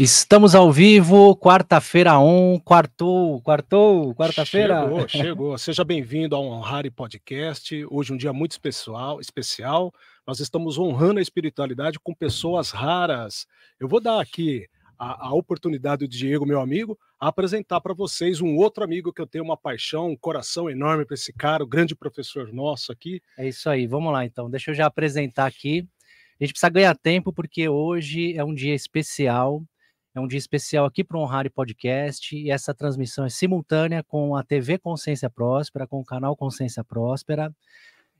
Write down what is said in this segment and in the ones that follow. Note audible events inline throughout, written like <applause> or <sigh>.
Estamos ao vivo, quarta-feira um, quartou, quartou, quarta-feira. Chegou, chegou. Seja bem-vindo ao Honrari Podcast. Hoje é um dia muito especial, especial. Nós estamos honrando a espiritualidade com pessoas raras. Eu vou dar aqui a, a oportunidade do Diego, meu amigo, a apresentar para vocês um outro amigo que eu tenho uma paixão, um coração enorme para esse cara, o grande professor nosso aqui. É isso aí, vamos lá então. Deixa eu já apresentar aqui. A gente precisa ganhar tempo porque hoje é um dia especial. É um dia especial aqui para o Honrari Podcast e essa transmissão é simultânea com a TV Consciência Próspera, com o canal Consciência Próspera.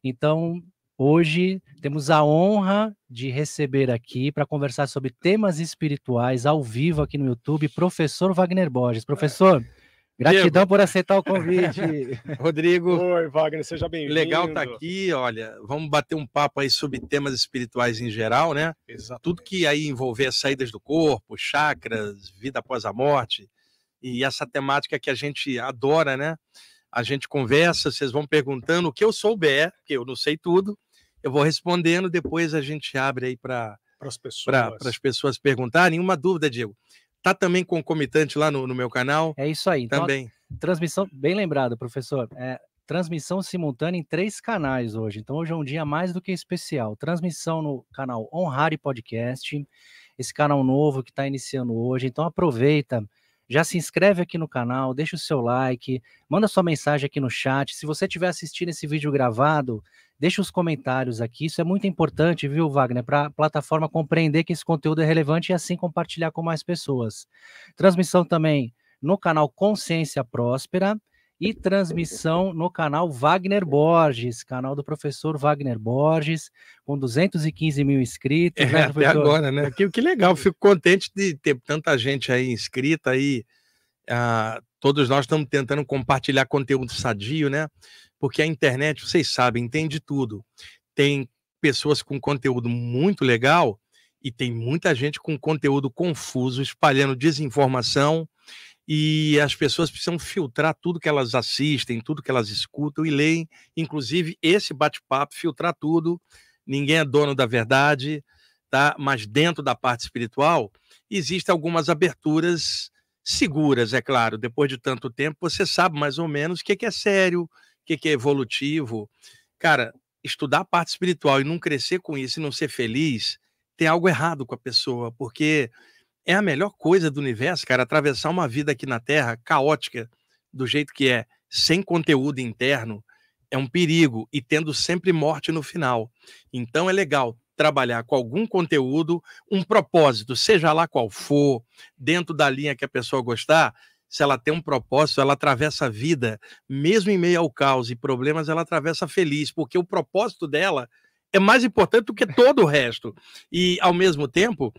Então, hoje temos a honra de receber aqui para conversar sobre temas espirituais ao vivo aqui no YouTube, professor Wagner Borges. Professor. É. Gratidão Diego. por aceitar o convite. <laughs> Rodrigo. Oi, Wagner, seja bem-vindo. Legal estar tá aqui, olha, vamos bater um papo aí sobre temas espirituais em geral, né? Exato. Tudo que aí envolver as saídas do corpo, chakras, vida após a morte, e essa temática que a gente adora, né? A gente conversa, vocês vão perguntando o que eu souber, porque eu não sei tudo, eu vou respondendo, depois a gente abre aí para as pessoas. pessoas perguntarem. Uma dúvida, Diego. Tá também concomitante lá no, no meu canal. É isso aí. Então, também. Então, transmissão, bem lembrado, professor. É, transmissão simultânea em três canais hoje. Então, hoje é um dia mais do que especial. Transmissão no canal Honrari Podcast, esse canal novo que está iniciando hoje. Então, aproveita já se inscreve aqui no canal, deixa o seu like, manda sua mensagem aqui no chat. Se você estiver assistindo esse vídeo gravado, Deixa os comentários aqui, isso é muito importante, viu, Wagner, para a plataforma compreender que esse conteúdo é relevante e assim compartilhar com mais pessoas. Transmissão também no canal Consciência Próspera e transmissão no canal Wagner Borges, canal do professor Wagner Borges, com 215 mil inscritos. Né, é, né, até agora, né? Que, que legal, fico contente de ter tanta gente aí inscrita aí. Ah, Todos nós estamos tentando compartilhar conteúdo sadio, né? Porque a internet, vocês sabem, tem de tudo. Tem pessoas com conteúdo muito legal e tem muita gente com conteúdo confuso, espalhando desinformação. E as pessoas precisam filtrar tudo que elas assistem, tudo que elas escutam e leem, inclusive esse bate-papo, filtrar tudo. Ninguém é dono da verdade, tá? Mas dentro da parte espiritual, existem algumas aberturas seguras, é claro, depois de tanto tempo, você sabe mais ou menos o que, que é sério, o que, que é evolutivo. Cara, estudar a parte espiritual e não crescer com isso e não ser feliz, tem algo errado com a pessoa, porque é a melhor coisa do universo, cara, atravessar uma vida aqui na Terra caótica, do jeito que é, sem conteúdo interno, é um perigo e tendo sempre morte no final. Então é legal trabalhar com algum conteúdo, um propósito, seja lá qual for, dentro da linha que a pessoa gostar, se ela tem um propósito, ela atravessa a vida, mesmo em meio ao caos e problemas, ela atravessa feliz, porque o propósito dela é mais importante do que todo o resto. E, ao mesmo tempo,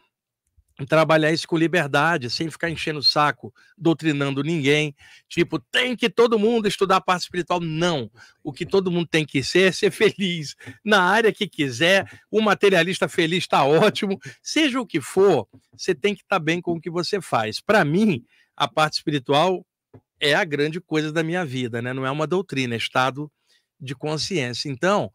trabalhar isso com liberdade, sem ficar enchendo o saco, doutrinando ninguém. Tipo, tem que todo mundo estudar a parte espiritual. Não. O que todo mundo tem que ser é ser feliz. Na área que quiser, o materialista feliz está ótimo. Seja o que for, você tem que estar tá bem com o que você faz. Para mim, a parte espiritual é a grande coisa da minha vida, né? Não é uma doutrina, é estado de consciência. Então,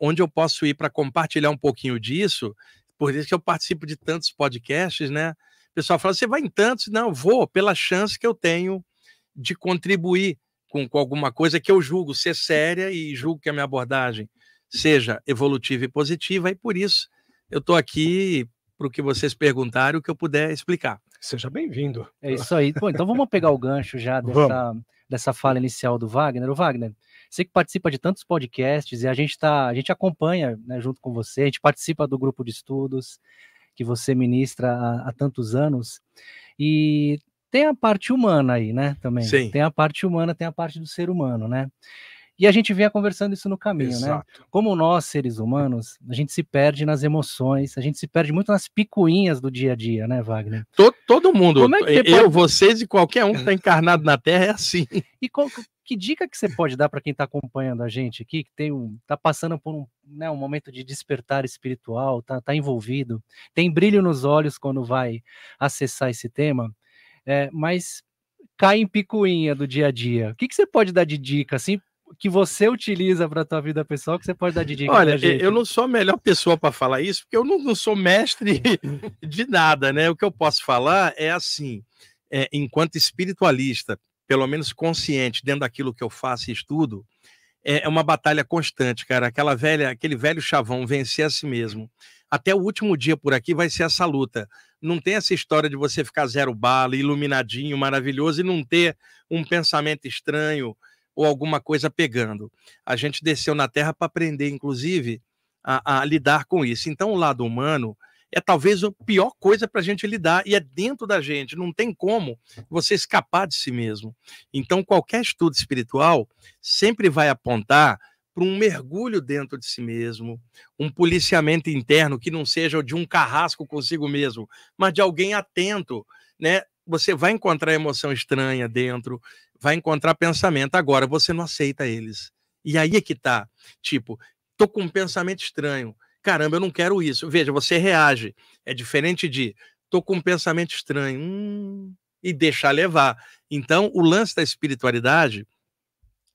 onde eu posso ir para compartilhar um pouquinho disso por isso que eu participo de tantos podcasts, né? O pessoal fala, você vai em tantos? Não, vou pela chance que eu tenho de contribuir com, com alguma coisa que eu julgo ser séria e julgo que a minha abordagem seja evolutiva e positiva, e por isso eu estou aqui para o que vocês perguntarem, o que eu puder explicar. Seja bem-vindo. É isso aí. Bom, então vamos pegar o gancho já dessa, dessa fala inicial do Wagner. O Wagner, você que participa de tantos podcasts e a gente tá, a gente acompanha né, junto com você, a gente participa do grupo de estudos que você ministra há, há tantos anos. E tem a parte humana aí, né? Também. Sim. Tem a parte humana, tem a parte do ser humano, né? E a gente vinha conversando isso no caminho, né. Exato. né? Como nós, seres humanos, a gente se perde nas emoções, a gente se perde muito nas picuinhas do dia a dia, né, Wagner? Todo, todo mundo. Como é que eu, vocês e qualquer um que está encarnado na Terra é assim. E co que dica que você pode dar para quem está acompanhando a gente aqui, que tem um, tá passando por um, né, um momento de despertar espiritual, tá, tá envolvido, tem brilho nos olhos quando vai acessar esse tema, é, mas cai em picuinha do dia a dia. O que, que você pode dar de dica, assim, que você utiliza para a tua vida pessoal que você pode dar de dica Olha, eu não sou a melhor pessoa para falar isso, porque eu não, não, sou mestre <laughs> de nada, né? O que eu posso falar é assim, é, enquanto espiritualista, pelo menos consciente, dentro daquilo que eu faço e estudo, é, é uma batalha constante, cara. Aquela velha, aquele velho chavão vencer a si mesmo. Até o último dia por aqui vai ser essa luta. Não tem essa história de você ficar zero bala, iluminadinho, maravilhoso e não ter um pensamento estranho ou alguma coisa pegando. A gente desceu na Terra para aprender, inclusive, a, a lidar com isso. Então, o lado humano é talvez a pior coisa para a gente lidar, e é dentro da gente, não tem como você escapar de si mesmo. Então, qualquer estudo espiritual sempre vai apontar para um mergulho dentro de si mesmo, um policiamento interno que não seja de um carrasco consigo mesmo, mas de alguém atento, né? Você vai encontrar emoção estranha dentro, vai encontrar pensamento. Agora você não aceita eles. E aí é que tá, tipo, tô com um pensamento estranho caramba, eu não quero isso. Veja, você reage. É diferente de tô com um pensamento estranho hum, e deixar levar. Então, o lance da espiritualidade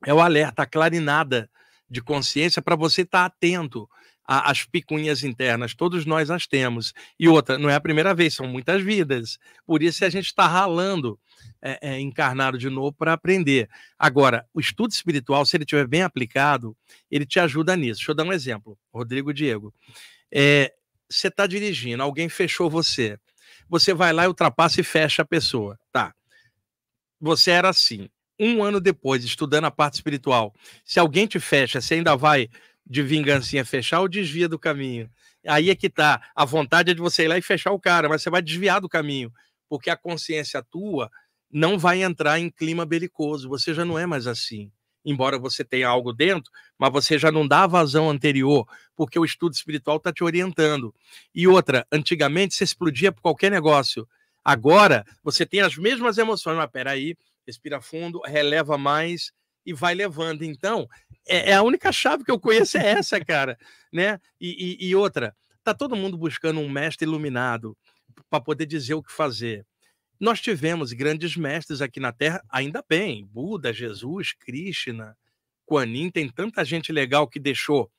é o alerta, a clarinada de consciência para você estar tá atento a, as picuinhas internas, todos nós as temos. E outra, não é a primeira vez, são muitas vidas. Por isso é a gente está ralando é, é, encarnado de novo para aprender. Agora, o estudo espiritual, se ele estiver bem aplicado, ele te ajuda nisso. Deixa eu dar um exemplo, Rodrigo Diego. É, você está dirigindo, alguém fechou você. Você vai lá e ultrapassa e fecha a pessoa. Tá. Você era assim. Um ano depois, estudando a parte espiritual, se alguém te fecha, você ainda vai de vingancinha fechar ou desvia do caminho. Aí é que tá. A vontade é de você ir lá e fechar o cara, mas você vai desviar do caminho, porque a consciência tua não vai entrar em clima belicoso. Você já não é mais assim. Embora você tenha algo dentro, mas você já não dá a vazão anterior, porque o estudo espiritual está te orientando. E outra, antigamente você explodia por qualquer negócio. Agora você tem as mesmas emoções, mas ah, peraí, respira fundo, releva mais e vai levando. Então, é, é, a única chave que eu conheço é essa, cara, né? E, e, e outra, tá todo mundo buscando um mestre iluminado para poder dizer o que fazer. Nós tivemos grandes mestres aqui na Terra, ainda bem, Buda, Jesus, Krishna, Kuan Yin, tem tanta gente legal que deixou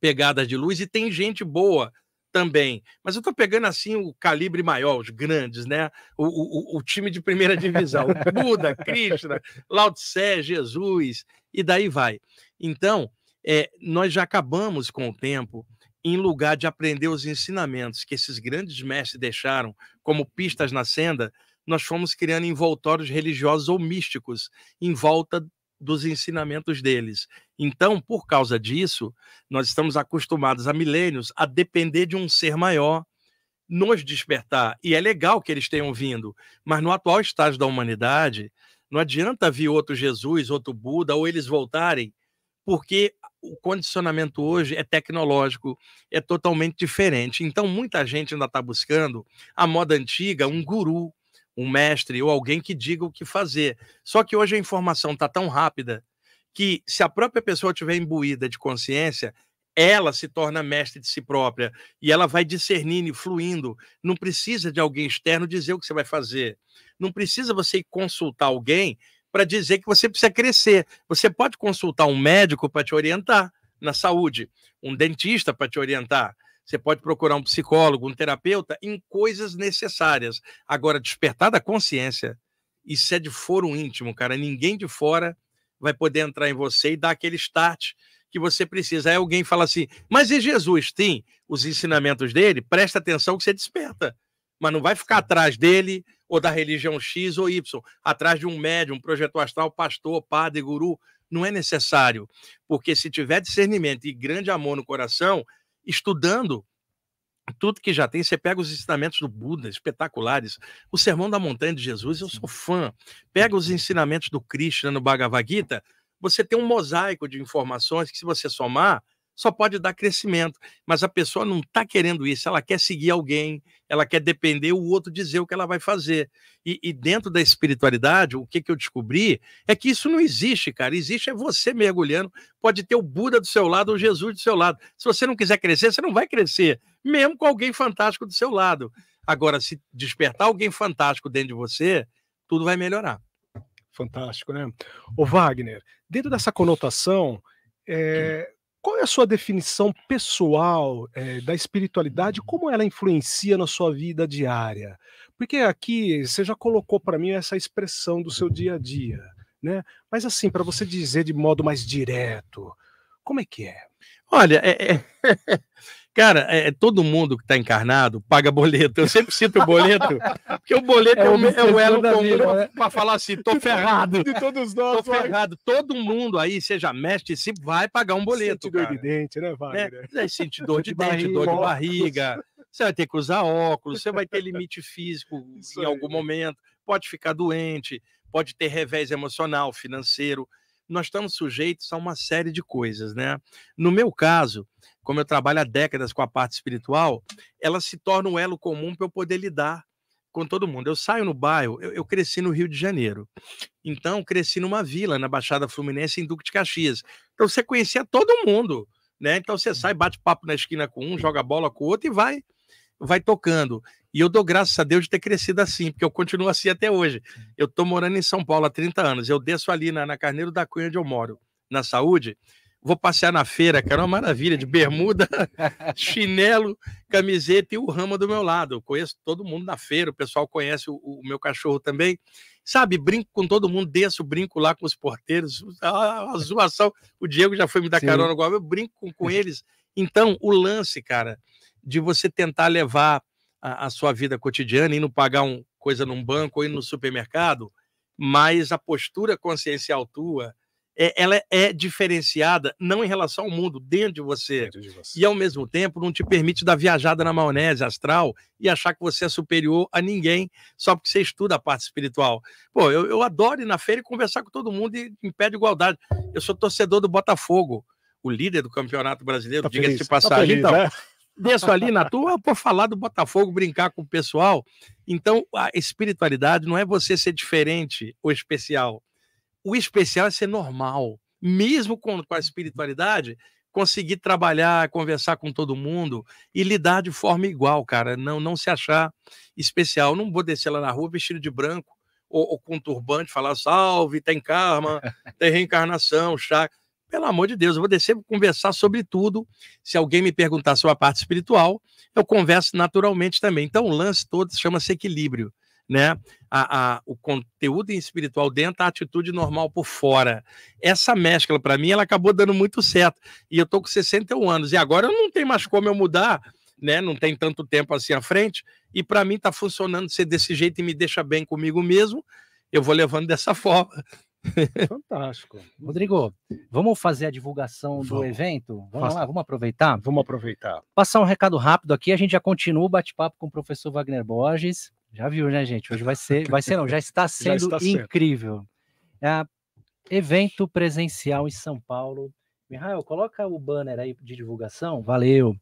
pegadas de luz e tem gente boa também. Mas eu estou pegando assim o calibre maior, os grandes, né? O, o, o time de primeira divisão. Buda, <laughs> Krishna, Lao Jesus, e daí vai. Então, é, nós já acabamos com o tempo em lugar de aprender os ensinamentos que esses grandes mestres deixaram como pistas na senda, nós fomos criando envoltórios religiosos ou místicos em volta dos ensinamentos deles. Então, por causa disso, nós estamos acostumados há milênios a depender de um ser maior nos despertar. E é legal que eles tenham vindo, mas no atual estágio da humanidade, não adianta vir outro Jesus, outro Buda, ou eles voltarem, porque o condicionamento hoje é tecnológico, é totalmente diferente. Então, muita gente ainda está buscando a moda antiga, um guru, um mestre ou alguém que diga o que fazer. Só que hoje a informação está tão rápida que, se a própria pessoa tiver imbuída de consciência, ela se torna mestre de si própria e ela vai discernindo e fluindo. Não precisa de alguém externo dizer o que você vai fazer. Não precisa você consultar alguém para dizer que você precisa crescer. Você pode consultar um médico para te orientar na saúde, um dentista para te orientar. Você pode procurar um psicólogo, um terapeuta em coisas necessárias. Agora, despertar da consciência, isso é de foro íntimo, cara. Ninguém de fora vai poder entrar em você e dar aquele start que você precisa. Aí alguém fala assim, mas e Jesus tem os ensinamentos dele? Presta atenção que você desperta. Mas não vai ficar atrás dele ou da religião X ou Y, atrás de um médium, projeto astral, pastor, padre, guru. Não é necessário, porque se tiver discernimento e grande amor no coração, estudando tudo que já tem. Você pega os ensinamentos do Buda, espetaculares. O Sermão da Montanha de Jesus, eu sou fã. Pega os uhum. ensinamentos do Krishna no Bhagavad Gita, você tem um mosaico de informações que, se você somar, só pode dar crescimento. Mas a pessoa não está querendo isso, ela quer seguir alguém, ela quer depender o outro dizer o que ela vai fazer. E, e dentro da espiritualidade, o que, que eu descobri é que isso não existe, cara. Existe é você mergulhando. Pode ter o Buda do seu lado ou Jesus do seu lado. Se você não quiser crescer, você não vai crescer, mesmo com alguém fantástico do seu lado. Agora, se despertar alguém fantástico dentro de você, tudo vai melhorar. Fantástico, né? O Wagner, dentro dessa conotação, é, qual é a sua definição pessoal é, da espiritualidade? Uhum. Como ela influencia na sua vida diária? Porque aqui você já colocou para mim essa expressão do seu dia a dia, né? Mas assim, para você dizer de modo mais direto, como é que é? Olha, é, é, <laughs> Cara, é, é, todo mundo que está encarnado paga boleto. Eu sempre cito o boleto, porque o boleto é, é, o, é o elo comum né? para falar assim: tô <laughs> ferrado. De todos nós, tô ferrado. Todo mundo aí, seja mestre, se vai pagar um boleto. Sente dor de dente, né, né? Wagner? Né? Sente <laughs> dor de, de dente, barriga, dor de barriga. Você vai ter que usar óculos, você vai ter limite físico <laughs> Isso em aí. algum momento, pode ficar doente, pode ter revés emocional, financeiro nós estamos sujeitos a uma série de coisas, né? No meu caso, como eu trabalho há décadas com a parte espiritual, ela se torna um elo comum para eu poder lidar com todo mundo. Eu saio no bairro, eu, eu, cresci no Rio de Janeiro. Então, cresci numa vila, na Baixada Fluminense, em Duque de Caxias. Então, você conhecia todo mundo, né? Então, você sai, bate papo na esquina com um, joga bola com o outro e vai vai tocando. E eu dou graças a Deus de ter crescido assim, porque eu continuo assim até hoje. Eu estou morando em São Paulo há 30 anos. Eu desço ali na, na Carneiro da Cunha, onde eu moro, na saúde. Vou passear na feira, cara, uma maravilha, de bermuda, <laughs> chinelo, camiseta e o rama do meu lado. Eu conheço todo mundo na feira, o pessoal conhece o, o meu cachorro também sabe, brinco com todo mundo, desço, brinco lá com os porteiros, ah, a, a zoação. O Diego já foi me dar Sim. carona agora, eu brinco com, com eles. Então, o lance, cara, de você tentar levar a, a sua vida cotidiana, indo pagar um, coisa num banco ou indo no supermercado, mas a postura consciencial tua, é, ela é diferenciada não em relação ao mundo, dentro de, você, dentro de você. E ao mesmo tempo não te permite dar viajada na maionese astral e achar que você é superior a ninguém só porque você estuda a parte espiritual. Pô, eu, eu adoro ir na feira e conversar com todo mundo e em pé de igualdade. Eu sou torcedor do Botafogo, o líder do Campeonato Brasileiro, tá diga-se de tá passagem. Tá feliz, então, né? desço ali na tua por falar do Botafogo, brincar com o pessoal. Então, a espiritualidade não é você ser diferente ou especial. O especial é ser normal. Mesmo com, com a espiritualidade, conseguir trabalhar, conversar com todo mundo e lidar de forma igual, cara. Não, não se achar especial. Não vou descer lá na rua vestido de branco ou, ou com um turbante, falar salve, tem tá karma, <laughs> tem reencarnação, chakra pelo amor de Deus, eu vou descer para conversar sobre tudo. Se alguém me perguntar sobre a parte espiritual, eu converso naturalmente também. Então, o lance todo chama-se equilíbrio né? A, a, o conteúdo espiritual dentro, a atitude normal por fora. Essa mescla, para mim, ela acabou dando muito certo. E eu tô com 61 anos e agora eu não tenho mais como eu mudar, né? Não tem tanto tempo assim à frente. E para mim está funcionando ser desse jeito e me deixa bem comigo mesmo. Eu vou levando dessa <laughs> forma. Fantástico. Rodrigo, vamos fazer a divulgação vamos. do evento? Vamos Faça. lá, vamos aproveitar? Vamos aproveitar. Passar um recado rápido aqui, a gente já continua o bate-papo com o professor Wagner Borges. Já viu, né, gente? Hoje vai ser, vai ser não, já está <laughs> sendo já está incrível. É, evento presencial em São Paulo. Mihail, coloca o banner aí de divulgação. Valeu.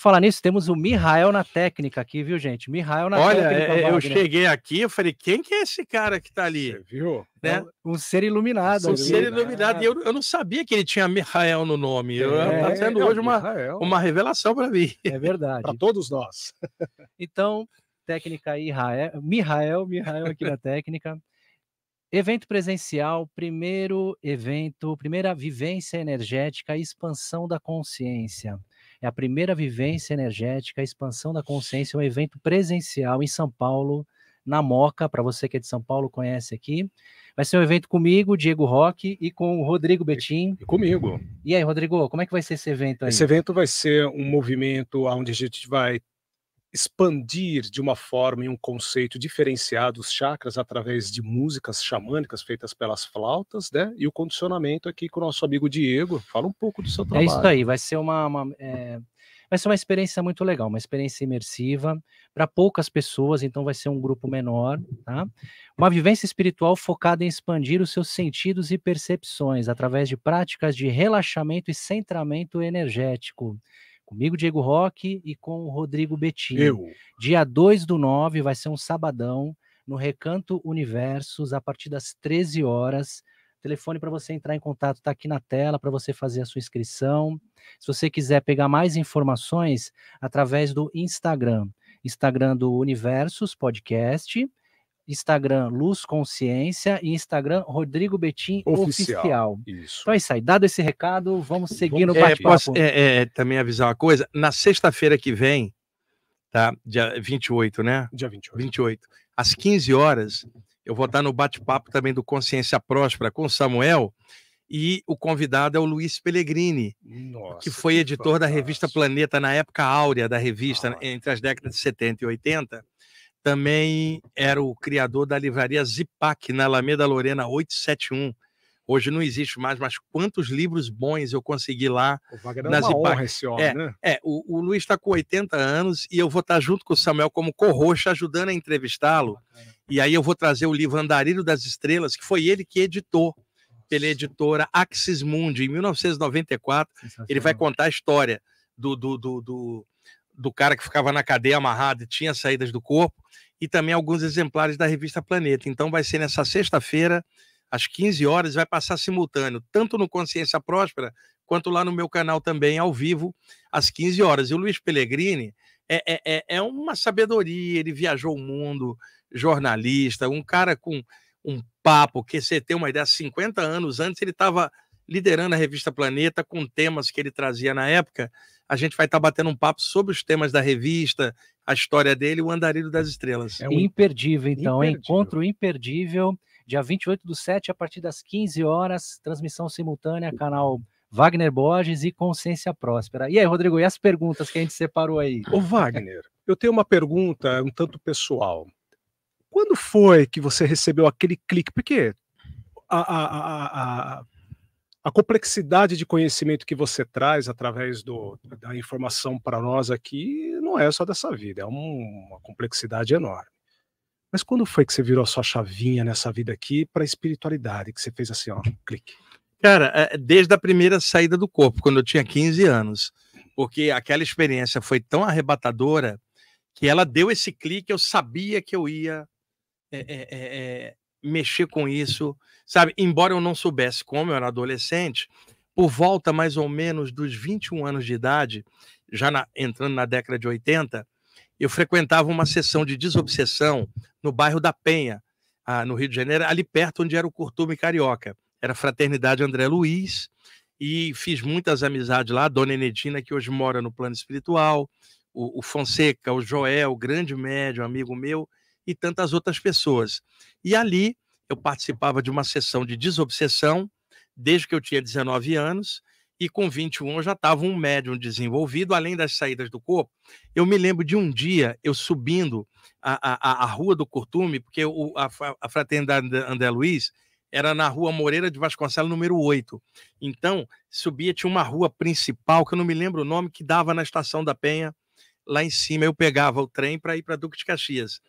Falar nisso, temos o Mihael na técnica aqui, viu, gente? Mihael na Olha, técnica. Olha, é, é, eu cheguei aqui, eu falei, quem que é esse cara que tá ali? Você viu? Né? Então, um, ser iluminado. Um ser né? iluminado. E eu, eu não sabia que ele tinha Mihael no nome. É, tá sendo é, hoje uma, uma revelação para mim. É verdade. para todos nós. <laughs> então, técnica aí, Mihael, Mihael aqui na técnica. Evento presencial, primeiro evento, primeira vivência energética expansão da consciência. É a primeira vivência energética, a expansão da consciência, é um evento presencial em São Paulo, na Moca, para você que é de São Paulo, conhece aqui. Vai ser um evento comigo, Diego Roque, e com o Rodrigo Betim. E comigo. E aí, Rodrigo, como é que vai ser esse evento aí? Esse evento vai ser um movimento onde a gente vai expandir de uma forma e um conceito diferenciado os chakras através de músicas xamânicas feitas pelas flautas, né? E o condicionamento aqui com o nosso amigo Diego. Fala um pouco do seu trabalho. É isso aí, vai ser uma, uma é... vai ser uma experiência muito legal, uma experiência imersiva para poucas pessoas, então vai ser um grupo menor, tá? Uma vivência espiritual focada em expandir os seus sentidos e percepções através de práticas de relaxamento e centramento energético Comigo, Diego Roque, e com o Rodrigo Betinho. Eu. Dia 2 do 9 vai ser um sabadão no Recanto Universos, a partir das 13 horas. O telefone para você entrar em contato está aqui na tela para você fazer a sua inscrição. Se você quiser pegar mais informações, através do Instagram. Instagram do Universos Podcast Instagram Luz Consciência e Instagram Rodrigo Betim Oficial. Oficial. Isso. Então é isso aí. Dado esse recado, vamos seguir vamos, no é, bate-papo. É, posso, é, é, também avisar uma coisa? Na sexta-feira que vem, tá? Dia 28, né? Dia 28. 28. Às 15 horas, eu vou estar no bate-papo também do Consciência Próspera com Samuel. E o convidado é o Luiz Pellegrini, Nossa, que foi editor da revista Planeta na época áurea da revista, ah. entre as décadas de 70 e 80 também era o criador da livraria Zipac, na Alameda Lorena 871. Hoje não existe mais, mas quantos livros bons eu consegui lá o é na Zipac. esse homem, é, né? é o, o Luiz está com 80 anos e eu vou estar tá junto com o Samuel como corroxa, ajudando a entrevistá-lo. E aí eu vou trazer o livro Andarilho das Estrelas, que foi ele que editou pela editora Axis Mundi. Em 1994, ele vai contar a história do, do, do, do, do cara que ficava na cadeia amarrado e tinha saídas do corpo e também alguns exemplares da revista Planeta. Então vai ser nessa sexta-feira, às 15 horas, vai passar simultâneo, tanto no Consciência Próspera, quanto lá no meu canal também, ao vivo, às 15 horas. E o Luiz Pellegrini é, é, é, é uma sabedoria, ele viajou o mundo, jornalista, um cara com um papo que você tem uma ideia, 50 anos antes ele estava liderando a revista Planeta, com temas que ele trazia na época. A gente vai estar tá batendo um papo sobre os temas da revista, a história dele, o Andarilho das Estrelas. É um... Imperdível, então, imperdível. encontro imperdível, dia 28 do 7, a partir das 15 horas, transmissão simultânea, canal Wagner Borges e Consciência Próspera. E aí, Rodrigo, e as perguntas que a gente separou aí? Ô, Wagner, eu tenho uma pergunta um tanto pessoal. Quando foi que você recebeu aquele clique? Porque a, a, a, a a complexidade de conhecimento que você traz através do, da informação para nós aqui não é só dessa vida, é uma complexidade enorme. Mas quando foi que você virou a sua chavinha nessa vida aqui para a espiritualidade, que você fez assim, ó, um clique? Cara, é, é, desde a primeira saída do corpo, quando eu tinha 15 anos, porque aquela experiência foi tão arrebatadora que ela deu esse clique, eu sabia que eu ia é, é, é, é mexer com isso, sabe? Embora eu não soubesse como, eu era adolescente, por volta mais ou menos dos 21 anos de idade, já na, entrando na década de 80, eu frequentava uma sessão de desobsessão no bairro da Penha, no Rio de Janeiro, ali perto onde era o Curtume Carioca. Era a Fraternidade André Luiz, e fiz muitas amizades lá. A Dona Enedina, que hoje mora no plano espiritual, o, o Fonseca, o Joel, o grande médium, amigo meu, e tantas outras pessoas. E ali eu participava de uma sessão de desobsessão, desde que eu tinha 19 anos, e com 21 eu já estava um médium desenvolvido, além das saídas do corpo. Eu me lembro de um dia eu subindo a, a, a Rua do Curtume, porque o, a, a Fraternidade André Luiz era na Rua Moreira de Vasconcelos, número 8. Então, subia, tinha uma rua principal, que eu não me lembro o nome, que dava na Estação da Penha, lá em cima. Eu pegava o trem para ir para Duque de Caxias.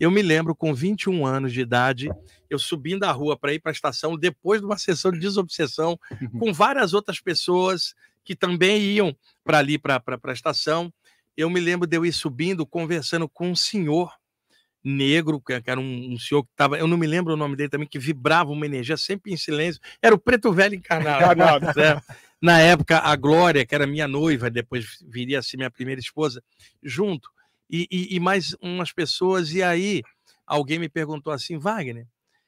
Eu me lembro com 21 anos de idade, eu subindo a rua para ir para a estação depois de uma sessão de desobsessão uhum. com várias outras pessoas que também iam para ali para a estação. Eu me lembro de eu ir subindo, conversando com um senhor negro, que é, era um, um senhor que estava, eu não me lembro o nome dele também, que vibrava uma energia sempre em silêncio. Era o preto velho encarnado. <laughs> né? <laughs> Na época, a Glória, que era minha noiva, depois viria a ser minha primeira esposa, junto e, e, e mais umas pessoas. E aí alguém me perguntou assim, Wagner,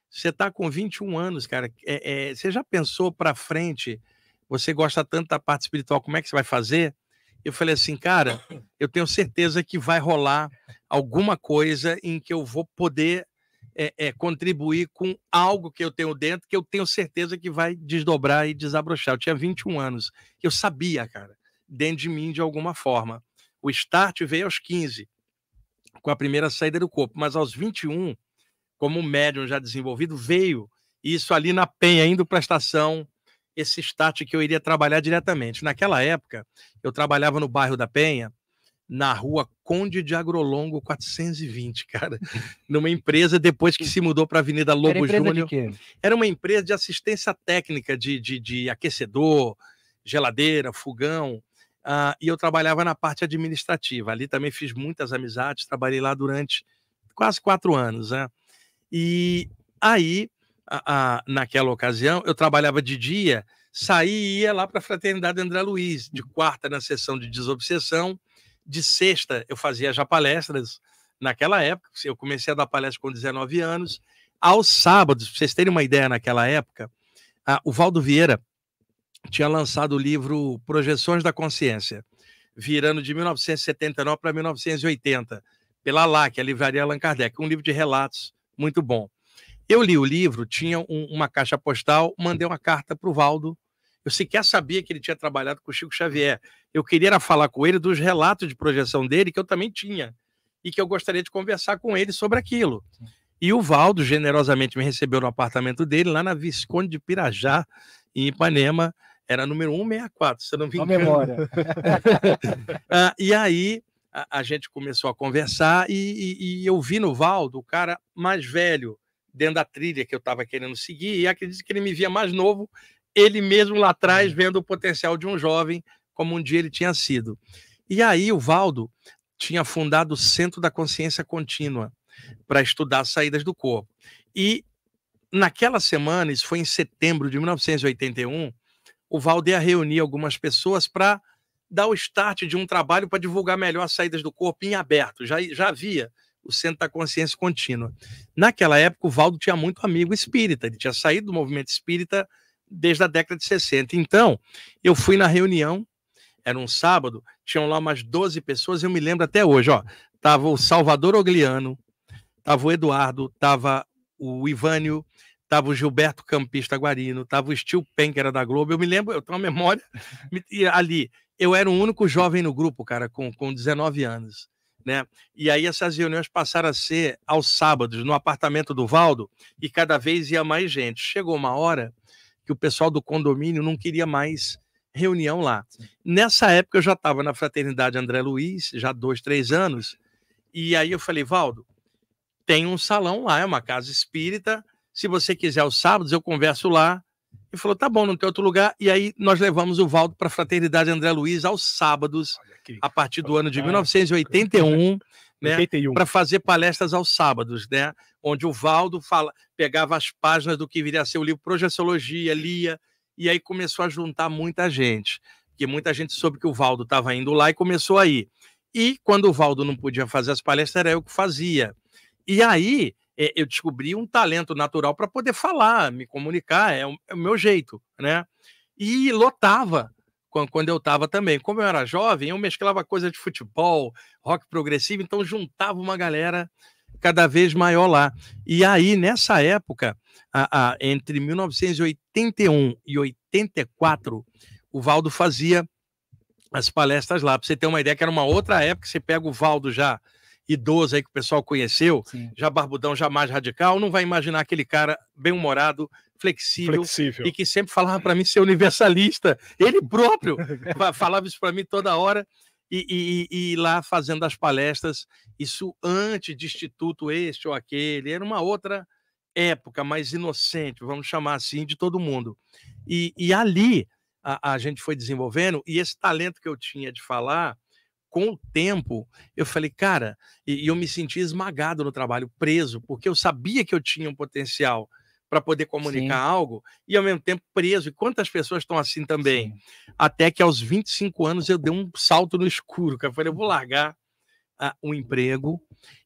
você está com 21 anos, cara. É, é, você já pensou para frente? Você gosta tanto da parte espiritual, como é que você vai fazer? Eu falei assim, cara, eu tenho certeza que vai rolar alguma coisa em que eu vou poder é, é contribuir com algo que eu tenho dentro, que eu tenho certeza que vai desdobrar e desabrochar. Eu tinha 21 anos. Eu sabia, cara, dentro de mim de alguma forma. O start veio aos 15, com a primeira saída do corpo, mas aos 21, como um médium já desenvolvido, veio isso ali na penha, indo para a estação, esse start que eu iria trabalhar diretamente. Naquela época, eu trabalhava no bairro da Penha, na rua Conde de Agrolongo 420, cara, <laughs> numa empresa depois que se mudou para a Avenida Lobo era Júnior. Era uma empresa de assistência técnica de, de, de aquecedor, geladeira, fogão. Uh, e eu trabalhava na parte administrativa. Ali também fiz muitas amizades, trabalhei lá durante quase quatro anos. Né? E aí, a, a, naquela ocasião, eu trabalhava de dia, saía e ia lá para a Fraternidade André Luiz, de uhum. quarta na sessão de desobsessão, de sexta eu fazia já palestras. Naquela época, eu comecei a dar palestra com 19 anos. Aos sábados, para vocês terem uma ideia, naquela época, a, o Valdo Vieira tinha lançado o livro Projeções da Consciência, virando de 1979 para 1980, pela LAC, a Livraria Allan Kardec, um livro de relatos muito bom. Eu li o livro, tinha um, uma caixa postal, mandei uma carta para o Valdo. Eu sequer sabia que ele tinha trabalhado com o Chico Xavier. Eu queria falar com ele dos relatos de projeção dele, que eu também tinha, e que eu gostaria de conversar com ele sobre aquilo. E o Valdo generosamente me recebeu no apartamento dele, lá na Visconde de Pirajá, em Ipanema era número 164, se eu não me engano. A memória. <laughs> ah, e aí a, a, gente começou a conversar e, e, e, eu vi no Valdo o cara mais velho dentro da trilha que eu estava querendo seguir e acredito que ele me via mais novo, ele mesmo lá atrás hum. vendo o potencial de um jovem como um dia ele tinha sido. E aí o Valdo tinha fundado o Centro da Consciência Contínua para estudar saídas do corpo. E naquela semana, isso foi em setembro de 1981, o Valdeia ia reunir algumas pessoas para dar o start de um trabalho para divulgar melhor as saídas do corpo em aberto. Já, já havia o Centro da Consciência Contínua. Naquela época, o Valdo tinha muito amigo espírita, ele tinha saído do movimento espírita desde a década de 60. Então, eu fui na reunião, era um sábado, tinham lá umas 12 pessoas, eu me lembro até hoje, ó, tava o Salvador Ogliano, tava o Eduardo, tava o Ivânio, tava o Gilberto Campista Guarino, tava o Steel Pen, que era da Globo. Eu me lembro, eu tenho uma memória <laughs> e ali. Eu era o único jovem no grupo, cara, com, com 19 anos. Né? E aí essas reuniões passaram a ser aos sábados, no apartamento do Valdo, e cada vez ia mais gente. Chegou uma hora que o pessoal do condomínio não queria mais reunião lá. Sim. Nessa época eu já estava na fraternidade André Luiz, já dois, três anos, e aí eu falei, Valdo, tem um salão lá, é uma casa espírita, se você quiser aos sábados, eu converso lá. E falou, tá bom, não tem outro lugar. E aí nós levamos o Valdo para a Fraternidade André Luiz aos sábados, a partir do ano de 1981, né, para fazer palestras aos sábados, né? Onde o Valdo fala, pegava as páginas do que viria a ser o livro Projeciologia, lia, e aí começou a juntar muita gente. Porque muita gente soube que o Valdo estava indo lá e começou a ir. E quando o Valdo não podia fazer as palestras, era eu que fazia. E aí é, eu descobri um talento natural para poder falar, me comunicar, é o, é o, meu jeito, né? E lotava quando eu estava também. Como eu era jovem, eu mesclava coisa de futebol, rock progressivo, então juntava uma galera cada vez maior lá. E aí, nessa época, a, a, entre 1981 e 84, o Valdo fazia as palestras lá. Para você ter uma ideia, que era uma outra época, você pega o Valdo já idoso aí que o pessoal conheceu, Sim. já barbudão, já mais radical, não vai imaginar aquele cara bem-humorado, flexível, flexível, e que sempre falava para mim ser universalista. Ele próprio <laughs> é falava isso para mim toda hora. E, e, e, lá fazendo as palestras, isso antes de instituto este ou aquele, era uma outra época mais inocente, vamos chamar assim, de todo mundo. E, e ali a, a, gente foi desenvolvendo, e esse talento que eu tinha de falar, com o tempo, eu falei, cara, e, e eu me senti esmagado no trabalho, preso, porque eu sabia que eu tinha um potencial para poder comunicar Sim. algo e ao mesmo tempo preso. E quantas pessoas estão assim também? Sim. Até que aos 25 anos eu dei um salto no escuro, que eu falei, eu vou largar o uh, ah, um emprego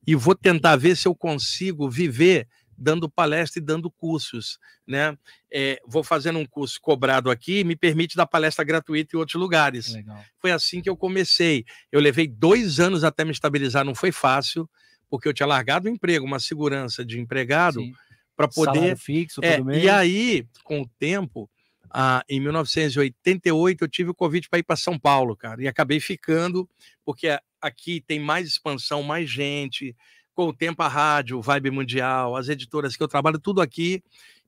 e vou tentar ver se eu consigo viver dando palestra e dando cursos. Né? É, vou fazendo um curso cobrado aqui, me permite dar palestra gratuita em outros lugares. Legal. Foi assim que eu comecei. Eu levei dois anos até me estabilizar, não foi fácil, porque eu tinha largado o emprego, uma segurança de empregado, para poder. Salário fixo, é, E aí, com o tempo. Ah, em 1988 eu tive o convite para ir para São Paulo, cara, e acabei ficando porque aqui tem mais expansão, mais gente, com o tempo a rádio, Vibe Mundial, as editoras que eu trabalho, tudo aqui,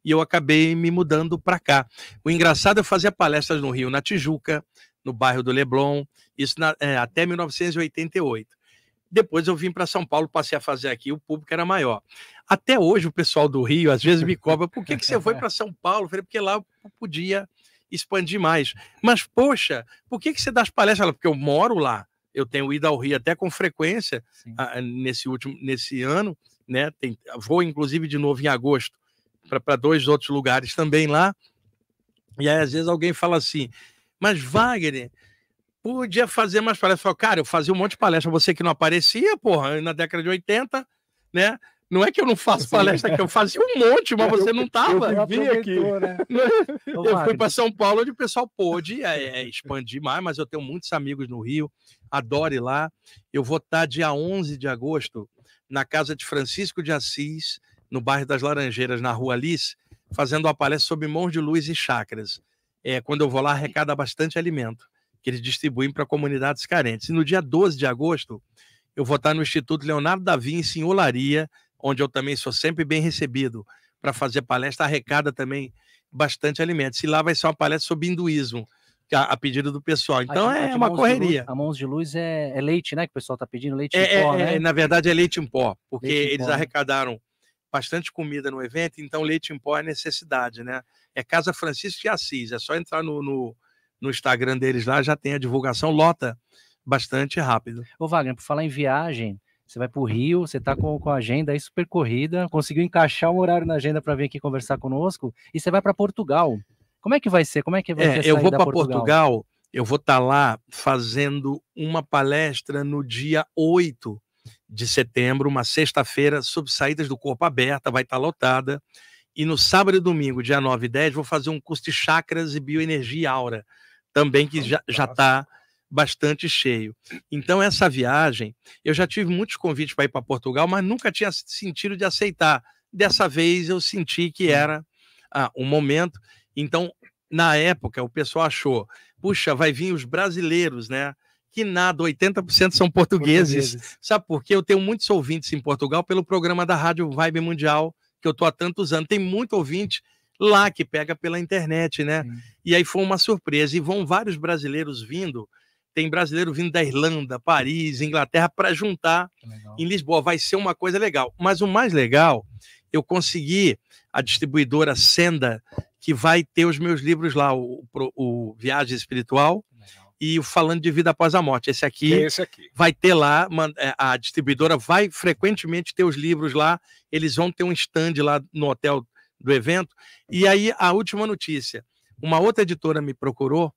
e eu acabei me mudando para cá. O engraçado é fazer palestras no Rio, na Tijuca, no bairro do Leblon, isso na, é, até 1988. Depois eu vim para São Paulo, passei a fazer aqui, o público era maior. Até hoje o pessoal do Rio às vezes me cobra, por que, que você foi para São Paulo? Eu falei, porque lá eu podia expandir mais. Mas, poxa, por que, que você dá as palestras? Porque eu moro lá eu tenho ido ao Rio até com frequência a, ah, nesse último nesse ano, né? Tem, vou inclusive de novo em agosto para dois outros lugares também lá. E aí às vezes alguém fala assim, mas Wagner podia fazer mais palestras. Eu falo, cara, eu fazia um monte de palestra, você que não aparecia, porra, na década de 80, né? Não é que eu não faço Sim. palestra, é que eu fazia um monte, mas você não tava. Eu vim aqui. Né? <laughs> né? eu fui para São Paulo onde o pessoal pôde é, é, expandir mais, mas eu tenho muitos amigos no Rio, adoro ir lá. Eu vou estar dia 11 de agosto na casa de Francisco de Assis, no bairro das Laranjeiras, na Rua Alice, fazendo uma palestra sobre mãos de luz e chakras. É, quando eu vou lá, arrecada bastante alimento que eles distribuem para comunidades carentes. E no dia 12 de agosto, eu vou estar no Instituto Leonardo da Vinci, em Olaria, onde eu também sou sempre bem recebido para fazer palestra, arrecada também bastante alimentos. E lá vai ser uma palestra sobre hinduísmo, a, a pedido do pessoal. Ah, então aqui, então tá é aqui uma correria. Luz, a mãos de luz é, é, leite, né? Que o pessoal está pedindo leite é, em pó, é, é, né? na verdade é leite em pó, porque eles pó, né? arrecadaram bastante comida no evento, então leite em pó é necessidade, né? É Casa Francisco de Assis, é só entrar no, no, no Instagram deles lá, já tem a divulgação, lota bastante rápido. Ô Wagner, por falar em viagem, você vai para o Rio, você está com, com a agenda aí super corrida, conseguiu encaixar um horário na agenda para vir aqui conversar conosco, e você vai para Portugal. Como é que vai ser? Como é que vai é, ser? Eu vou para Portugal? Portugal, eu vou estar tá lá fazendo uma palestra no dia 8 de setembro, uma sexta-feira, sobre saídas do corpo aberta, vai estar tá lotada. E no sábado e domingo, dia 9 e 10, vou fazer um curso de chakras e bioenergia aura, também que já está bastante cheio. Então, essa viagem, eu já tive muitos convites para ir para Portugal, mas nunca tinha sentido de aceitar. Dessa vez eu senti que uhum. era ah, um momento. Então, na época, o pessoal achou: puxa, vai vir os brasileiros, né? Que nada, 80% são portugueses. portugueses. Sabe por quê? Eu tenho muitos ouvintes em Portugal pelo programa da Rádio Vibe Mundial, que eu estou há tantos anos. Tem muito ouvinte lá que pega pela internet, né? Hum. E aí foi uma surpresa. E vão vários brasileiros vindo tem brasileiro vindo da Irlanda, Paris, Inglaterra para juntar em Lisboa. Vai ser uma coisa legal. Mas o mais legal, eu consegui a distribuidora Senda, que vai ter os meus livros lá, o, o Viagem Espiritual legal. e o Falando de Vida Após a Morte. Esse aqui, é esse aqui, vai ter lá, é, a distribuidora vai frequentemente ter os livros lá, eles vão ter um stand lá no hotel do evento. E aí, a última notícia. Uma outra editora me procurou,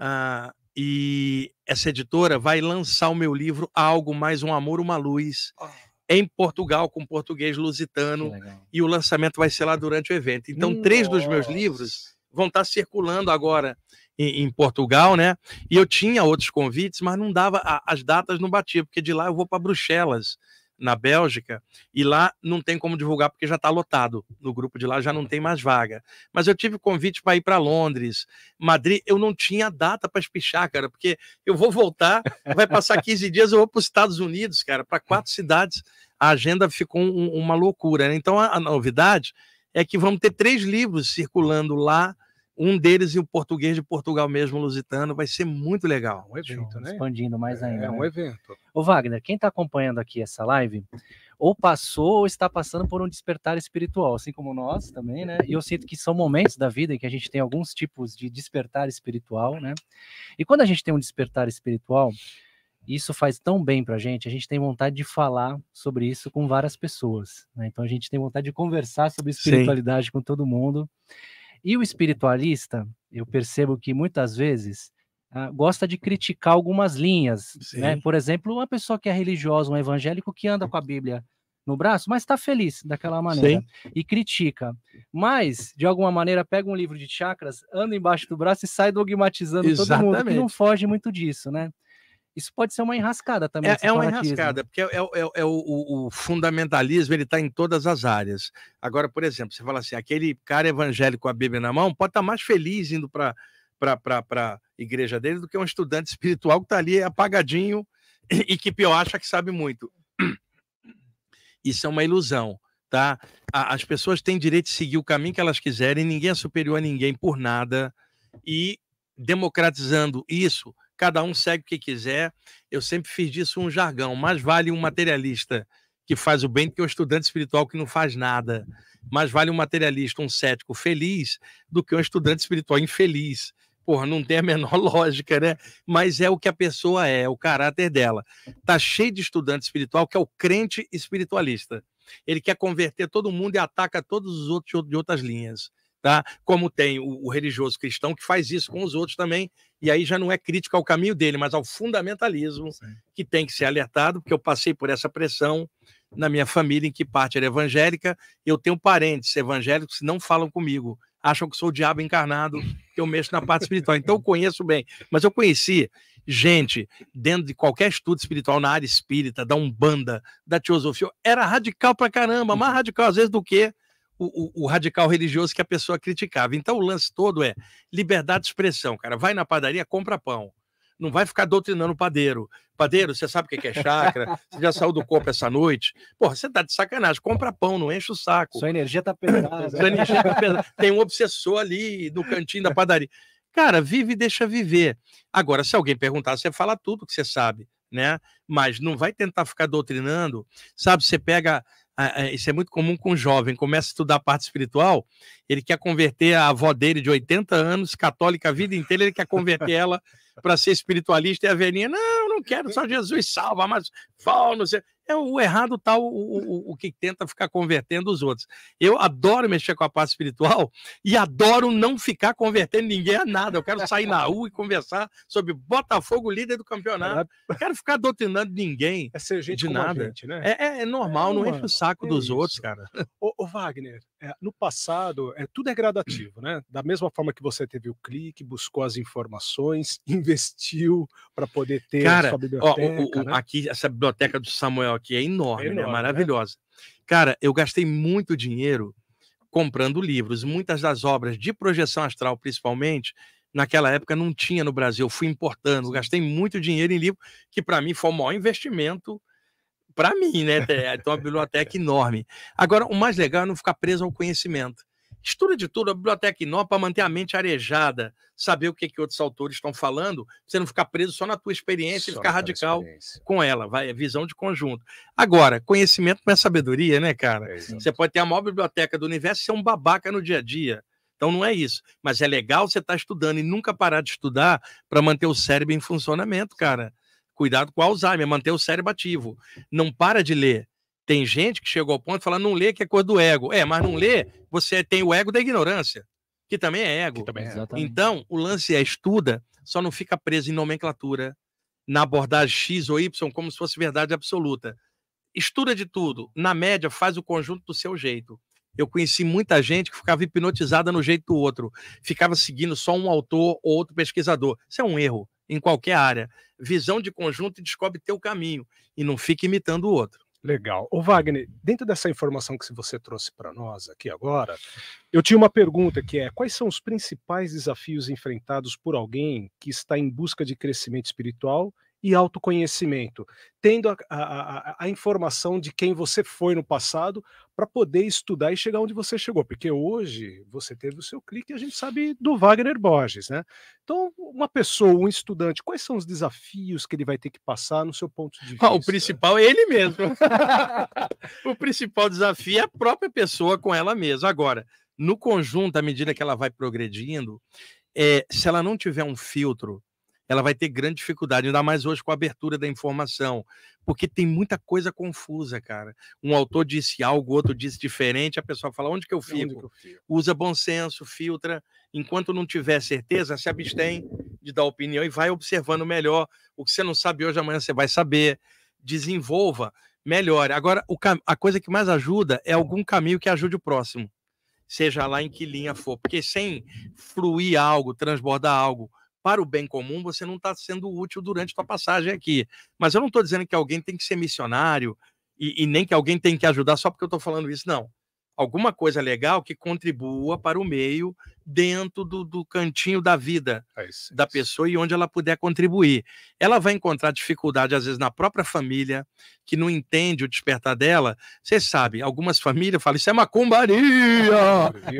uh, e essa editora vai lançar o meu livro Algo Mais Um Amor, Uma Luz. Ah. Em Portugal, com português lusitano, e o lançamento vai ser lá durante o evento. Então, Nossa. três dos meus livros vão estar tá circulando agora em, em, Portugal, né? E eu tinha outros convites, mas não dava as datas não batia, porque de lá eu vou para Bruxelas na Bélgica, e lá não tem como divulgar porque já está lotado. No grupo de lá já não tem mais vaga. Mas eu tive convite para ir para Londres, Madrid, eu não tinha data para espichar, cara, porque eu vou voltar, vai passar 15 dias, eu vou para os Estados Unidos, cara, para quatro cidades. A agenda ficou um, uma loucura. Né? Então a, a novidade é que vamos ter três livros circulando lá um deles e o português de Portugal mesmo, lusitano, vai ser muito legal. Um evento, Show, né? Expandindo mais é, ainda. É um né? evento. Ô Wagner, quem está acompanhando aqui essa live, ou passou ou está passando por um despertar espiritual, assim como nós também, né? E eu sinto que são momentos da vida em que a gente tem alguns tipos de despertar espiritual, né? E quando a gente tem um despertar espiritual, isso faz tão bem para a gente, a gente tem vontade de falar sobre isso com várias pessoas, né? Então a gente tem vontade de conversar sobre espiritualidade Sim. com todo mundo. E o espiritualista, eu percebo que muitas vezes ah, gosta de criticar algumas linhas, né? Por exemplo, uma pessoa que é religiosa, um evangélico que anda com a Bíblia no braço, mas está feliz daquela maneira Sim. e critica. Mas, de alguma maneira, pega um livro de chakras, anda embaixo do braço e sai dogmatizando Exatamente. todo mundo, que não foge muito disso, né? Isso pode ser uma enrascada também. É, é uma enrascada, porque é, é, é, é o, o, fundamentalismo, ele está em todas as áreas. Agora, por exemplo, você fala assim, aquele cara evangélico com a Bíblia na mão pode estar tá mais feliz indo para a igreja dele do que um estudante <laughs> espiritual que está ali apagadinho e, e que pior acha que sabe muito. Isso é uma ilusão, tá? A, as pessoas têm direito de seguir o caminho que elas quiserem, ninguém é superior a ninguém por nada. E democratizando isso, cada um segue o que quiser. Eu sempre fiz disso um jargão. Mais vale um materialista que faz o bem do que um estudante espiritual que não faz nada. Mais vale um materialista, um cético feliz, do que um estudante espiritual infeliz. Porra, não tem a <laughs> menor lógica, né? Mas é o que a pessoa é, é o caráter dela. Tá cheio de estudante espiritual que é o crente espiritualista. Ele quer converter todo mundo e ataca todos os outros de outras linhas tá? Como tem o, o, religioso cristão que faz isso com os outros também, e aí já não é crítica ao caminho dele, mas ao fundamentalismo Sim. que tem que ser alertado, porque eu passei por essa pressão na minha família em que parte era evangélica, eu tenho parentes evangélicos que não falam comigo, acham que sou o diabo encarnado, que eu mexo na parte espiritual. Então eu conheço bem, mas eu conheci gente dentro de qualquer estudo espiritual na área espírita, da Umbanda, da teosofia, era radical pra caramba, mais uhum. radical às vezes do que o, o, o, radical religioso que a pessoa criticava. Então o lance todo é liberdade de expressão, cara. Vai na padaria, compra pão. Não vai ficar doutrinando o padeiro. Padeiro, você sabe o que é chácara? Você já saiu do corpo essa noite? Porra, você tá de sacanagem. Compra pão, não enche o saco. Sua energia tá pesada. Sua energia tá pesada. Tem um obsessor ali no cantinho da padaria. Cara, vive e deixa viver. Agora, se alguém perguntar, você fala tudo que você sabe, né? Mas não vai tentar ficar doutrinando, sabe? Você pega isso é muito comum com um jovem, começa a estudar a parte espiritual, ele quer converter a avó dele de 80 anos, católica a vida inteira, ele quer converter ela para ser espiritualista, e a velhinha, não, não quero, só Jesus salva, mas fala, não sei. É o errado tal tá o, o, o, que tenta ficar convertendo os outros. Eu adoro mexer com a parte espiritual e adoro não ficar convertendo ninguém a nada. Eu quero sair na rua e conversar sobre Botafogo, líder do campeonato. Não quero ficar doutrinando ninguém é ser gente de nada. Gente, né? É, é, é, normal, é, não enche o saco é dos isso. outros, cara. Ô, ô Wagner, é, no passado, é, tudo é gradativo, né? Da mesma forma que você teve o clique, buscou as informações, <laughs> investiu para poder ter Cara, sua biblioteca. Ó, o, o, né? Aqui, essa biblioteca do Samuel aqui é enorme, é, né? enorme, né? maravilhosa. Né? Cara, eu gastei muito dinheiro comprando livros. Muitas das obras de projeção astral, principalmente, naquela época não tinha no Brasil. fui importando, gastei muito dinheiro em livro, que para mim foi o maior investimento para mim, né? Então uma biblioteca enorme. Agora, o mais legal é não ficar preso ao conhecimento. Estuda de tudo, a biblioteca é enorme para manter a mente arejada, saber o que, que outros autores estão falando, você não ficar preso só na tua experiência só e ficar radical com ela, vai, é visão de conjunto. Agora, conhecimento não é sabedoria, né, cara? É, você pode ter a maior biblioteca do universo e ser um babaca no dia a dia. Então não é isso. Mas é legal você estar tá estudando e nunca parar de estudar para manter o cérebro em funcionamento, cara. Cuidado com Alzheimer, manter o cérebro ativo. Não para de ler. Tem gente que chegou ao ponto de falar, não lê que é coisa do ego. É, mas não lê, você tem o ego da ignorância, que também é ego. Também é. Então, o lance é estuda, só não fica preso em nomenclatura, na abordagem X ou Y, como se fosse verdade absoluta. Estuda de tudo. Na média, faz o conjunto do seu jeito. Eu conheci muita gente que ficava hipnotizada no jeito do outro, ficava seguindo só um autor ou outro pesquisador. Isso é um erro em qualquer área. Visão de conjunto e descobre teu caminho e não fica imitando o outro. Legal. O Wagner, dentro dessa informação que você trouxe para nós aqui agora, eu tinha uma pergunta que é: quais são os principais desafios enfrentados por alguém que está em busca de crescimento espiritual e autoconhecimento, tendo a, a, a, informação de quem você foi no passado para poder estudar e chegar onde você chegou, porque hoje você teve o seu clique, e a gente sabe do Wagner Borges, né? Então, uma pessoa, um estudante, quais são os desafios que ele vai ter que passar no seu ponto de vista? Ah, o principal é ele mesmo. <laughs> o principal desafio é a própria pessoa com ela mesma. Agora, no conjunto, à medida que ela vai progredindo, é, se ela não tiver um filtro ela vai ter grande dificuldade, ainda mais hoje com a abertura da informação, porque tem muita coisa confusa, cara. Um autor disse algo, outro disse diferente, a pessoa fala: onde que eu fico? Que eu fico? Usa bom senso, filtra. Enquanto não tiver certeza, se abstém de dar opinião e vai observando melhor. O que você não sabe hoje, amanhã você vai saber. Desenvolva, melhore. Agora, a coisa que mais ajuda é algum caminho que ajude o próximo seja lá em que linha for, porque sem fluir algo, transbordar algo para o bem comum, você não está sendo útil durante sua passagem aqui. Mas eu não estou dizendo que alguém tem que ser missionário e, e nem que alguém tem que ajudar só porque eu estou falando isso, não alguma coisa legal que contribua para o meio dentro do, do cantinho da vida é isso, é da pessoa e onde ela puder contribuir. Ela vai encontrar dificuldade, às vezes, na própria família, que não entende o despertar dela. Vocês sabem, algumas famílias falam, isso é macumbaria!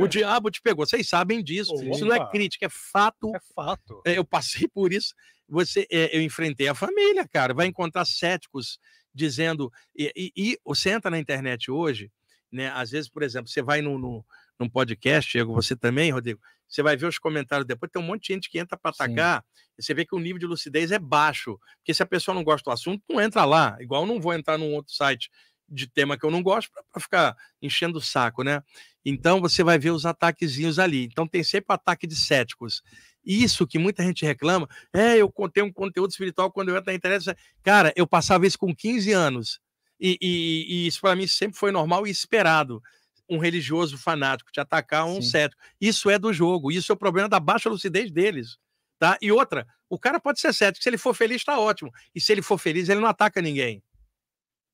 o diabo te pegou. Vocês sabem disso. Opa. Isso não é crítica, é fato. É fato. É, eu passei por isso. Você, é, eu enfrentei a família, cara. Vai encontrar céticos dizendo... E, e, e você entra na internet hoje né? Às vezes, por exemplo, você vai no, no, num podcast, Diego, você também, Rodrigo, você vai ver os comentários depois, tem um monte de gente que entra para atacar, e você vê que o nível de lucidez é baixo, porque se a pessoa não gosta do assunto, não entra lá, igual eu não vou entrar num outro site de tema que eu não gosto para ficar enchendo o saco, né? Então você vai ver os ataquezinhos ali. Então tem sempre ataque de céticos. Isso que muita gente reclama, é, eu contei um conteúdo espiritual quando eu entro na internet. Cara, eu passava isso com 15 anos e, e, e isso para mim sempre foi normal e esperado. Um religioso fanático te atacar um Sim. cético. Isso é do jogo, isso é o problema da baixa lucidez deles. Tá? E outra, o cara pode ser cético, se ele for feliz, está ótimo. E se ele for feliz, ele não ataca ninguém.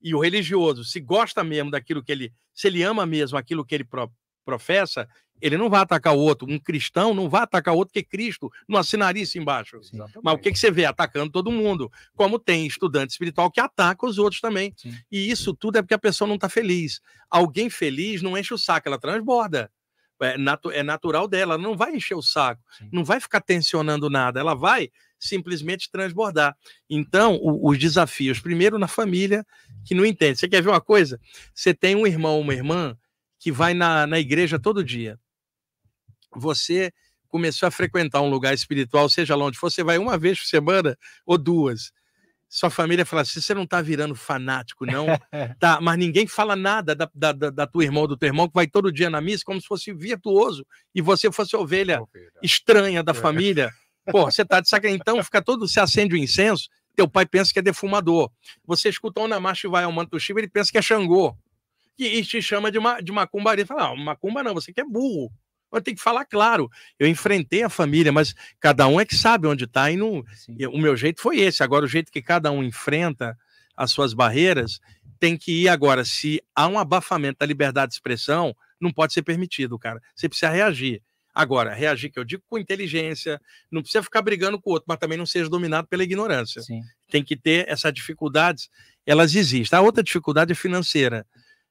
E o religioso, se gosta mesmo daquilo que ele, se ele ama mesmo aquilo que ele professa, ele não vai atacar o outro. Um cristão não vai atacar o outro, que Cristo não assinaria isso embaixo. Sim, Mas o que, que você vê? Atacando todo mundo. Como tem estudante espiritual que ataca os outros também. Sim. E isso tudo é porque a pessoa não está feliz. Alguém feliz não enche o saco, ela transborda. É, natu é natural dela, ela não vai encher o saco, Sim. não vai ficar tensionando nada, ela vai simplesmente transbordar. Então, o, os desafios, primeiro na família, que não entende. Você quer ver uma coisa? Você tem um irmão ou uma irmã que vai na, na igreja todo dia, você começou a frequentar um lugar espiritual, seja lá onde for, você vai uma vez por semana ou duas. Sua família fala assim: você não está virando fanático, não. <laughs> tá, mas ninguém fala nada da, da, da tua irmã ou do teu irmão que vai todo dia na missa como se fosse virtuoso e você fosse ovelha, estranha da é. família. Pô, você está de sacanagem. Então fica todo. Você acende o incenso, teu pai pensa que é defumador. Você escuta o Namaste vai ao manto Shiva, ele pensa que é Xangô e, te chama de, uma, de macumbaria. Fala, ah, macumba não, você que é burro. Mas tem que falar claro. Eu enfrentei a família, mas cada um é que sabe onde está. E não... o meu jeito foi esse. Agora, o jeito que cada um enfrenta as suas barreiras tem que ir agora. Se há um abafamento da liberdade de expressão, não pode ser permitido, cara. Você precisa reagir. Agora, reagir, que eu digo com inteligência, não precisa ficar brigando com o outro, mas também não seja dominado pela ignorância. Sim. Tem que ter essas dificuldades, elas existem. A outra dificuldade é financeira.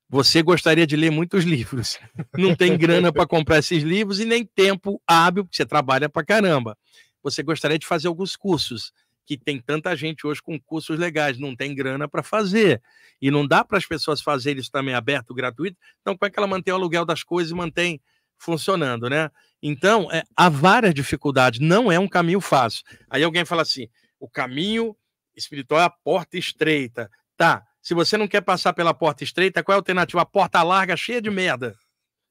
Você gostaria de ler muitos livros, <laughs> não tem grana para comprar esses livros e nem tempo hábil, porque você trabalha para caramba. Você gostaria de fazer alguns cursos, que tem tanta gente hoje com cursos legais, não tem grana para fazer. E não dá para as pessoas fazerem isso também aberto, gratuito. Então, como é que ela mantém o aluguel das coisas e mantém funcionando, né? Então, é, há várias dificuldades, não é um caminho fácil. Aí alguém fala assim: o caminho espiritual é a porta estreita. Tá, se você não quer passar pela porta estreita, qual é a alternativa? A porta larga, cheia de merda.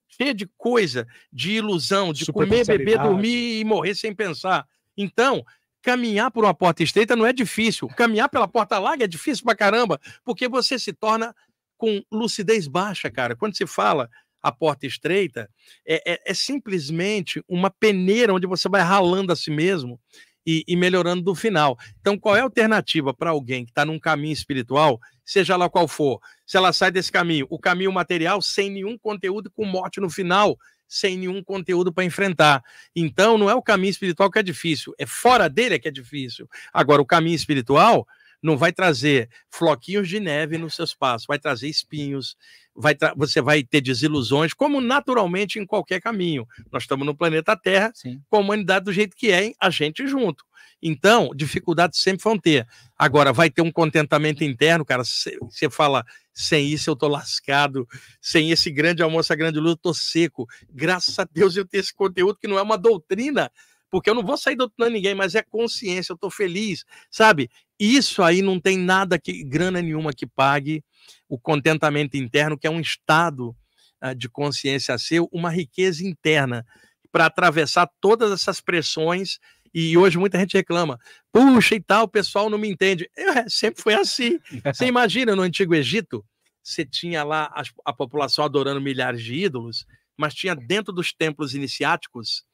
Cheia de coisa, de ilusão, de comer, beber, dormir e morrer sem pensar. Então, caminhar por uma porta estreita não é difícil. Caminhar pela porta larga é difícil pra caramba, porque você se torna com lucidez baixa, cara. Quando se fala a porta estreita, é, é, é simplesmente uma peneira onde você vai ralando a si mesmo e, e melhorando do final. Então, qual é a alternativa para alguém que está num caminho espiritual, seja lá qual for, se ela sai desse caminho, o caminho material sem nenhum conteúdo, com morte no final, sem nenhum conteúdo para enfrentar. Então, não é o caminho espiritual que é difícil, é fora dele é que é difícil. Agora, o caminho espiritual não vai trazer floquinhos de neve nos seus passos, vai trazer espinhos, vai você vai ter desilusões, como naturalmente em qualquer caminho. Nós estamos no planeta Terra, Sim. com a humanidade do jeito que é, a gente junto. Então, dificuldades sempre vão ter. Agora, vai ter um contentamento interno, cara. Você fala, sem isso eu tô lascado, sem esse grande almoço, a grande luta, eu tô seco. Graças a Deus eu tenho esse conteúdo que não é uma doutrina, porque eu não vou sair doutrinando ninguém, mas é consciência, eu estou feliz, sabe? Isso aí não tem nada que, grana nenhuma que pague o contentamento interno, que é um estado uh, de consciência seu, uma riqueza interna para atravessar todas essas pressões e hoje muita gente reclama, puxa e tal, o pessoal não me entende. É, sempre foi assim. Você <laughs> imagina no Antigo Egito, você tinha lá a, a população adorando milhares de ídolos, mas tinha dentro dos templos iniciáticos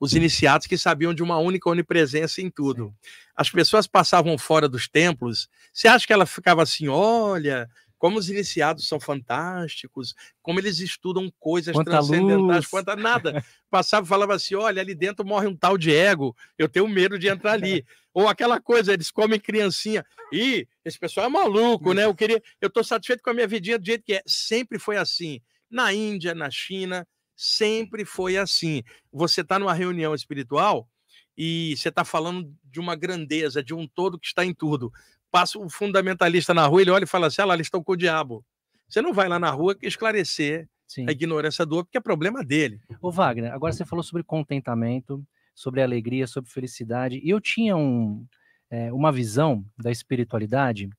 os iniciados que sabiam de uma única onipresença em tudo. As pessoas passavam fora dos templos. Você acha que ela ficava assim, olha, como os iniciados são fantásticos, como eles estudam coisas quanta transcendentais, luz. nada. <laughs> Passava e falava assim: olha, ali dentro morre um tal de ego, eu tenho medo de entrar ali. <laughs> Ou aquela coisa, eles comem criancinha. e esse pessoal é maluco, né? Eu queria, eu estou satisfeito com a minha vidinha do jeito que é. Sempre foi assim. Na Índia, na China, Sempre foi assim. Você está numa reunião espiritual e você está falando de uma grandeza, de um todo que está em tudo. Passa o um fundamentalista na rua, ele olha e fala assim: ah, lá, eles estão com o diabo. Você não vai lá na rua esclarecer Sim. a ignorância do outro, porque é problema dele. Ô, Wagner, agora você falou sobre contentamento, sobre alegria, sobre felicidade. E eu tinha um, é, uma visão da espiritualidade,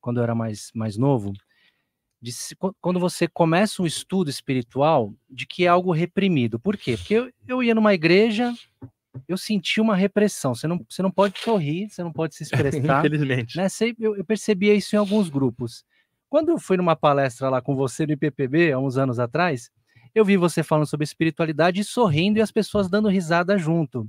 quando eu era mais, mais novo, de quando você começa um estudo espiritual de que é algo reprimido. Por quê? Porque eu, eu ia numa igreja, eu senti uma repressão. Você não, você não pode sorrir, você não pode se <laughs> expressar. Infelizmente. Né? Você, eu, eu percebia isso em alguns grupos. Quando eu fui numa palestra lá com você no IPPB, há uns anos atrás, eu vi você falando sobre espiritualidade e sorrindo e as pessoas dando risada junto.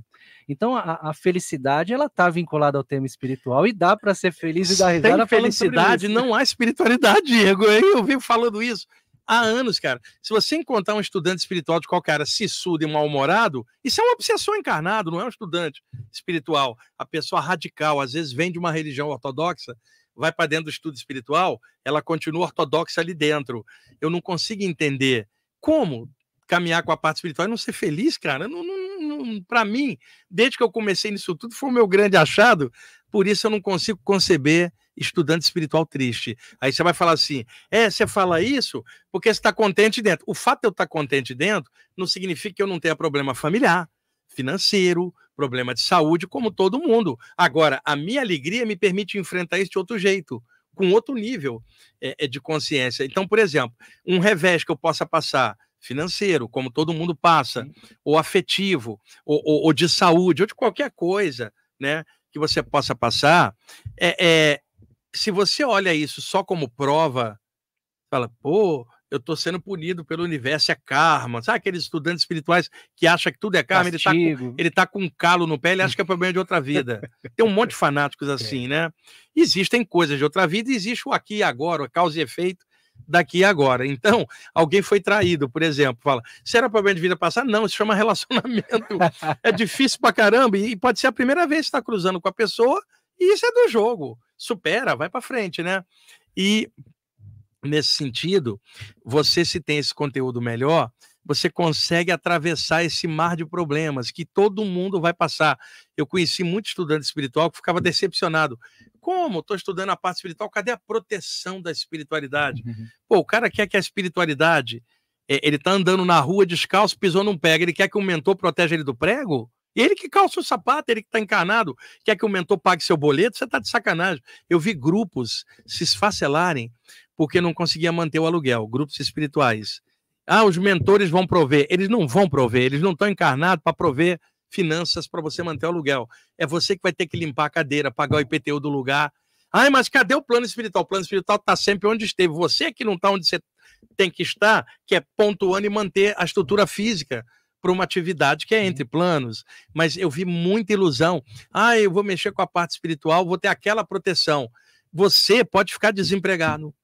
Então a, a felicidade ela está vinculada ao tema espiritual e dá para ser feliz e dar risada. Sem felicidade não há espiritualidade, <laughs> Diego. Eu vivo falando isso há anos, cara. Se você encontrar um estudante espiritual de qualquer área sissudo e mal-humorado, isso é uma obsessão encarnado, não é um estudante espiritual. A pessoa radical, às vezes, vem de uma religião ortodoxa, vai para dentro do estudo espiritual, ela continua ortodoxa ali dentro. Eu não consigo entender como caminhar com a parte espiritual e não ser feliz, cara? Não, não, não para mim, desde que eu comecei nisso tudo, foi o meu grande achado. Por isso eu não consigo conceber estudante espiritual triste. Aí você vai falar assim: é, você fala isso porque você está contente dentro. O fato de eu estar tá contente dentro não significa que eu não tenha problema familiar, financeiro, problema de saúde, como todo mundo. Agora, a minha alegria me permite enfrentar isso de outro jeito com outro nível é, de consciência. Então, por exemplo, um revés que eu possa passar financeiro, como todo mundo passa, ou afetivo, ou, ou, ou de saúde, ou de qualquer coisa, né, que você possa passar, é, é, se você olha isso só como prova, fala, pô, eu estou sendo punido pelo universo, é karma. Sabe aqueles estudantes espirituais que acham que tudo é karma? Tá Castigo. Ele está com, tá com um calo no pé, ele <laughs> acha que é problema de outra vida. Tem um monte de fanáticos é. assim, é. né? Existem coisas de outra vida, existe o aqui e agora, o causa e efeito daqui e agora. Então, alguém foi traído, por exemplo, fala, será problema de vida passada? Não, isso chama <laughs> relacionamento. é difícil pra caramba e pode ser a primeira vez que está cruzando com a pessoa e isso é do jogo. Supera, vai para frente, né? E nesse sentido, você se tem esse conteúdo melhor, você consegue atravessar esse mar de problemas que todo mundo vai passar. Eu conheci muito estudante espiritual que ficava decepcionado. Como? Estou estudando a parte espiritual, cadê a proteção da espiritualidade? Uhum. Pô, o cara quer que a espiritualidade. Eh, ele está andando na rua descalço, pisou num pega. Ele quer que o mentor proteja ele do prego? Ele que calça o sapato, ele que está encarnado, quer que o mentor pague seu boleto, você está de sacanagem. Eu vi grupos se esfacelarem porque não conseguia manter o aluguel, grupos espirituais. Ah, os mentores vão prover. Eles não vão prover, eles não estão encarnados para prover finanças para você manter o aluguel. É você que vai ter que limpar a cadeira, pagar o IPTU do lugar. Ai, mas cadê o plano espiritual? O plano espiritual está sempre onde esteve. Você que não está onde você tem que estar, que é pontuando e manter a estrutura física para uma atividade que é entre uhum. planos. Mas eu vi muita ilusão. Ah, eu vou mexer com a parte espiritual, vou ter aquela proteção. Você pode ficar desempregado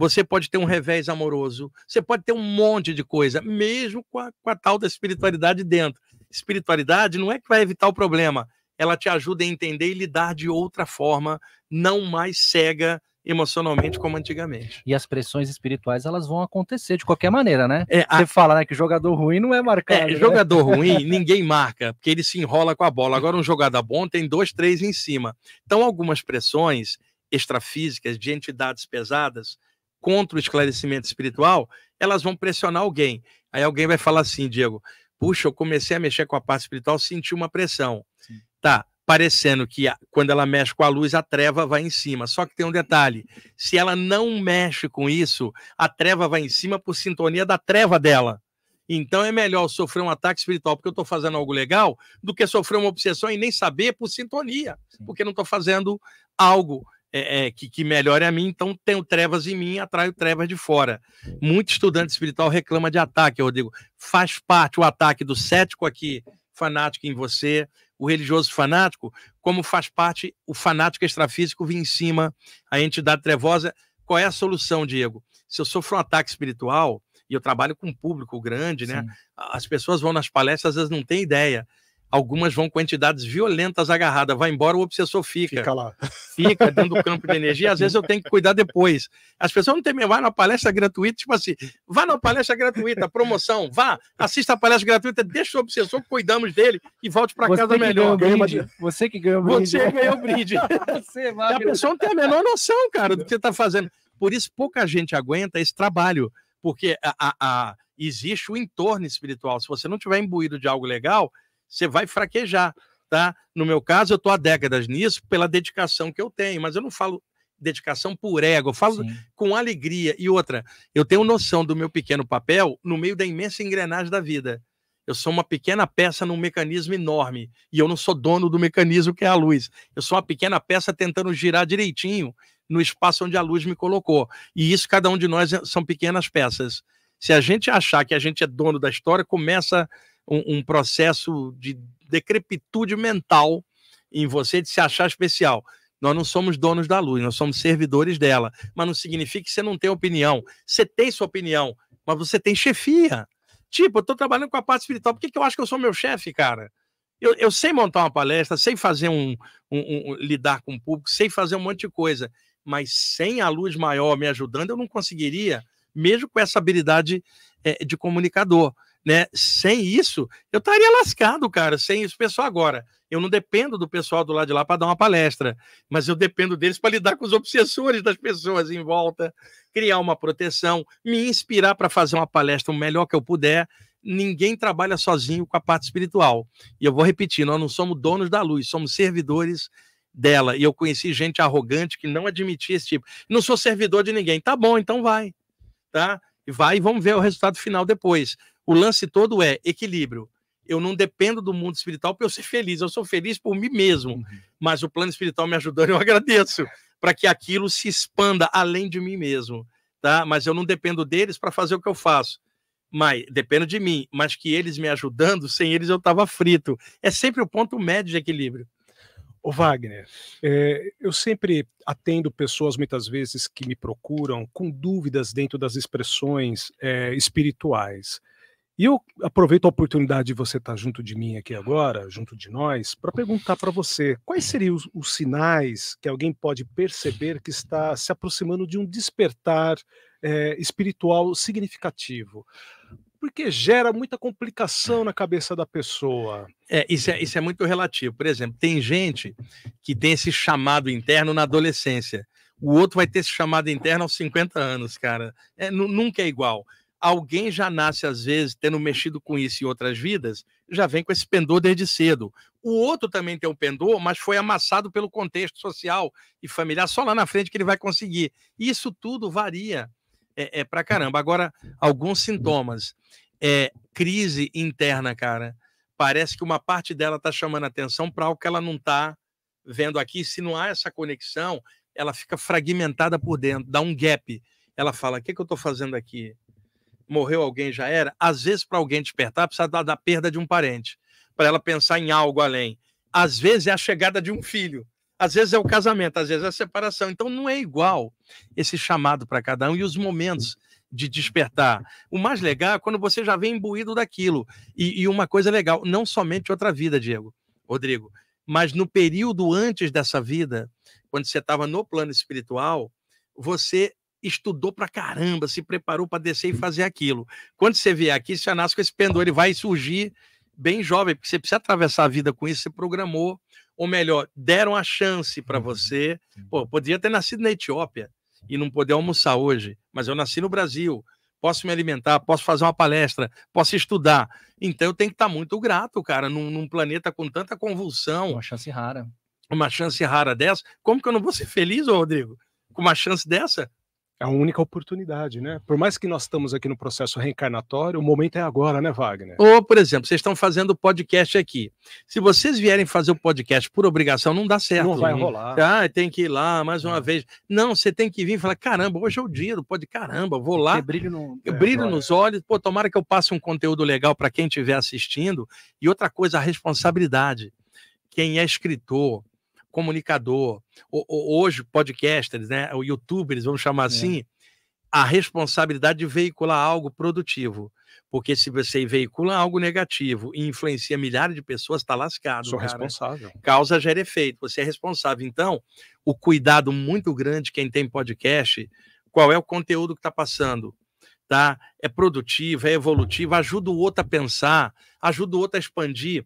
você pode ter um revés amoroso, você pode ter um monte de coisa, mesmo com a, com a tal da espiritualidade dentro. Espiritualidade não é que vai evitar o problema, ela te ajuda a entender e lidar de outra forma, não mais cega emocionalmente como antigamente. E as pressões espirituais, elas vão acontecer de qualquer maneira, né? É, a... Você fala né, que jogador ruim não é marcado. É, né? Jogador <laughs> ruim, ninguém marca, porque ele se enrola com a bola. Agora, um jogador bom tem dois, três em cima. Então, algumas pressões extrafísicas de entidades pesadas contra o esclarecimento espiritual, elas vão pressionar alguém. Aí alguém vai falar assim, Diego, puxa, eu comecei a mexer com a parte espiritual, senti uma pressão. Sim. Tá, parecendo que quando ela mexe com a luz, a treva vai em cima. Só que tem um detalhe: se ela não mexe com isso, a treva vai em cima por sintonia da treva dela. Então é melhor sofrer um ataque espiritual porque eu estou fazendo algo legal do que sofrer uma obsessão e nem saber por sintonia, porque não estou fazendo algo é, é, que, que melhore a mim, então tenho trevas em mim, atraio trevas de fora. Muito estudante espiritual reclama de ataque, Rodrigo. Faz parte o ataque do cético aqui, fanático em você, o religioso fanático, como faz parte o fanático extrafísico vir em cima, a entidade trevosa. Qual é a solução, Diego? Se eu sofro um ataque espiritual, e eu trabalho com um público grande, né? As pessoas vão nas palestras, às vezes não têm ideia. Algumas vão com entidades violentas agarradas, vai embora, o obsessor fica. Fica lá. Fica dentro do <laughs> campo de energia. Às vezes eu tenho que cuidar depois. As pessoas não têm medo, vai na palestra gratuita, tipo assim, vá na palestra gratuita, promoção, vá, assista a palestra gratuita, deixa o obsessor, cuidamos dele e volte para casa melhor. Brinde, você que ganhou o brinde. Você ganhou o brinde. <laughs> você, vai, a pessoa não tem a menor noção, cara, do que está fazendo. Por isso, pouca gente aguenta esse trabalho, porque a, a, a, existe o entorno espiritual. Se você não tiver imbuído de algo legal, você vai fraquejar, tá? No meu caso, eu estou há décadas nisso pela dedicação que eu tenho, mas eu não falo dedicação por ego, eu falo Sim. com alegria. E outra, eu tenho noção do meu pequeno papel no meio da imensa engrenagem da vida. Eu sou uma pequena peça num mecanismo enorme. E eu não sou dono do mecanismo que é a luz. Eu sou uma pequena peça tentando girar direitinho no espaço onde a luz me colocou. E isso, cada um de nós é, são pequenas peças. Se a gente achar que a gente é dono da história, começa um, um processo de decrepitude mental em você de se achar especial. Nós não somos donos da luz, nós somos servidores dela. Mas não significa que você não tem opinião. Você tem sua opinião, mas você tem chefia. Tipo, eu estou trabalhando com a parte espiritual, por que, que eu acho que eu sou meu chefe, cara? Eu, eu, sei montar uma palestra, sei fazer um, um, um, lidar com o público, sei fazer um monte de coisa, mas sem a luz maior me ajudando, eu não conseguiria, mesmo com essa habilidade é, de comunicador né? Sem isso, eu estaria lascado, cara. Sem isso, pessoal, agora. Eu não dependo do pessoal do lado de lá para dar uma palestra, mas eu dependo deles para lidar com os obsessores das pessoas em volta, criar uma proteção, me inspirar para fazer uma palestra o melhor que eu puder. Ninguém trabalha sozinho com a parte espiritual. E eu vou repetir: nós não somos donos da luz, somos servidores dela. E eu conheci gente arrogante que não admitia esse tipo. Não sou servidor de ninguém. Tá bom, então vai. Tá? Vai e vamos ver o resultado final depois. O lance todo é equilíbrio. Eu não dependo do mundo espiritual para eu ser feliz. Eu sou feliz por mim mesmo. Uhum. Mas o plano espiritual me ajudando, eu <laughs> agradeço para que aquilo se expanda além de mim mesmo, tá? Mas eu não dependo deles para fazer o que eu faço. Mas dependo de mim, mas que eles me ajudando, sem eles eu estava frito. É sempre o ponto médio de equilíbrio. O Wagner, é, eu sempre atendo pessoas muitas vezes que me procuram com dúvidas dentro das expressões é, espirituais. E eu aproveito a oportunidade de você estar junto de mim aqui agora, junto de nós, para perguntar para você quais seriam os, os, sinais que alguém pode perceber que está se aproximando de um despertar é, espiritual significativo. Porque gera muita complicação na cabeça da pessoa. É isso, é, isso é muito relativo. Por exemplo, tem gente que tem esse chamado interno na adolescência. O outro vai ter esse chamado interno aos 50 anos, cara. É, nunca é igual alguém já nasce, às vezes, tendo mexido com isso em outras vidas, já vem com esse pendor desde cedo. O outro também tem um pendor, mas foi amassado pelo contexto social e familiar, só lá na frente que ele vai conseguir. Isso tudo varia é, é pra caramba. Agora, alguns sintomas. É, crise interna, cara. Parece que uma parte dela tá chamando atenção para algo que ela não tá vendo aqui. Se não há essa conexão, ela fica fragmentada por dentro, dá um gap. Ela fala: o que, que eu estou fazendo aqui? morreu alguém, já era. Às vezes, para alguém despertar, precisa da, da perda de um parente, para ela pensar em algo além. Às vezes é a chegada de um filho, às vezes é o casamento, às vezes é a separação. Então não é igual esse chamado para cada um e os momentos de despertar. O mais legal é quando você já vem imbuído daquilo. E, e uma coisa legal, não somente outra vida, Diego, Rodrigo, mas no período antes dessa vida, quando você estava no plano espiritual, você estudou pra caramba, se preparou para descer e fazer aquilo. Quando você vier aqui, você nasce com esse pendor, ele vai surgir bem jovem, porque você precisa atravessar a vida com isso, você programou, ou melhor, deram a chance para uhum. você. Pô, podia ter nascido na Etiópia e não poder almoçar hoje, mas eu nasci no Brasil, posso me alimentar, posso fazer uma palestra, posso estudar. Então eu tenho que estar tá muito grato, cara, num, num planeta com tanta convulsão. Uma chance rara. Uma chance rara dessa. Como que eu não vou ser feliz, Rodrigo? Com uma chance dessa? é a única oportunidade, né? Por mais que nós estamos aqui no processo reencarnatório, o momento é agora, né, Wagner? Ou, por exemplo, vocês estão fazendo podcast aqui. Se vocês vierem fazer o podcast por obrigação, não dá certo. Não vai rolar. Ah, tem que ir lá mais uma é. vez. Não, você tem que vir e falar: caramba, hoje é o dia do podcast, caramba, vou lá. Tem brilho no... eu é, brilho é, nos olhos, pô, tomara que eu passe um conteúdo legal para quem estiver assistindo. E outra coisa, a responsabilidade. Quem é escritor, comunicador, o, o, hoje podcasters, né, o youtubers, vamos chamar é. assim, é. a responsabilidade de veicular algo produtivo. Porque se você veicula algo negativo e influencia milhares de pessoas, está lascado. Sou cara. responsável. Causa gera efeito, você é responsável. Então, o cuidado muito grande, quem tem podcast, qual é o conteúdo que está passando? Tá? É produtivo, é evolutivo, ajuda o outro a pensar, ajuda o outro a expandir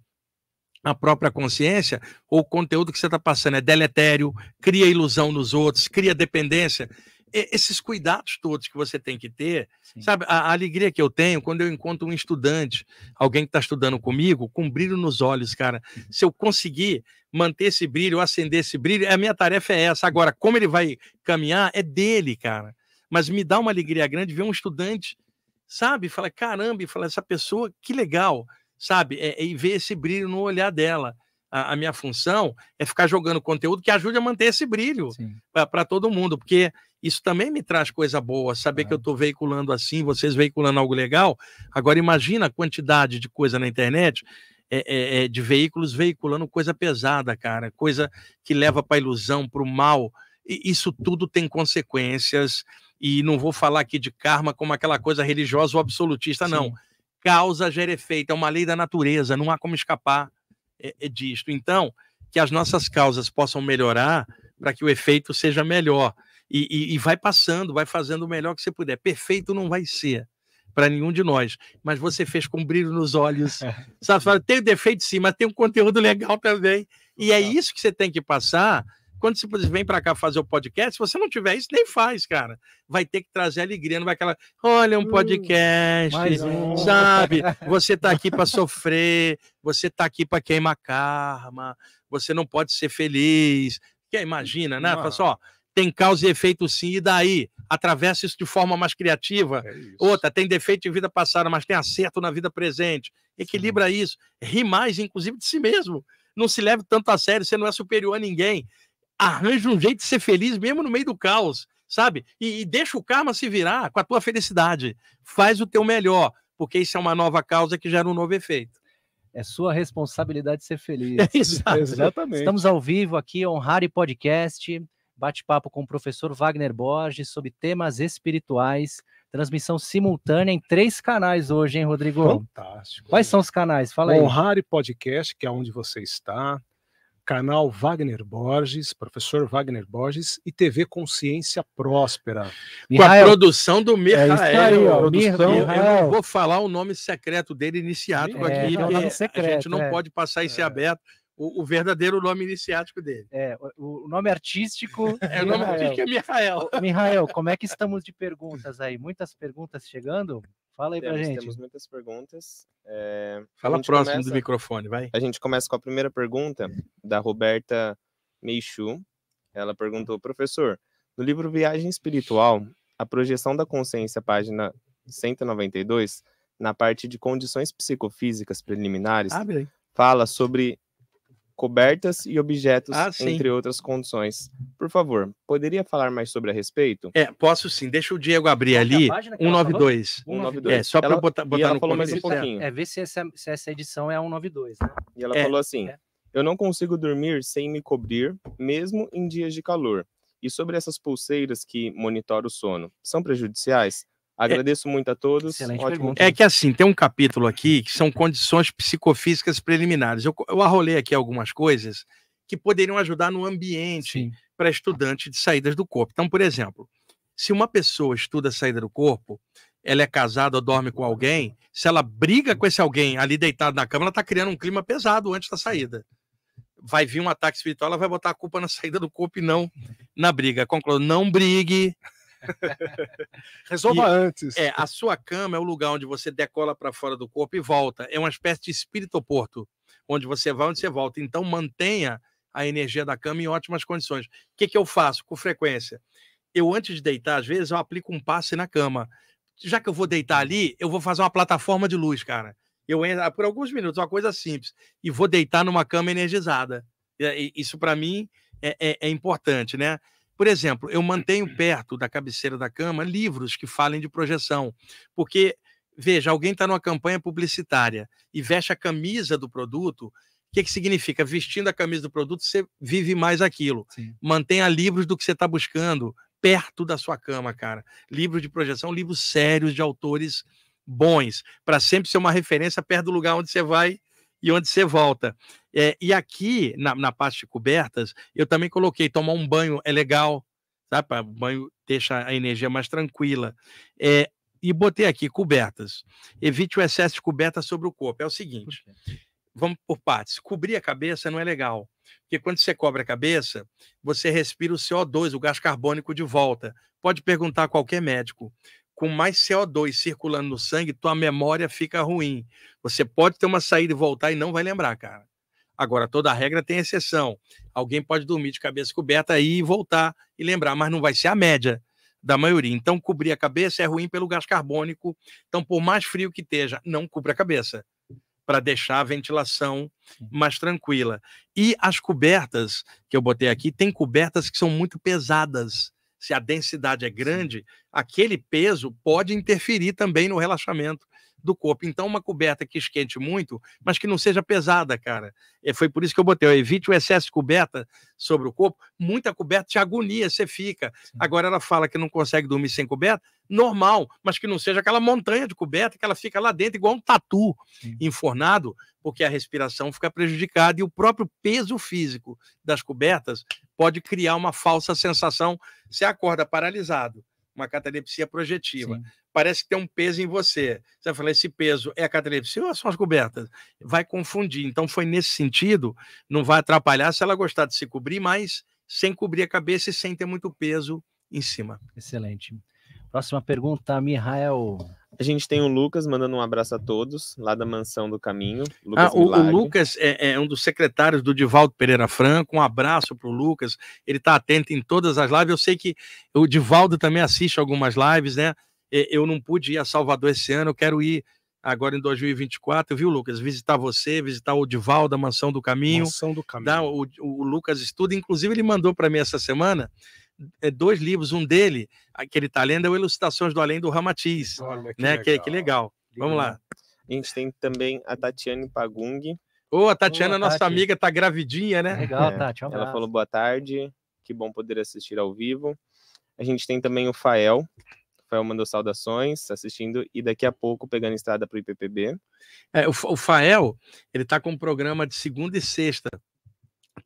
na própria consciência, ou o conteúdo que você está passando é deletério, cria ilusão nos outros, cria dependência. E, esses cuidados todos que você tem que ter, Sim. sabe? A, a, alegria que eu tenho quando eu encontro um estudante, alguém que está estudando comigo, com brilho nos olhos, cara. Uhum. Se eu conseguir manter esse brilho, acender esse brilho, a minha tarefa é essa. Agora, como ele vai caminhar, é dele, cara. Mas me dá uma alegria grande ver um estudante, sabe? Fala, caramba, e fala, essa pessoa, que legal sabe? É, é, e ver esse brilho no olhar dela. A, a, minha função é ficar jogando conteúdo que ajude a manter esse brilho para todo mundo, porque isso também me traz coisa boa, saber é. que eu estou veiculando assim, vocês veiculando algo legal. Agora, imagina a quantidade de coisa na internet é, é, é de veículos veiculando coisa pesada, cara, coisa que leva para ilusão, para o mal. E isso tudo tem consequências. E não vou falar aqui de karma como aquela coisa religiosa ou absolutista, Sim. não causa gera efeito, é uma lei da natureza, não há como escapar é, é disto. Então, que as nossas causas possam melhorar para que o efeito seja melhor. E, e, e, vai passando, vai fazendo o melhor que você puder. Perfeito não vai ser para nenhum de nós, mas você fez com brilho nos olhos. É. Sabe, tem defeito sim, mas tem um conteúdo legal também. E é isso que você tem que passar quando você vem para cá fazer o podcast, se você não tiver isso, nem faz, cara. Vai ter que trazer alegria, não vai aquela, olha um hum, podcast, hum, sabe? Você tá aqui para sofrer, você tá aqui para queimar karma, você não pode ser feliz. Que imagina, né? Fala só, assim, tem causa e efeito sim, e daí? Atravessa isso de forma mais criativa. É Outra, tem defeito em vida passada, mas tem acerto na vida presente. Equilibra sim. isso. Ri mais, inclusive, de si mesmo. Não se leve tanto a sério, você não é superior a ninguém arranja um jeito de ser feliz mesmo no meio do caos, sabe? E, e deixa o karma se virar com a tua felicidade. Faz o teu melhor, porque isso é uma nova causa que gera um novo efeito. É sua responsabilidade ser feliz. <laughs> É, exatamente. Estamos ao vivo aqui, Honrari Podcast, bate-papo com o professor Wagner Borges sobre temas espirituais. Transmissão simultânea em três canais hoje, hein, Rodrigo? Fantástico. Quais são os canais? Fala aí. Honrari Podcast, que é onde você está canal Wagner Borges, professor Wagner Borges e TV Consciência Próspera. Mihael. Com a produção do é Mihael. É aí, ó, produção, Mihael. Eu, não vou falar o nome secreto dele iniciático é, aqui, secreto, é a gente não é. pode passar esse é. aberto. O, o, verdadeiro nome iniciático dele. É, o, o nome artístico. <laughs> é, o nome artístico é Mihael. Mihael, como é que estamos de perguntas aí? Muitas perguntas chegando? Fala aí temos, pra gente. Temos muitas perguntas. É, Fala próximo começa, do microfone, vai. A gente começa com a primeira pergunta da Roberta Meixu. Ela perguntou, professor, no livro Viagem Espiritual, a projeção da consciência, página 192, na parte de condições psicofísicas preliminares, fala sobre cobertas e objetos, ah, entre outras condições. Por favor, poderia falar mais sobre a respeito? É, posso sim. Deixa o Diego abrir é ali. 192. 192. É, só para botar, botar ela no falou mais um pouquinho. É, é, ver se essa, se essa edição é 192. Né? E ela é, falou assim: é, é. Eu não consigo dormir sem me cobrir, mesmo em dias de calor. E sobre essas pulseiras que monitoram o sono, são prejudiciais? É. Agradeço é, muito a todos. Ótimo. É que assim, tem um capítulo aqui que são condições psicofísicas preliminares. Eu, eu arrolei aqui algumas coisas que poderiam ajudar no ambiente para estudante de saídas do corpo. Então, por exemplo, se uma pessoa estuda a saída do corpo, ela é casada ou dorme com alguém, se ela briga com esse alguém ali deitado na cama, ela está criando um clima pesado antes da saída. Vai vir um ataque espiritual, ela vai botar a culpa na saída do corpo e não na briga. Concluo, não brigue, <laughs> Resolva e, antes. É, a sua cama é o lugar onde você decola para fora do corpo e volta. É uma espécie de espírito porto, onde você vai, onde você volta. Então, mantenha a energia da cama em ótimas condições. O que, que eu faço com frequência? Eu, antes de deitar, às vezes, eu aplico um passe na cama. Já que eu vou deitar ali, eu vou fazer uma plataforma de luz, cara. Eu entro ah, por alguns minutos, uma coisa simples, e vou deitar numa cama energizada. Isso, para mim, é, é, é importante, né? Por exemplo, eu mantenho perto da cabeceira da cama livros que falem de projeção, porque, veja, alguém está numa campanha publicitária e veste a camisa do produto, o que, que significa? Vestindo a camisa do produto, você vive mais aquilo. Sim. Mantenha livros do que você está buscando perto da sua cama, cara. Livros de projeção, livros sérios de autores bons, para sempre ser uma referência perto do lugar onde você vai e onde você volta. É, e aqui, na, na parte de cobertas, eu também coloquei tomar um banho é legal, sabe? O banho deixa a energia mais tranquila. É, e botei aqui cobertas. Evite o excesso de coberta sobre o corpo. É o seguinte, vamos por partes. Cobrir a cabeça não é legal, porque quando você cobre a cabeça, você respira o CO2, o gás carbônico de volta. Pode perguntar a qualquer médico com mais CO2 circulando no sangue, tua memória fica ruim. Você pode ter uma saída e voltar e não vai lembrar, cara. Agora, toda regra tem exceção. Alguém pode dormir de cabeça coberta aí e voltar e lembrar, mas não vai ser a média da maioria. Então, cobrir a cabeça é ruim pelo gás carbônico. Então, por mais frio que esteja, não cubra a cabeça para deixar a ventilação mais tranquila. E as cobertas que eu botei aqui, tem cobertas que são muito pesadas se a densidade é grande, aquele peso pode interferir também no relaxamento do corpo. Então, uma coberta que esquente muito, mas que não seja pesada, cara. E é, foi por isso que eu botei. Eu evite o excesso de coberta sobre o corpo. Muita coberta te agonia, você fica. Agora, ela fala que não consegue dormir sem coberta, normal, mas que não seja aquela montanha de coberta que ela fica lá dentro, igual um tatu Sim. enfornado, porque a respiração fica prejudicada e o próprio peso físico das cobertas pode criar uma falsa sensação. Você acorda paralisado uma catalepsia projetiva. Sim parece que tem um peso em você. Você vai falar, esse peso é a catalepsia ou são as cobertas? Vai confundir. Então, foi nesse sentido, não vai atrapalhar se ela gostar de se cobrir, mas sem cobrir a cabeça e sem ter muito peso em cima. Excelente. Próxima pergunta, Mihael. A gente tem o Lucas mandando um abraço a todos, lá da Mansão do Caminho. Lucas ah, o, o, Lucas é, é, um dos secretários do Divaldo Pereira Franco. Um abraço para o Lucas. Ele está atento em todas as lives. Eu sei que o Divaldo também assiste algumas lives, né? eu não pude ir a Salvador esse ano, eu quero ir agora em 2024, viu, Lucas? Visitar você, visitar o Dival da Mansão do Caminho. Mansão do Caminho. o, o Lucas estuda, inclusive ele mandou para mim essa semana é, dois livros, um dele, aquele está lendo, é o Ilustrações do Além do Ramatiz. Olha que né? legal. Que, que legal. Vamos lá. A gente tem também a Tatiane Pagung. Ô, oh, a Tatiana, oh, nossa Tati. amiga, tá gravidinha, né? Legal, Tatiana. É. Tati. Um Ela falou boa tarde, que bom poder assistir ao vivo. A gente tem também o Fael, Fael mandou saudações, tá assistindo, e daqui a pouco pegando estrada para o IPPB. É, o, o Fael, ele está com um programa de segunda e sexta,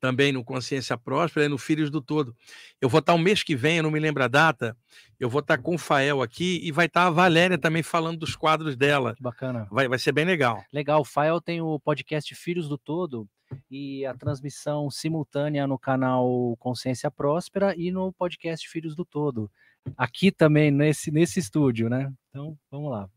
também no Consciência Próspera e no Filhos do Todo. Eu vou estar tá o um mês que vem, eu não me lembro a data, eu vou estar tá com o Fael aqui e vai estar a Valéria também falando dos quadros dela. Bacana. Vai, vai ser bem legal. Legal, o Fael tem o podcast Filhos do Todo e a transmissão simultânea no canal Consciência Próspera e no podcast Filhos do Todo aqui também nesse, nesse estúdio, né? Então, vamos lá.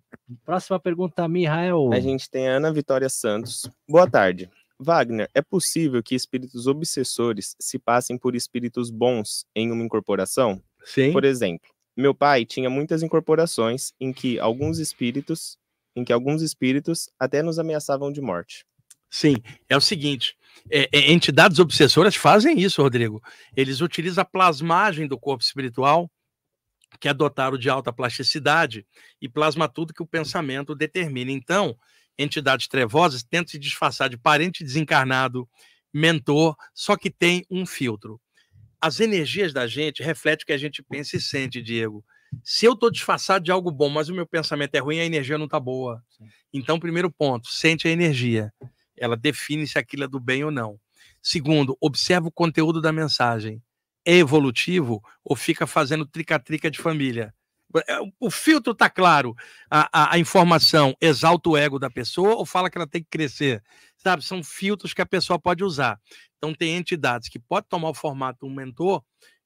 Próxima pergunta, Mihael. A gente tem a Ana Vitória Santos. Boa tarde. Wagner, é possível que espíritos obsessores se passem por espíritos bons em uma incorporação? Sim. Por exemplo, meu pai tinha muitas incorporações em que alguns espíritos, em que alguns espíritos até nos ameaçavam de morte. Sim, é o seguinte: é, é, entidades obsessoras fazem isso, Rodrigo. Eles utilizam a plasmagem do corpo espiritual que adotaram de alta plasticidade e plasma tudo que o pensamento determina. Então, entidades trevosas tentam se disfarçar de parente desencarnado, mentor, só que tem um filtro. As energias da gente refletem o que a gente pensa e sente, Diego. Se eu estou disfarçado de algo bom, mas o meu pensamento é ruim, a energia não está boa. Então, primeiro ponto, sente a energia. Ela define se aquilo é do bem ou não. Segundo, observa o conteúdo da mensagem evolutivo ou fica fazendo trica-trica de família. É, o filtro está claro. A, a, a, informação exalta o ego da pessoa ou fala que ela tem que crescer? Sabe, são filtros que a pessoa pode usar. Então, tem entidades que pode tomar o formato um mentor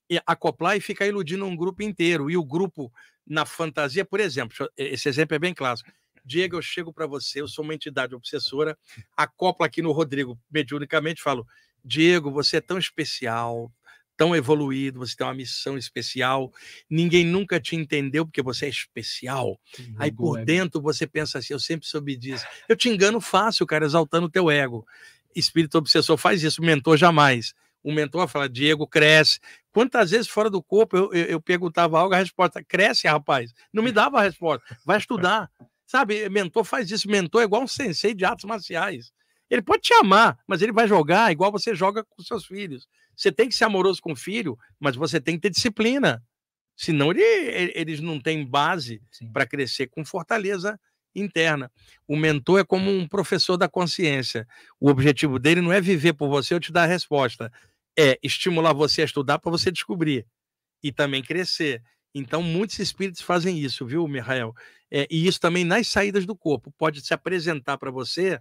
e acoplar e ficar iludindo um grupo inteiro. E o grupo, na fantasia, por exemplo, esse exemplo é bem clássico. Diego, eu chego para você, eu sou uma entidade obsessora, acopla aqui no Rodrigo, mediunicamente, falo, Diego, você é tão especial, tão evoluído, você tem uma missão especial, ninguém nunca te entendeu porque você é especial. Aí por ego. dentro você pensa assim, eu sempre soube disso. Eu te engano fácil, cara, exaltando o teu ego. Espírito obsessor faz isso, mentor jamais. O mentor fala, Diego, cresce. Quantas vezes fora do corpo eu, eu, eu perguntava algo, a resposta, cresce, rapaz. Não me dava a resposta, vai estudar. Sabe, mentor faz isso, mentor é igual um sensei de artes marciais. Ele pode te amar, mas ele vai jogar igual você joga com seus filhos. Você tem que ser amoroso com o filho, mas você tem que ter disciplina. Senão ele, eles não têm base para crescer com fortaleza interna. O mentor é como um professor da consciência. O objetivo dele não é viver por você ou te dar a resposta, é estimular você a estudar para você descobrir e também crescer. Então, muitos espíritos fazem isso, viu, Mihael? É, e isso também nas saídas do corpo. Pode se apresentar para você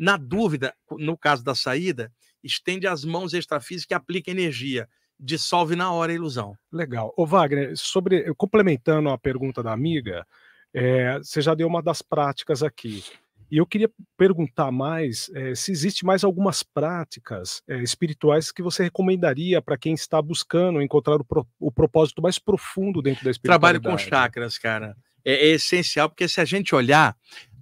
na dúvida, no caso da saída, estende as mãos extrafísicas e aplica energia. Dissolve na hora a ilusão. Legal. Ô Wagner, sobre, complementando a pergunta da amiga, é, você já deu uma das práticas aqui. E eu queria perguntar mais é, se existe mais algumas práticas é, espirituais que você recomendaria para quem está buscando encontrar o, pro, o, propósito mais profundo dentro da espiritualidade. Trabalho com chakras, cara. É, é, essencial, porque se a gente olhar,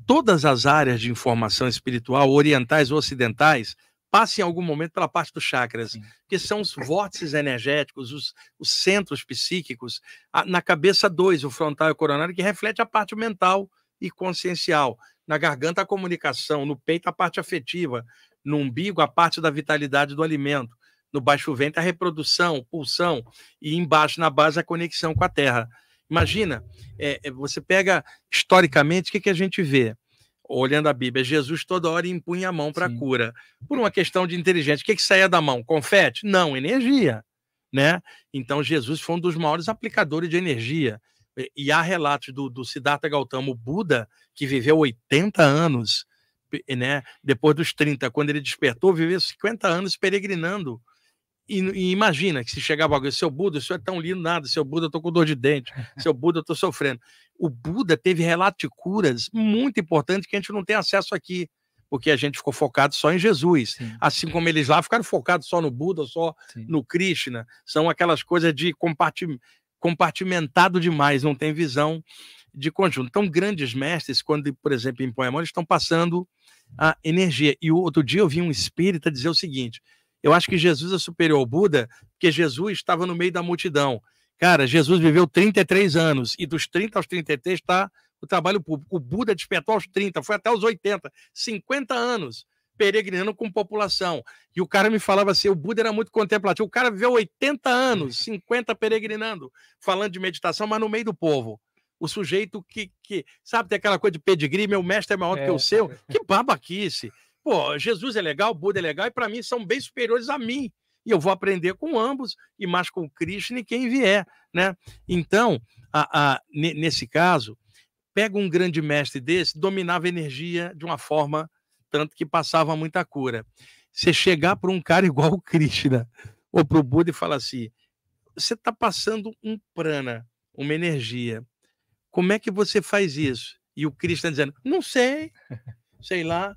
todas as áreas de informação espiritual, orientais ou ocidentais, passe em algum momento pela parte dos chakras, assim, Sim. que são os vórtices energéticos, os, os centros psíquicos, a, na cabeça 2, o frontal e o coronário, que reflete a parte mental e consciencial. Na garganta, a comunicação, no peito, a parte afetiva, no umbigo, a parte da vitalidade do alimento, no baixo ventre, a reprodução, pulsão, e embaixo, na base, a conexão com a terra. Imagina, é, é, você pega historicamente, o que, que a gente vê? Olhando a Bíblia, Jesus toda hora impunha a mão para cura. Por uma questão de inteligência, o que, que saía da mão? Confete? Não, energia. Né? Então Jesus foi um dos maiores aplicadores de energia. E há relatos do, do Siddhartha Gautama, o Buda, que viveu 80 anos, né? Depois dos 30, quando ele despertou, viveu 50 anos peregrinando e, e, imagina que se chegava alguém, seu Buda, o senhor é tão lindo, nada, seu Buda, eu tô com dor de dente, <laughs> seu Buda, eu tô sofrendo. O Buda teve relato de curas muito importante que a gente não tem acesso aqui, porque a gente ficou focado só em Jesus. Sim. Assim como eles lá ficaram focados só no Buda, só Sim. no Krishna. São aquelas coisas de compartimentado demais, não tem visão de conjunto. Então, grandes mestres, quando, por exemplo, em a eles estão passando a energia. E outro dia eu vi um espírita dizer o seguinte: eu acho que Jesus é superior ao Buda, porque Jesus estava no meio da multidão. Cara, Jesus viveu 33 anos e dos 30 aos 33 está o trabalho público. O Buda despertou aos 30, foi até aos 80, 50 anos peregrinando com população. E o cara me falava assim: o Buda era muito contemplativo. O cara viveu 80 anos, 50 uhum. peregrinando, falando de meditação, mas no meio do povo. O sujeito que, que sabe, tem aquela coisa de pedigree, meu mestre é maior do é. que o é. seu. Que babaquice. Pô, Jesus é legal, Buda é legal, e para mim são bem superiores a mim. E eu vou aprender com ambos, e mais com Krishna e quem vier. Né? Então, a, a, nesse caso, pega um grande mestre desse, dominava a energia de uma forma tanto que passava muita cura. Você chegar para um cara <laughs> igual o Krishna ou para o Buda e falar assim: você está passando um prana, uma energia. Como é que você faz isso? E o Krishna dizendo: não sei, sei lá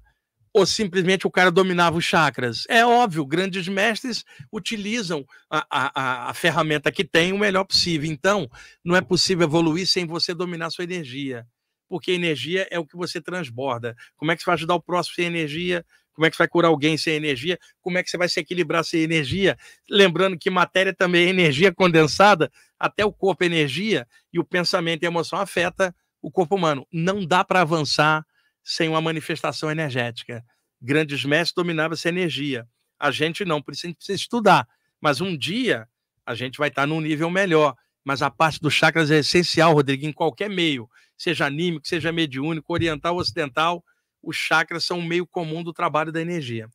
ou simplesmente o cara dominava os chakras? É óbvio, grandes mestres utilizam a, a, a ferramenta que tem o melhor possível. Então, não é possível evoluir sem você dominar sua energia, porque energia é o que você transborda. Como é que você vai ajudar o próximo sem energia? Como é que você vai curar alguém sem energia? Como é que você vai se equilibrar sem energia? Lembrando que matéria também é energia condensada, até o corpo é energia, e o pensamento e a emoção afeta o corpo humano. Não dá para avançar sem uma manifestação energética. Grandes mestres dominavam essa energia. A gente não por isso gente precisa estudar, mas um dia a gente vai estar num nível melhor. Mas a parte dos chakras é essencial, Rodrigo, em qualquer meio, seja anímico, seja mediúnico, oriental, ocidental, os chakras são um meio comum do trabalho da energia.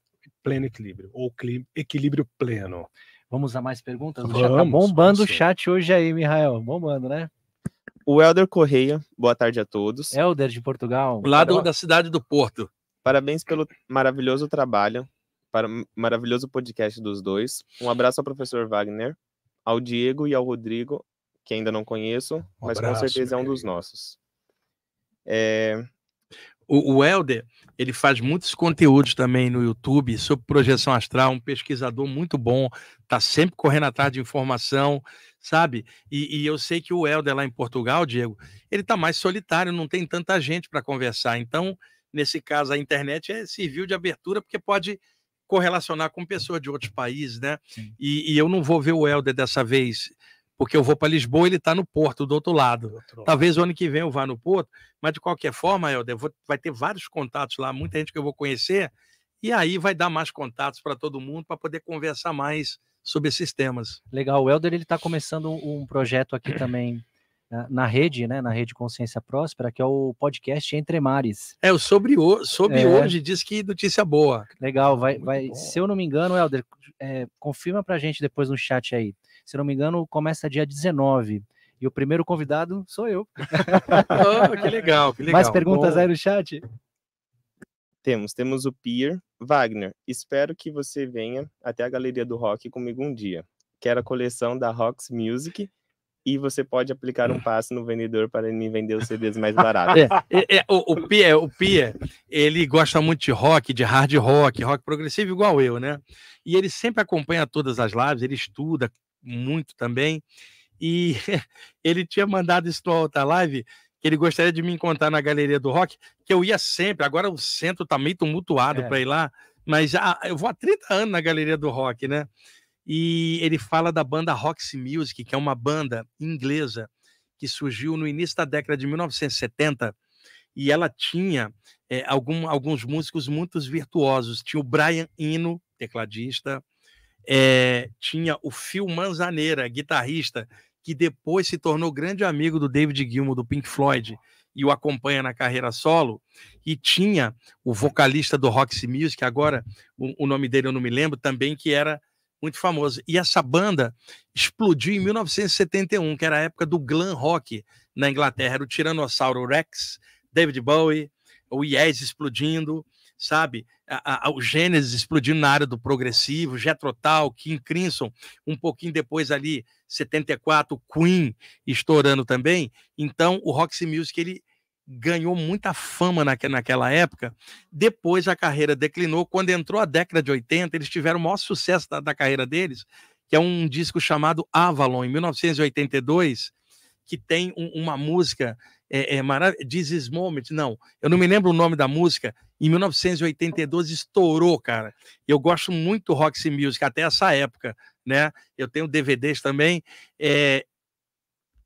Pleno equilíbrio, ou equilíbrio pleno. Vamos a mais perguntas? Vamos, já tá bombando o chat hoje aí, Mihael. Bombando, né? O Helder Correia, boa tarde a todos. Helder de Portugal. Lá do, da cidade do Porto. Parabéns pelo maravilhoso trabalho, para maravilhoso podcast dos dois. Um abraço ao professor Wagner, ao Diego e ao Rodrigo, que ainda não conheço, um mas abraço, com certeza é um dos nossos. É... O, o Helder, ele faz muitos conteúdos também no YouTube sobre projeção astral, um pesquisador muito bom, tá sempre correndo atrás de informação, sabe? E, e eu sei que o Helder lá em Portugal, Diego, ele está mais solitário, não tem tanta gente para conversar. Então, nesse caso, a internet é, civil de abertura, porque pode correlacionar com pessoas de outros países, né? E, e, eu não vou ver o Helder dessa vez, porque eu vou para Lisboa ele está no Porto, do outro lado. outro Talvez o ano que vem eu vá no Porto, mas de qualquer forma, Helder, vou, vai ter vários contatos lá, muita gente que eu vou conhecer, e aí vai dar mais contatos para todo mundo para poder conversar mais sobre esses temas. Legal, o Helder está começando um projeto aqui também né, na rede, né, na rede Consciência Próspera, que é o podcast Entre Mares. É, o sobre, o, sobre é. hoje diz que notícia boa. Legal, vai, vai se eu não me engano, Helder, é, confirma pra gente depois no chat aí. Se eu não me engano, começa dia 19. E o primeiro convidado sou eu. <laughs> oh, que legal, que legal. Mais perguntas bom. aí no chat? Temos, temos o Pier, Wagner. Espero que você venha até a Galeria do Rock comigo um dia. Quero a coleção da Rocks Music e você pode aplicar um <laughs> passo no vendedor para ele me vender os CDs mais <laughs> é, baratos. É, é, é, o, o, Pia, o Pia, ele gosta muito de rock, de hard rock, rock progressivo igual eu, né? E ele sempre acompanha todas as lives, ele estuda muito também. E <laughs> ele tinha mandado isso no outra live que ele gostaria de me encontrar na Galeria do Rock, que eu ia sempre, agora o centro tá meio tumultuado é. para ir lá, mas já, ah, eu vou há 30 anos na Galeria do Rock, né? E ele fala da banda Roxy Music, que é uma banda inglesa que surgiu no início da década de 1970 e ela tinha é, algum, alguns músicos muito virtuosos. Tinha o Brian Eno, tecladista, é, tinha o Phil Manzaneira, guitarrista, que depois se tornou grande amigo do David Gilmour, do Pink Floyd, e o acompanha na carreira solo, e tinha o vocalista do Roxy Music, agora o, o nome dele eu não me lembro, também que era muito famoso. E essa banda explodiu em 1971, que era a época do glam rock na Inglaterra, era o Tiranossauro Rex, David Bowie, o Yes explodindo, sabe? A, a, o Gênesis explodindo na área do progressivo, Jethro Tull, Kim Crimson, um pouquinho depois ali 74, Queen estourando também. Então, o Roxy Music ele ganhou muita fama na naquela época. Depois a carreira declinou. Quando entrou a década de 80, eles tiveram o maior sucesso da, da carreira deles, que é um disco chamado Avalon, em 1982, que tem um, uma música é, é, This Is Moment. Não, eu não me lembro o nome da música, em 1982 estourou, cara. Eu gosto muito do Roxy Music até essa época, né? Eu tenho DVDs também. É...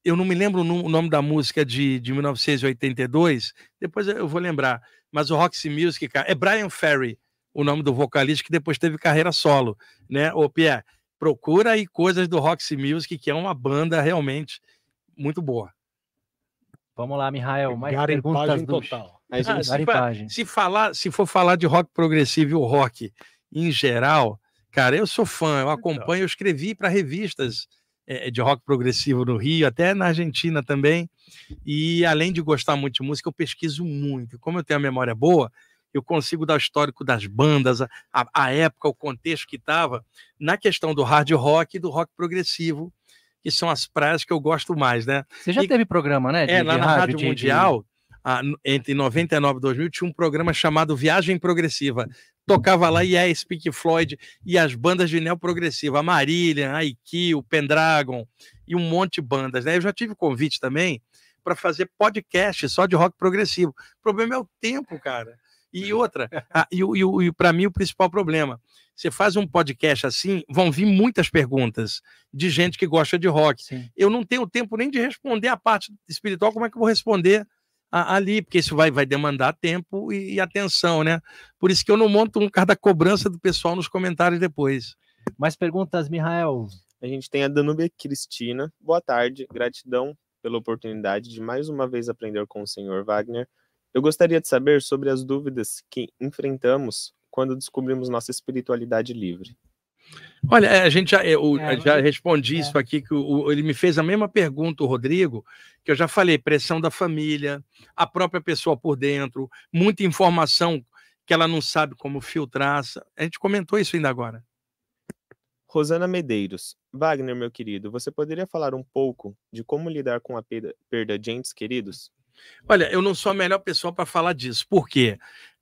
Eu não me lembro o nome da música de, de 1982, depois eu vou lembrar. Mas o Roxy Music, cara, é Brian Ferry, o nome do vocalista que depois teve carreira solo, né? Ô Pierre, procura aí coisas do Roxy Music, que é uma banda realmente muito boa. Vamos lá, Mihael, mais Garantagem perguntas total. Mas ah, se, se, falar, se for falar de rock progressivo e o rock em geral, cara, eu sou fã, eu então. acompanho, eu escrevi para revistas é, de rock progressivo no Rio, até na Argentina também. E além de gostar muito de música, eu pesquiso muito. Como eu tenho a memória boa, eu consigo dar o histórico das bandas, a, a época, o contexto que estava na questão do hard rock e do rock progressivo, que são as praias que eu gosto mais, né? Você já e, teve programa, né? De, é, lá na rádio, rádio Mundial. De ah, entre 99 e 2000, tinha um programa chamado Viagem Progressiva. Tocava lá Yes, é Pink Floyd e as bandas de neoprogressiva, a Marillion, a Iki, o Pendragon e um monte de bandas. Né? Eu já tive convite também para fazer podcast só de rock progressivo. O problema é o tempo, cara. E <laughs> outra, e, e, e para mim o principal problema, você faz um podcast assim, vão vir muitas perguntas de gente que gosta de rock. Sim. Eu não tenho tempo nem de responder a parte espiritual, como é que eu vou responder ali, porque isso vai, vai demandar tempo e, e, atenção, né? Por isso que eu não monto um cara da cobrança do pessoal nos comentários depois. Mais perguntas, Mihael? A gente tem a Danube Cristina. Boa tarde, gratidão pela oportunidade de mais uma vez aprender com o senhor Wagner. Eu gostaria de saber sobre as dúvidas que enfrentamos quando descobrimos nossa espiritualidade livre. Olha, é, a gente já, eu, é, já mas... respondi é. isso aqui, que o, ele me fez a mesma pergunta, o Rodrigo, que eu já falei, pressão da família, a própria pessoa por dentro, muita informação que ela não sabe como filtrar. A gente comentou isso ainda agora. Rosana Medeiros. Wagner, meu querido, você poderia falar um pouco de como lidar com a perda de entes queridos? Olha, eu não sou a melhor pessoa para falar disso, porque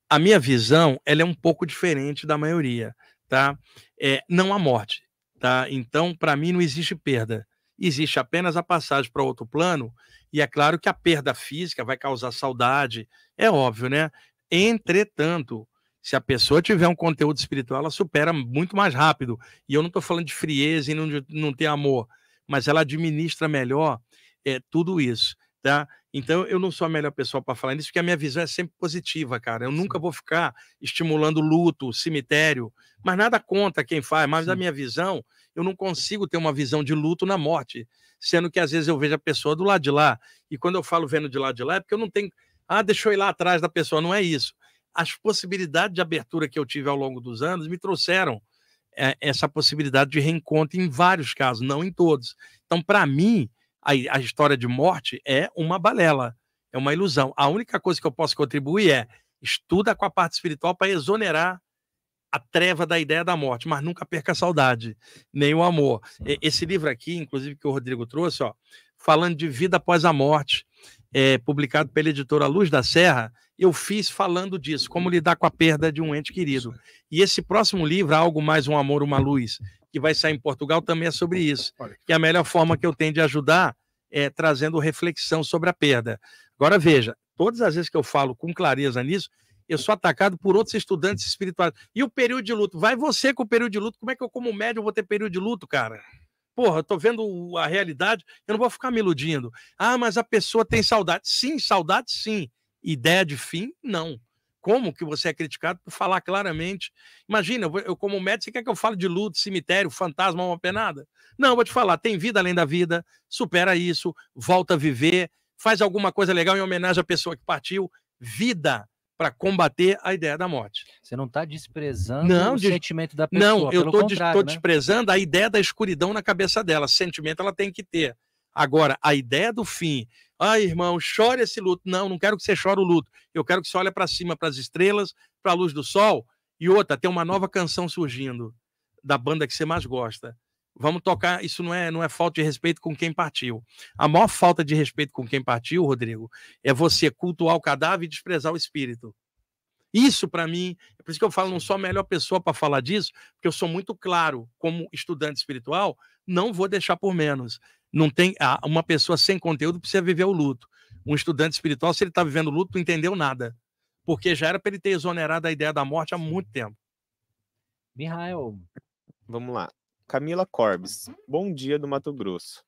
a minha visão ela é um pouco diferente da maioria tá? É, não há morte, tá? Então, para mim, não existe perda. Existe apenas a passagem para outro plano, e é claro que a perda física vai causar saudade, é óbvio, né? Entretanto, se a pessoa tiver um conteúdo espiritual, ela supera muito mais rápido. E eu não estou falando de frieza e não, de, não ter amor, mas ela administra melhor é, tudo isso tá? Então eu não sou a melhor pessoa para falar nisso, porque a minha visão é sempre positiva, cara. Eu Sim. nunca vou ficar estimulando luto, cemitério, mas nada conta quem faz, mas Sim. a minha visão, eu não consigo ter uma visão de luto na morte, sendo que às vezes eu vejo a pessoa do lado de lá, e quando eu falo vendo de lado de lá é porque eu não tenho, ah, deixou ir lá atrás da pessoa, não é isso. As possibilidades de abertura que eu tive ao longo dos anos me trouxeram eh, essa possibilidade de reencontro em vários casos, não em todos. Então, para mim, a, a história de morte é uma balela, é uma ilusão. A única coisa que eu posso contribuir é estuda com a parte espiritual para exonerar a treva da ideia da morte, mas nunca perca a saudade, nem o amor. Esse livro aqui, inclusive, que o Rodrigo trouxe, ó, falando de vida após a morte, é, publicado pela editora Luz da Serra, eu fiz falando disso, como lidar com a perda de um ente querido. E esse próximo livro, Algo Mais Um Amor, Uma Luz, que vai sair em Portugal, também é sobre isso. e a melhor forma que eu tenho de ajudar é trazendo reflexão sobre a perda. Agora, veja, todas as vezes que eu falo com clareza nisso, eu sou atacado por outros estudantes espirituais. E o período de luto? Vai você com o período de luto? Como é que eu, como médium, vou ter período de luto, cara? Porra, eu tô vendo a realidade, eu não vou ficar me iludindo. Ah, mas a pessoa tem saudade. Sim, saudade, sim. Ideia de fim, não como que você é criticado por falar claramente. Imagina, eu, como médico, você quer que eu fale de luto, cemitério, fantasma, uma penada? Não, vou te falar, tem vida além da vida, supera isso, volta a viver, faz alguma coisa legal em homenagem à pessoa que partiu, vida para combater a ideia da morte. Você não está desprezando não, o de... sentimento da pessoa. Não, eu estou des... né? desprezando a ideia da escuridão na cabeça dela. Sentimento ela tem que ter. Agora, a ideia do fim, ai, irmão, chore esse luto. Não, não quero que você chore o luto. Eu quero que você olhe para cima, para as estrelas, para a luz do sol. E outra, tem uma nova canção surgindo da banda que você mais gosta. Vamos tocar, isso não é, não é falta de respeito com quem partiu. A maior falta de respeito com quem partiu, Rodrigo, é você cultuar o cadáver e desprezar o espírito. Isso para mim, é por isso que eu falo, não sou a melhor pessoa para falar disso, porque eu sou muito claro, como estudante espiritual, não vou deixar por menos. Não tem ah, uma pessoa sem conteúdo precisa viver o luto. Um estudante espiritual, se ele está vivendo luto, não entendeu nada, porque já era para ele ter exonerado a ideia da morte há muito tempo. Mihael. vamos lá. Camila Corbes, bom dia do Mato Grosso.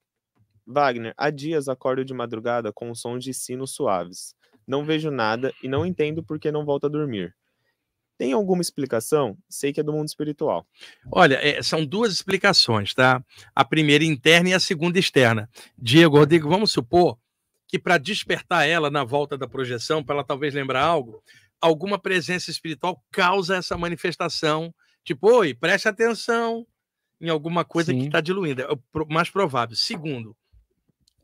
Wagner, há dias acordo de madrugada com sons som de sinos suaves. Não vejo nada e não entendo por que não volta a dormir. Tem alguma explicação? Sei que é do mundo espiritual. Olha, é, são duas explicações, tá? A primeira interna e a segunda externa. Diego, Rodrigo, vamos supor que para despertar ela na volta da projeção, para ela talvez lembrar algo, alguma presença espiritual causa essa manifestação. Tipo, oi, preste atenção em alguma coisa Sim. que está diluindo. É o mais provável. Segundo,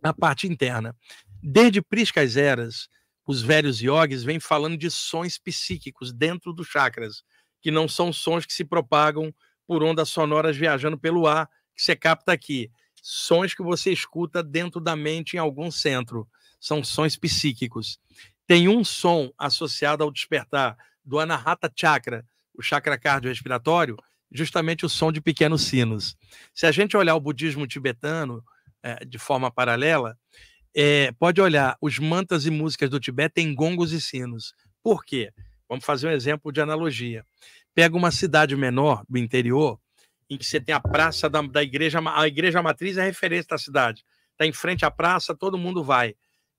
a parte interna. Desde Priscas Eras, os velhos yogis vêm falando de sons psíquicos dentro dos chakras, que não são sons que se propagam por ondas sonoras viajando pelo ar, que você capta aqui. Sons que você escuta dentro da mente em algum centro. São sons psíquicos. Tem um som associado ao despertar do Anahata Chakra, o chakra cardiorrespiratório, justamente o som de pequenos sinos. Se a gente olhar o budismo tibetano é, de forma paralela, é, pode olhar, os mantas e músicas do Tibete têm gongos e sinos. Por quê? Vamos fazer um exemplo de analogia. Pega uma cidade menor do interior, em que você tem a praça da, da igreja, a igreja matriz é a referência da cidade. Está em frente à praça, todo mundo vai.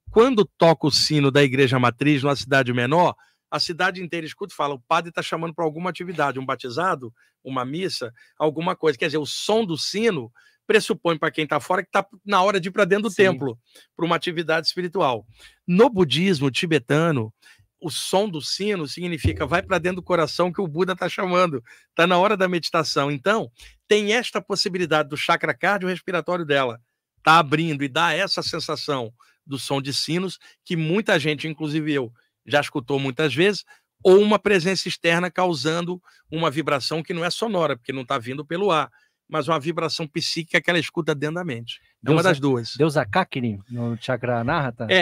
Quando toca o sino da igreja matriz numa cidade menor, a cidade inteira escuta e fala: o padre está chamando para alguma atividade, um batizado, uma missa, alguma coisa. Quer dizer, o som do sino pressupõe para quem está fora que está na hora de ir para dentro do Sim. templo, para uma atividade espiritual. No budismo tibetano, o som do sino significa vai para dentro do coração que o Buda está chamando, está na hora da meditação. Então, tem esta possibilidade do chakra cardiorrespiratório dela, está abrindo e dá essa sensação do som de sinos que muita gente, inclusive eu, já escutou muitas vezes, ou uma presença externa causando uma vibração que não é sonora, porque não está vindo pelo ar, mas uma vibração psíquica que ela escuta dentro da mente. é uma das é duas. Deusa é Kakni, no chakra Anahata? É,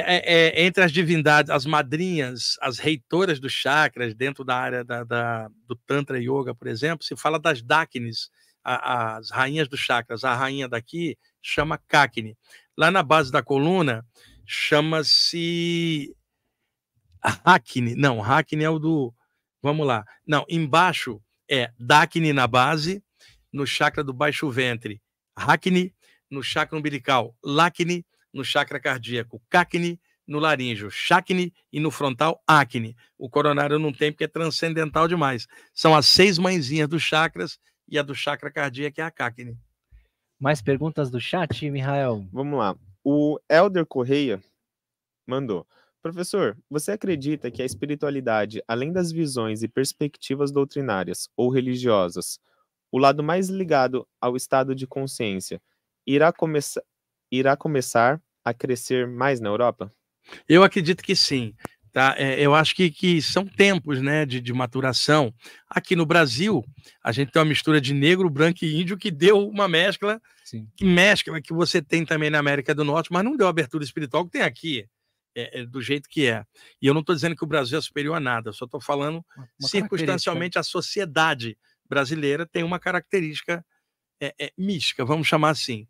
é, é, entre as divindades, as madrinhas, as reitoras dos chakras, dentro da área da, da do Tantra Yoga, por exemplo, se fala das Daknis, as rainhas dos chakras. A rainha daqui chama Kakni. Lá na base da coluna, chama-se Hakni. Não, Hakni é o do... Vamos lá. Não, embaixo é Dakni na base no chakra do baixo ventre, acne, no chakra umbilical, lacne, no chakra cardíaco, cacne, no laríngeo, chacne e no frontal, acne. O coronário não tem porque é transcendental demais. São as seis mãezinhas dos chakras e a do chakra cardíaco é a cacne. Mais perguntas do chat, Michael? Vamos lá. O Elder Correia mandou. Professor, você acredita que a espiritualidade, além das visões e perspectivas doutrinárias ou religiosas, o lado mais ligado ao estado de consciência irá, começa, irá começar a crescer mais na Europa? Eu acredito que sim. Tá, é, eu acho que, que são tempos né, de, de, maturação. Aqui no Brasil, a gente tem uma mistura de negro, branco e índio que deu uma mescla, Sim. que mescla que você tem também na América do Norte, mas não deu a abertura espiritual que tem aqui, é, é, do jeito que é. E eu não estou dizendo que o Brasil é superior a nada, só estou falando uma circunstancialmente a sociedade brasileira tem uma característica é, é, mística, vamos chamar assim.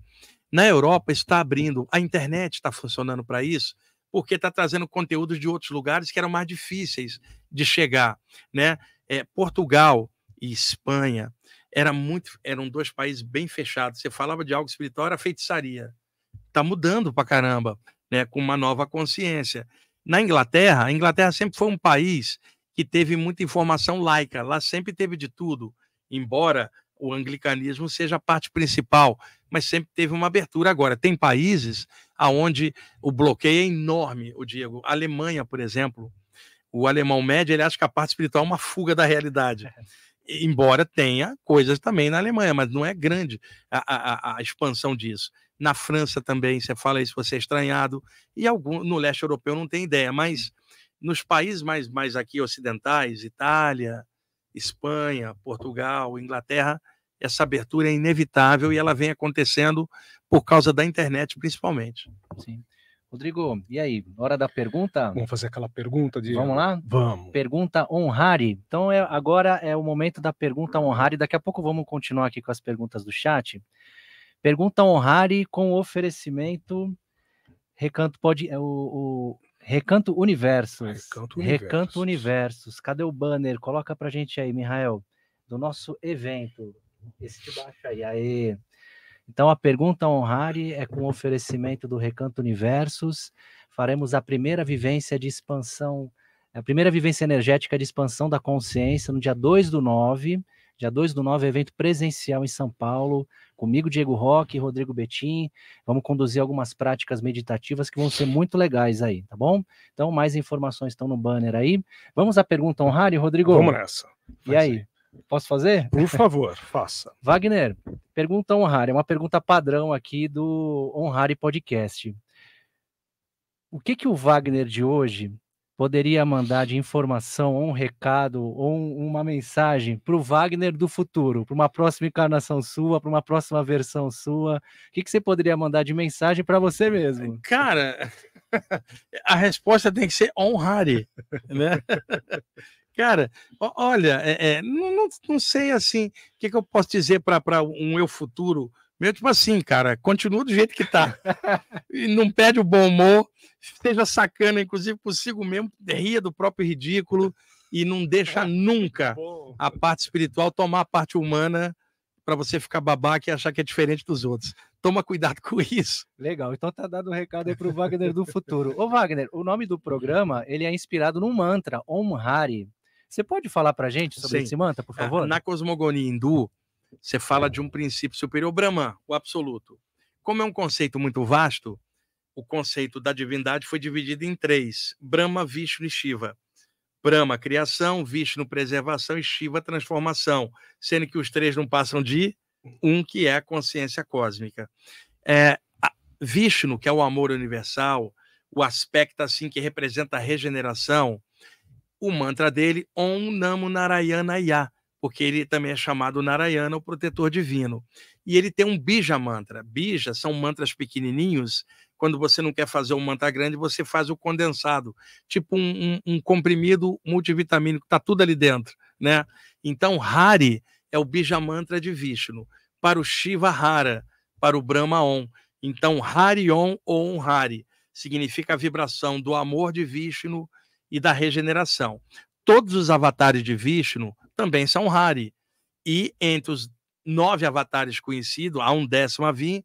Na Europa está abrindo, a internet está funcionando para isso, porque está trazendo conteúdos de outros lugares que eram mais difíceis de chegar, né? É, Portugal e Espanha era muito, eram dois países bem fechados. Você falava de algo espiritual, era feitiçaria. Está mudando para caramba, né? Com uma nova consciência. Na Inglaterra, a Inglaterra sempre foi um país que teve muita informação laica. Lá sempre teve de tudo embora o anglicanismo seja a parte principal, mas sempre teve uma abertura. Agora, tem países aonde o bloqueio é enorme, o Diego. A Alemanha, por exemplo, o alemão médio, ele acha que a parte espiritual é uma fuga da realidade. É. Embora tenha coisas também na Alemanha, mas não é grande a, a, a expansão disso. Na França também, você fala isso, você é estranhado. E algum, no leste europeu não tem ideia, mas hum. nos países mais, mais aqui ocidentais, Itália, Espanha, Portugal, Inglaterra, essa abertura é inevitável e ela vem acontecendo por causa da internet, principalmente. Sim. Rodrigo, e aí? Hora da pergunta? Vamos fazer aquela pergunta de. Vamos lá? Vamos. Pergunta honrari. Então, é, agora é o momento da pergunta honrari. Daqui a pouco vamos continuar aqui com as perguntas do chat. Pergunta honrari com oferecimento. Recanto pode. É o, o Recanto Universos. Recanto Universos. Recanto Universos. Cadê o banner? Coloca pra gente aí, Mihael, do nosso evento. Esse de baixo aí. Aê. Então, a pergunta honrare é com oferecimento do Recanto Universos. Faremos a primeira vivência de expansão, a primeira vivência energética de expansão da consciência no dia 2 do 9, Dia 2 do 9, é evento presencial em São Paulo, comigo, Diego Roque, Rodrigo Betim. Vamos conduzir algumas práticas meditativas que vão ser muito legais aí, tá bom? Então, mais informações estão no banner aí. Vamos à pergunta honrada, Rodrigo? Vamos nessa. e aí? Posso fazer? Por favor, faça. <laughs> Wagner, pergunta honrada, é uma pergunta padrão aqui do Honrare Podcast. O que que o Wagner de hoje poderia mandar de informação, ou um recado, ou uma mensagem para o Wagner do futuro, para uma próxima encarnação sua, para uma próxima versão sua? O que, que você poderia mandar de mensagem para você mesmo? <laughs> Cara, a resposta tem que ser honrare, né? <laughs> Cara, olha, é, é, não, não, sei assim, o que, que eu posso dizer para um eu futuro? Meu, tipo assim, cara, continua do jeito que tá. <laughs> não perde o bom humor, seja sacana, inclusive consigo mesmo, ria do próprio ridículo e não deixa <laughs> nunca a parte espiritual tomar a parte humana para você ficar babaca e achar que é diferente dos outros. Toma cuidado com isso. Legal, então tá dado um recado aí pro Wagner do futuro. Ô Wagner, o nome do programa, ele é inspirado num mantra, Om Hari. Você pode falar pra gente sobre Sim. esse mantra, por ah, favor? Na cosmogonia hindu, você fala de um princípio superior, Brahman, o absoluto. Como é um conceito muito vasto, o conceito da divindade foi dividido em três: Brahma, Vishnu e Shiva. Brahma, criação, Vishnu, preservação e Shiva, transformação, sendo que os três não passam de um, que é a consciência cósmica. É, Vishnu, que é o amor universal, o aspecto assim que representa a regeneração, o mantra dele, Om Namo Narayana Ya, porque ele também é chamado Narayana, o protetor divino. E ele tem um bija mantra. Bija são mantras pequenininhos quando você não quer fazer um manta grande, você faz o condensado, tipo um, um, um comprimido multivitamínico, tá tudo ali dentro, né? Então, Hari é o Bijamantra de Vishnu, para o Shiva Hara, para o Brahma Om. Então, Hari Om ou Hari significa a vibração do amor de Vishnu e da regeneração. Todos os avatares de Vishnu também são Hari, e entre os nove avatares conhecidos, há um décimo a vir,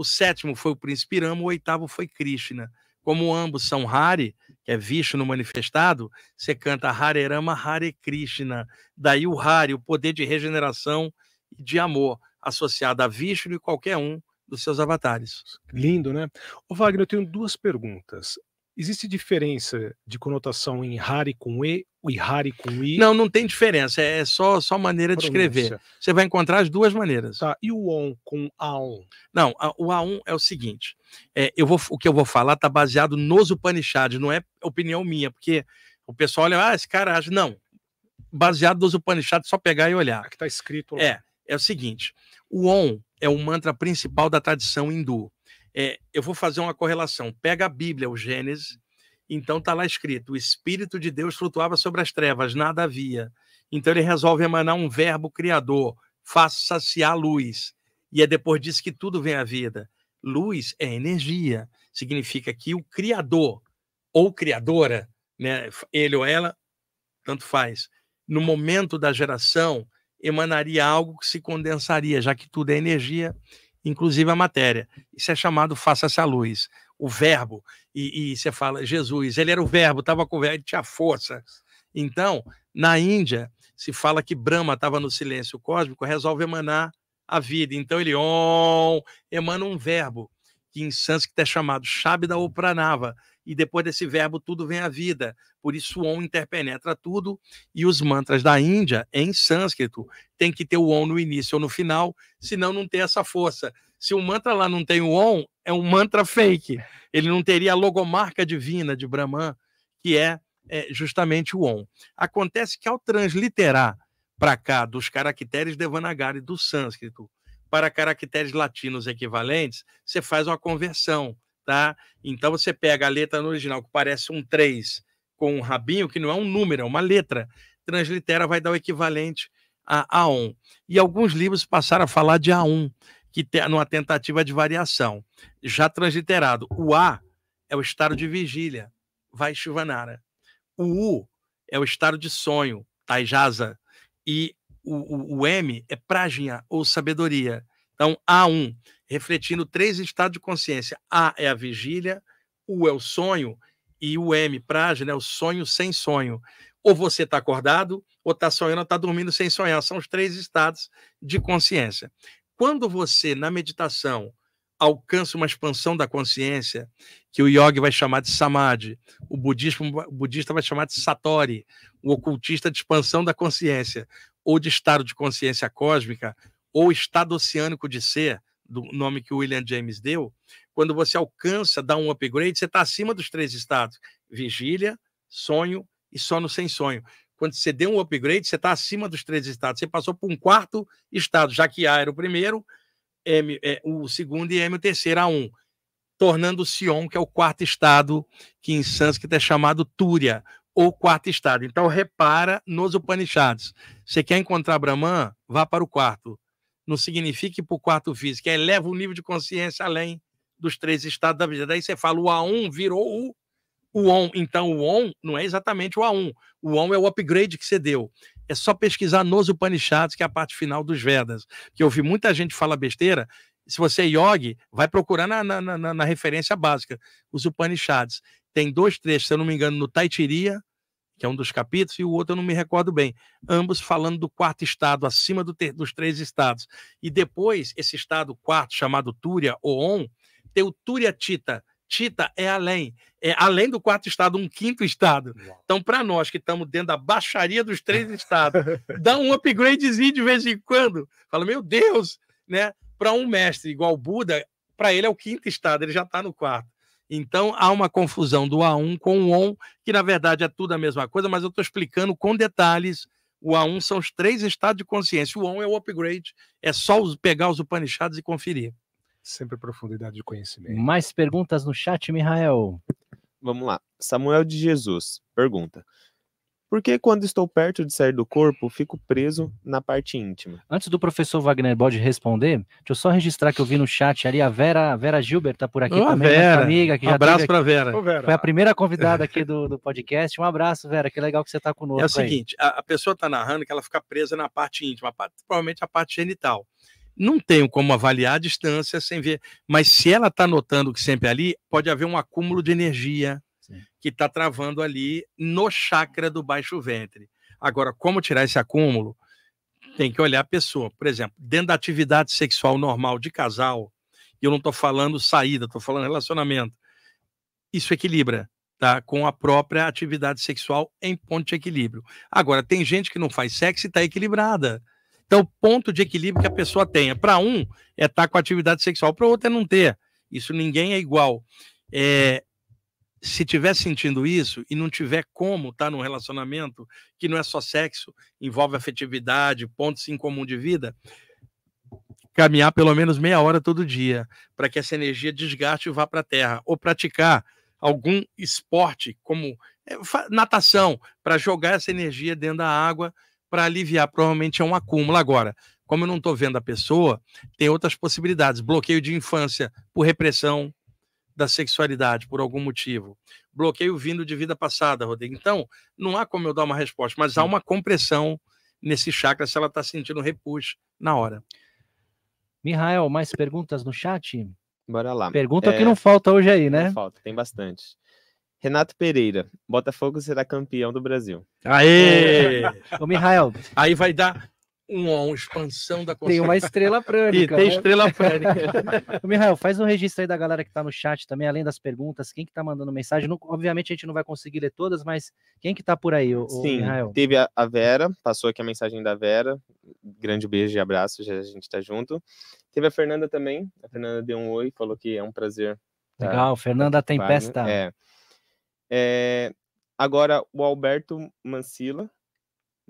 o sétimo foi o príncipe Rama, o oitavo foi Krishna. Como ambos são Hari, que é Vishnu manifestado, você canta Hare Rama, Hare Krishna. Daí o Hari, o poder de regeneração e de amor, associado a Vishnu e qualquer um dos seus avatares. Lindo, né? Ô Wagner, eu tenho duas perguntas. Existe diferença de conotação em Hari com E e Hari com I? Não, não tem diferença. É só, só maneira de escrever. Você vai encontrar as duas maneiras. Tá. E o ON com a on. Não, a, o a on é o seguinte. É, eu vou, o que eu vou falar está baseado nos Upanishads, não é opinião minha, porque o pessoal olha, ah, esse cara age. Não. Baseado nos Upanishads, só pegar e olhar. Aqui é está escrito lá. É, é o seguinte. O ON é o mantra principal da tradição hindu. É, eu vou fazer uma correlação. Pega a Bíblia, o Gênesis, então está lá escrito: o Espírito de Deus flutuava sobre as trevas, nada havia. Então ele resolve emanar um verbo criador, faça-se a luz. E é depois disso que tudo vem à vida. Luz é energia, significa que o criador ou criadora, né, ele ou ela, tanto faz, no momento da geração, emanaria algo que se condensaria, já que tudo é energia, inclusive a matéria. Isso é chamado faça-se a luz, o verbo. E, e, você fala, Jesus, ele era o verbo, estava com o verbo, ele tinha força. Então, na Índia, se fala que Brahma estava no silêncio cósmico, resolve emanar a vida. Então ele om, emana um verbo, que em sânscrito é chamado Shabda ou Pranava, e depois desse verbo tudo vem a vida. Por isso, o Om interpenetra tudo e os mantras da Índia, em sânscrito, tem que ter o Om no início ou no final, senão não tem essa força. Se o mantra lá não tem o Om, é um mantra fake. Ele não teria a logomarca divina de Brahman, que é, é justamente o Om. Acontece que ao transliterar para cá dos caracteres Devanagari do sânscrito para caracteres latinos equivalentes, você faz uma conversão tá? Então você pega a letra no original, que parece um 3, com um rabinho, que não é um número, é uma letra. Translitera vai dar o equivalente a A1. E alguns livros passaram a falar de A1, que tem uma tentativa de variação. Já transliterado, o A é o estado de vigília, vai chuvanara O U é o estado de sonho, Taijasa. Tá, e o, o, o M é prajna, ou sabedoria. Então, A1, refletindo três estados de consciência. A é a vigília, U é o sonho e o M, praje, né, o sonho sem sonho. Ou você está acordado, ou está sonhando, ou está dormindo sem sonhar. São os três estados de consciência. Quando você, na meditação, alcança uma expansão da consciência, que o yogi vai chamar de samadhi, o, budismo, o budista vai chamar de satori, o ocultista de expansão da consciência, ou de estado de consciência cósmica, ou estado oceânico de ser, do nome que o William James deu, quando você alcança, dá um upgrade, você está acima dos três estados: vigília, sonho e sono sem sonho. Quando você deu um upgrade, você está acima dos três estados. Você passou por um quarto estado, já que A era o primeiro, M, é, o segundo e M o terceiro, A1, tornando Sion, que é o quarto estado, que em sânscrito é chamado Túria, ou quarto estado. Então, repara nos Upanishads. Você quer encontrar Brahman? Vá para o quarto não significa que para o quarto físico, é eleva o nível de consciência além dos três estados da vida. Daí você fala, o A1 virou o, o ON. Então, o ON não é exatamente o A1. O ON é o upgrade que você deu. É só pesquisar nos Upanishads, que é a parte final dos Vedas. Que eu vi muita gente falar besteira. Se você é yogi, vai procurar na, na, na, na referência básica, os Upanishads. Tem dois trechos, se eu não me engano, no Taitiria que é um dos capítulos, e o outro eu não me recordo bem. Ambos falando do quarto estado, acima do dos três estados. E depois, esse estado quarto, chamado Túria ou On, tem o Túria Tita. Tita é além, é além do quarto estado, um quinto estado. Então, para nós que estamos dentro da baixaria dos três <laughs> estados, dá um upgradezinho de vez em quando. Fala, meu Deus, né? Para um mestre igual Buda, para ele é o quinto estado, ele já está no quarto. Então há uma confusão do A1 com o ON, que na verdade é tudo a mesma coisa, mas eu estou explicando com detalhes. O A1 são os três estados de consciência. O ON é o upgrade, é só pegar os Upanishads e conferir. Sempre profundidade de conhecimento. Mais perguntas no chat, Mihael. Vamos lá. Samuel de Jesus pergunta: porque quando estou perto de sair do corpo, fico preso na parte íntima. Antes do professor Wagner Bode responder, deixa eu só registrar que eu vi no chat ali a Vera, Vera Gilbert tá por aqui oh, também, Vera. amiga. Que um já abraço para Vera. Vera. Foi a primeira convidada aqui do, do podcast. Um abraço, Vera, que legal que você está conosco. É o seguinte, a, a, pessoa está narrando que ela fica presa na parte íntima, provavelmente a parte genital. Não tenho como avaliar a distância sem ver, mas se ela está notando que sempre é ali, pode haver um acúmulo de energia, que está travando ali no chakra do baixo ventre. Agora, como tirar esse acúmulo? Tem que olhar a pessoa. Por exemplo, dentro da atividade sexual normal de casal, e eu não estou falando saída, estou falando relacionamento, isso equilibra. Tá, com a própria atividade sexual em ponto de equilíbrio. Agora, tem gente que não faz sexo e está equilibrada. Então, ponto de equilíbrio que a pessoa tenha. Para um, é estar tá com atividade sexual, para o outro é não ter. Isso ninguém é igual. É, se tiver sentindo isso e não tiver como estar tá num relacionamento que não é só sexo, envolve afetividade, pontos em comum de vida, caminhar pelo menos meia hora todo dia para que essa energia desgaste e vá para a terra, ou praticar algum esporte como eh, natação para jogar essa energia dentro da água para aliviar, provavelmente é um acúmulo agora. Como eu não estou vendo a pessoa, tem outras possibilidades. Bloqueio de infância por repressão, da sexualidade por algum motivo. Bloqueio vindo de vida passada, Rodrigo. Então, não há como eu dar uma resposta, mas há uma compressão nesse chakra se ela está sentindo repuxo na hora. Mihael, mais perguntas no chat? Bora lá. Pergunta é, que não falta hoje aí, né? Não falta, tem bastante. Renato Pereira, Botafogo será campeão do Brasil. Aê! Ô, Mihael. Aí vai dar uma, uma expansão da Tem uma estrela <laughs> prânica. e tem né? estrela prânica. <laughs> Mihael, faz um registro aí da galera que está no chat também, além das perguntas, quem que tá mandando mensagem. Não, obviamente a gente não vai conseguir ler todas, mas quem que tá por aí, o, Sim, o Mihael? teve a, a, Vera, passou aqui a mensagem da Vera. Grande beijo e abraço, já a gente está junto. Teve a Fernanda também. A Fernanda deu um oi, falou que é um prazer. Tá Legal, Fernanda né? Tempesta. É. é. Agora, o Alberto Mancila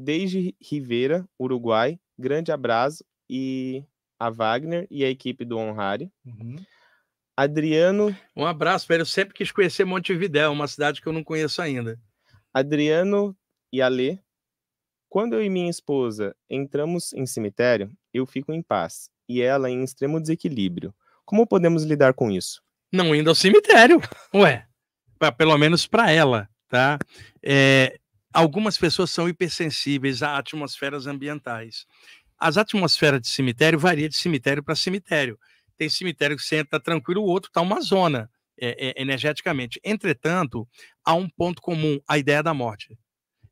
desde Rivera, Uruguai, grande abraço e a Wagner e a equipe do Honrari. Uhum. Adriano. Um abraço, velho. Eu sempre quis conhecer Montevidéu, uma cidade que eu não conheço ainda. Adriano e Alê. Quando eu e minha esposa entramos em cemitério, eu fico em paz e ela em extremo desequilíbrio. Como podemos lidar com isso? Não indo ao cemitério. <laughs> Ué, pra, pelo menos para ela, tá? É, algumas pessoas são hipersensíveis a atmosferas ambientais. As atmosferas de cemitério varia de cemitério para cemitério. Tem cemitério que você entra tranquilo, o outro está uma zona é, é, energeticamente. Entretanto, há um ponto comum: a ideia da morte.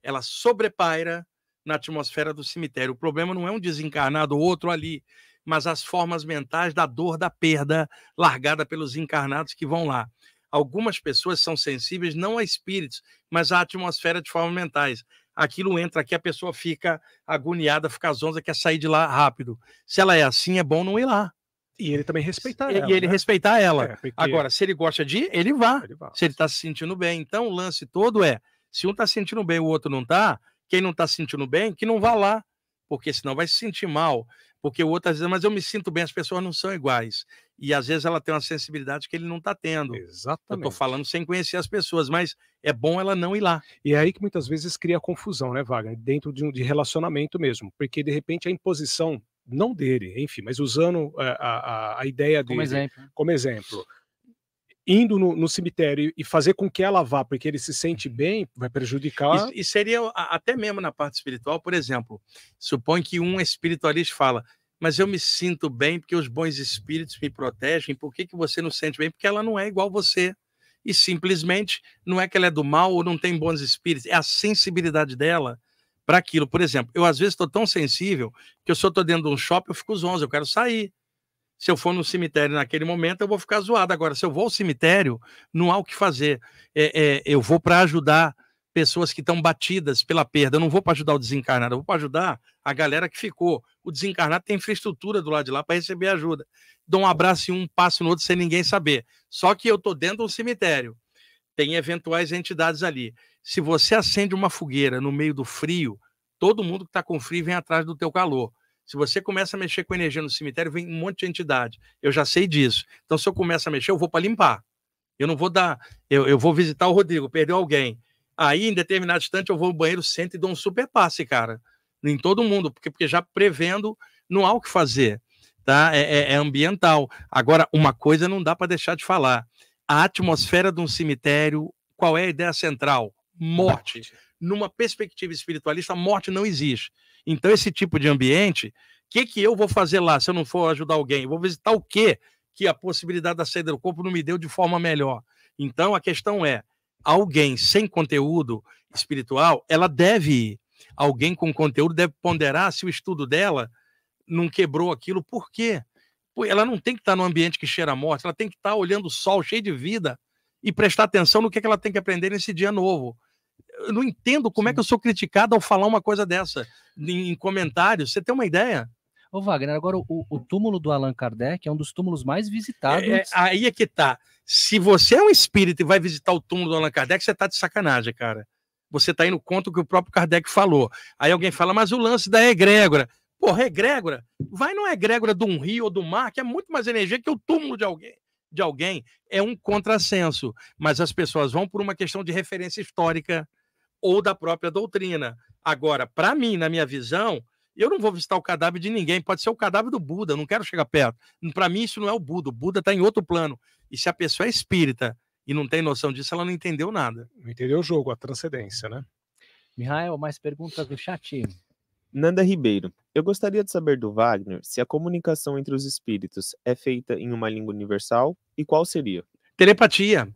Ela sobrepaira na atmosfera do cemitério. O problema não é um desencarnado ou outro ali, mas as formas mentais da dor da perda largada pelos encarnados que vão lá. Algumas pessoas são sensíveis não a espíritos, mas à atmosfera de formas mentais. Aquilo entra aqui, a pessoa fica agoniada, fica zonza, quer sair de lá rápido. Se ela é assim, é bom não ir lá. E ele também respeitar e, ela. E ele né? respeitar ela. É, porque... Agora, se ele gosta de ir, ele vá. Ele se ele está se sentindo bem. Então, o lance todo é: se um está se sentindo bem e o outro não está, quem não está se sentindo bem, que não vá lá. Porque senão vai se sentir mal. Porque o outro às vezes, mas eu me sinto bem, as pessoas não são iguais e às vezes ela tem uma sensibilidade que ele não está tendo. Exatamente. Eu estou falando sem conhecer as pessoas, mas é bom ela não ir lá. E é aí que muitas vezes cria confusão, né, Wagner? Dentro de, um, de relacionamento mesmo, porque de repente a imposição, não dele, enfim, mas usando a, a, a ideia dele como exemplo. Né? Como exemplo indo no, no, cemitério e fazer com que ela vá, porque ele se sente uhum. bem, vai prejudicar. E, e seria até mesmo na parte espiritual, por exemplo, supõe que um espiritualista fala: mas eu me sinto bem porque os bons espíritos me protegem. Por que, que você não sente bem? Porque ela não é igual você. E simplesmente não é que ela é do mal ou não tem bons espíritos, é a sensibilidade dela para aquilo. Por exemplo, eu às vezes estou tão sensível que eu só estou dentro de um shopping, eu fico zonzo, eu quero sair. Se eu for no cemitério naquele momento, eu vou ficar zoado. Agora, se eu vou ao cemitério, não há o que fazer. É, é, eu vou para ajudar pessoas que estão batidas pela perda. Eu não vou para ajudar o desencarnado, eu vou para ajudar a galera que ficou. O desencarnado tem infraestrutura do lado de lá para receber ajuda. Dou um abraço em um, passo no outro sem ninguém saber. Só que eu estou dentro de um cemitério. Tem eventuais entidades ali. Se você acende uma fogueira no meio do frio, todo mundo que está com frio vem atrás do teu calor. Se você começa a mexer com energia no cemitério, vem um monte de entidade. Eu já sei disso. Então, se eu começo a mexer, eu vou para limpar. Eu não vou dar. Eu, eu vou visitar o Rodrigo, perdeu alguém. Aí, em determinado instante, eu vou ao banheiro, sento e dou um super passe, cara, em todo mundo, porque, porque já prevendo, não há o que fazer, tá? É, é, é ambiental. Agora, uma coisa não dá para deixar de falar: a atmosfera de um cemitério, qual é a ideia central? Morte. Numa perspectiva espiritualista, morte não existe. Então, esse tipo de ambiente, o que, que eu vou fazer lá se eu não for ajudar alguém? Eu vou visitar o quê que a possibilidade da saída do corpo não me deu de forma melhor? Então, a questão é alguém sem conteúdo espiritual, ela deve ir. Alguém com conteúdo deve ponderar se o estudo dela não quebrou aquilo, por quê? Ela não tem que estar num ambiente que cheira a morte, ela tem que estar olhando o sol cheio de vida e prestar atenção no que, é que ela tem que aprender nesse dia novo. Eu não entendo como Sim. é que eu sou criticado ao falar uma coisa dessa em, em comentários. Você tem uma ideia? Ô Wagner, agora o, o hum. túmulo do Allan Kardec é um dos túmulos mais visitados. É, é, aí é que tá. Se você é um espírito e vai visitar o túmulo do Allan Kardec, você tá de sacanagem, cara. Você tá indo contra o que o próprio Kardec falou. Aí alguém fala, mas o lance da egrégora. Porra, egrégora? Vai numa é egrégora de um rio ou do mar, que é muito mais energia que o túmulo de alguém de alguém é um contrassenso, mas as pessoas vão por uma questão de referência histórica ou da própria doutrina. Agora, para mim, na minha visão, eu não vou visitar o cadáver de ninguém, pode ser o cadáver do Buda, não quero chegar perto. Para mim, isso não é o Buda, o Buda está em outro plano. E se a pessoa é espírita e não tem noção disso, ela não entendeu nada. Não entendeu o jogo, a transcendência, né? Mihael, mais perguntas do chat. Nanda Ribeiro, eu gostaria de saber do Wagner se a comunicação entre os espíritos é feita em uma língua universal e qual seria? Telepatia,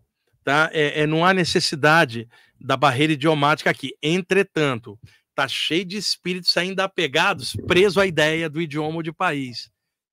tá? É, é não há necessidade da barreira idiomática aqui. Entretanto, tá cheio de espíritos ainda apegados, preso à ideia do idioma ou de país.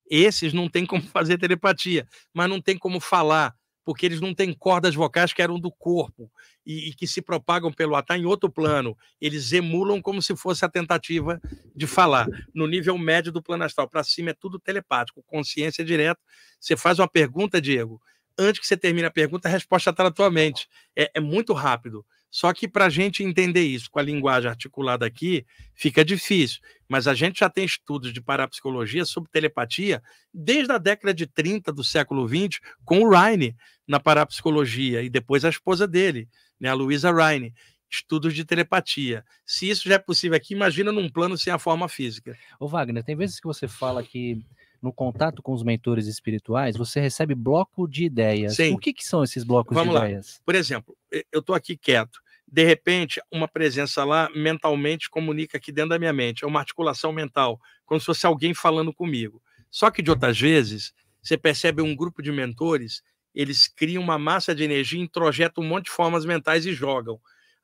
Esses não tem como <laughs> fazer telepatia, mas não tem como falar, porque eles não têm cordas vocais que eram do corpo e, e que se propagam pelo atar tá em outro plano. Eles emulam como se fosse a tentativa de falar. No nível médio do plano astral, para cima é tudo telepático, consciência direta. Você faz uma pergunta, Diego, antes que você termine a pergunta, a resposta está na tua mente. É, é muito rápido. Só que para a gente entender isso com a linguagem articulada aqui, fica difícil. Mas a gente já tem estudos de parapsicologia sobre telepatia desde a década de 30 do século 20, com o Rhine na parapsicologia, e depois a esposa dele, né, a Luisa Rhine. Estudos de telepatia. Se isso já é possível aqui, imagina num plano sem a forma física. Ô Wagner, tem vezes que você fala que no contato com os mentores espirituais, você recebe bloco de ideias. Sim. O que, que são esses blocos Vamos de lá. ideias? Por exemplo, eu estou aqui quieto. De repente, uma presença lá mentalmente comunica aqui dentro da minha mente. É uma articulação mental, como se fosse alguém falando comigo. Só que de outras vezes, você percebe um grupo de mentores, eles criam uma massa de energia, introjetam um monte de formas mentais e jogam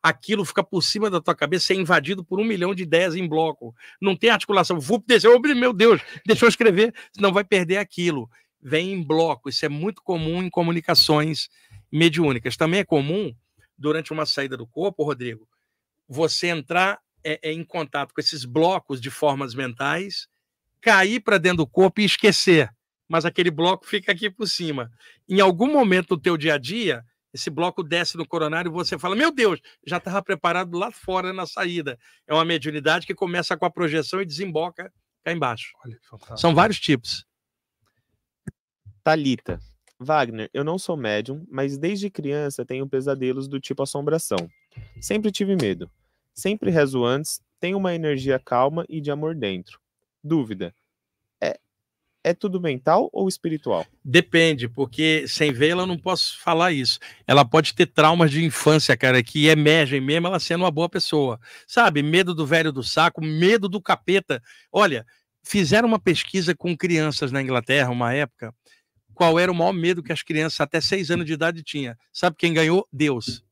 aquilo fica por cima da tua cabeça, é invadido por um milhão de ideias em bloco. Não tem articulação. Vou descer, meu Deus, deixa eu escrever, senão vai perder aquilo. Vem em bloco. Isso é muito comum em comunicações mediúnicas. Também é comum, durante uma saída do corpo, Rodrigo, você entrar é, é, em contato com esses blocos de formas mentais, cair para dentro do corpo e esquecer. Mas aquele bloco fica aqui por cima. Em algum momento do teu dia a dia, esse bloco desce no coronário e você fala: Meu Deus, já estava preparado lá fora na saída. É uma mediunidade que começa com a projeção e desemboca cá embaixo. São vários tipos. Talita. Wagner, eu não sou médium, mas desde criança tenho pesadelos do tipo assombração. Sempre tive medo. Sempre rezo antes, tenho uma energia calma e de amor dentro. Dúvida: é tudo mental ou espiritual? Depende, porque sem vê-la eu não posso falar isso. Ela pode ter traumas de infância, cara, que emergem mesmo ela sendo uma boa pessoa. Sabe? Medo do velho do saco, medo do capeta. Olha, fizeram uma pesquisa com crianças na Inglaterra, uma época, qual era o maior medo que as crianças até seis anos de idade tinham. Sabe quem ganhou? Deus.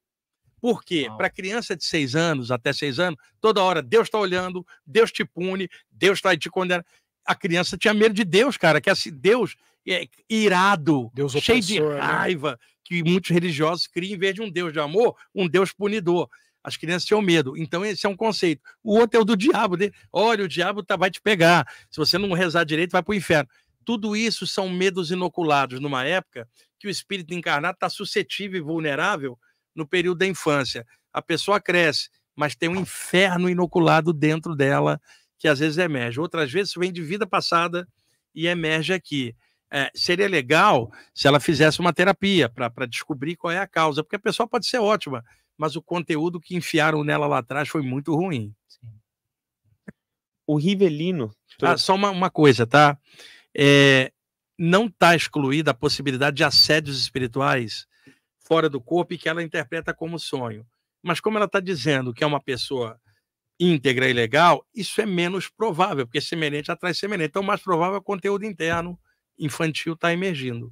Por quê? Para criança de seis anos, até seis anos, toda hora Deus está olhando, Deus te pune, Deus está te condenando a criança tinha medo de Deus, cara, que esse Deus é irado, Deus opressor, cheio de né? raiva, né? que muitos religiosos criam, em vez de um Deus de amor, um Deus punidor. As crianças tinham medo. Então, esse é um conceito. O outro é o do diabo. Dele. Né? Olha, o diabo tá, vai te pegar. Se você não rezar direito, vai para o inferno. Tudo isso são medos inoculados numa época que o espírito encarnado está suscetível e vulnerável no período da infância. A pessoa cresce, mas tem um inferno inoculado dentro dela que às vezes emerge. Outras vezes vem de vida passada e emerge aqui. É, seria legal se ela fizesse uma terapia para descobrir qual é a causa, porque a pessoa pode ser ótima, mas o conteúdo que enfiaram nela lá atrás foi muito ruim. O Rivelino. Ah, só uma, uma coisa, tá? É, não está excluída a possibilidade de assédios espirituais fora do corpo e que ela interpreta como sonho. Mas como ela está dizendo que é uma pessoa íntegra e legal, isso é menos provável, porque semelhante atrai semelhante. Então, mais provável é conteúdo interno infantil está emergindo.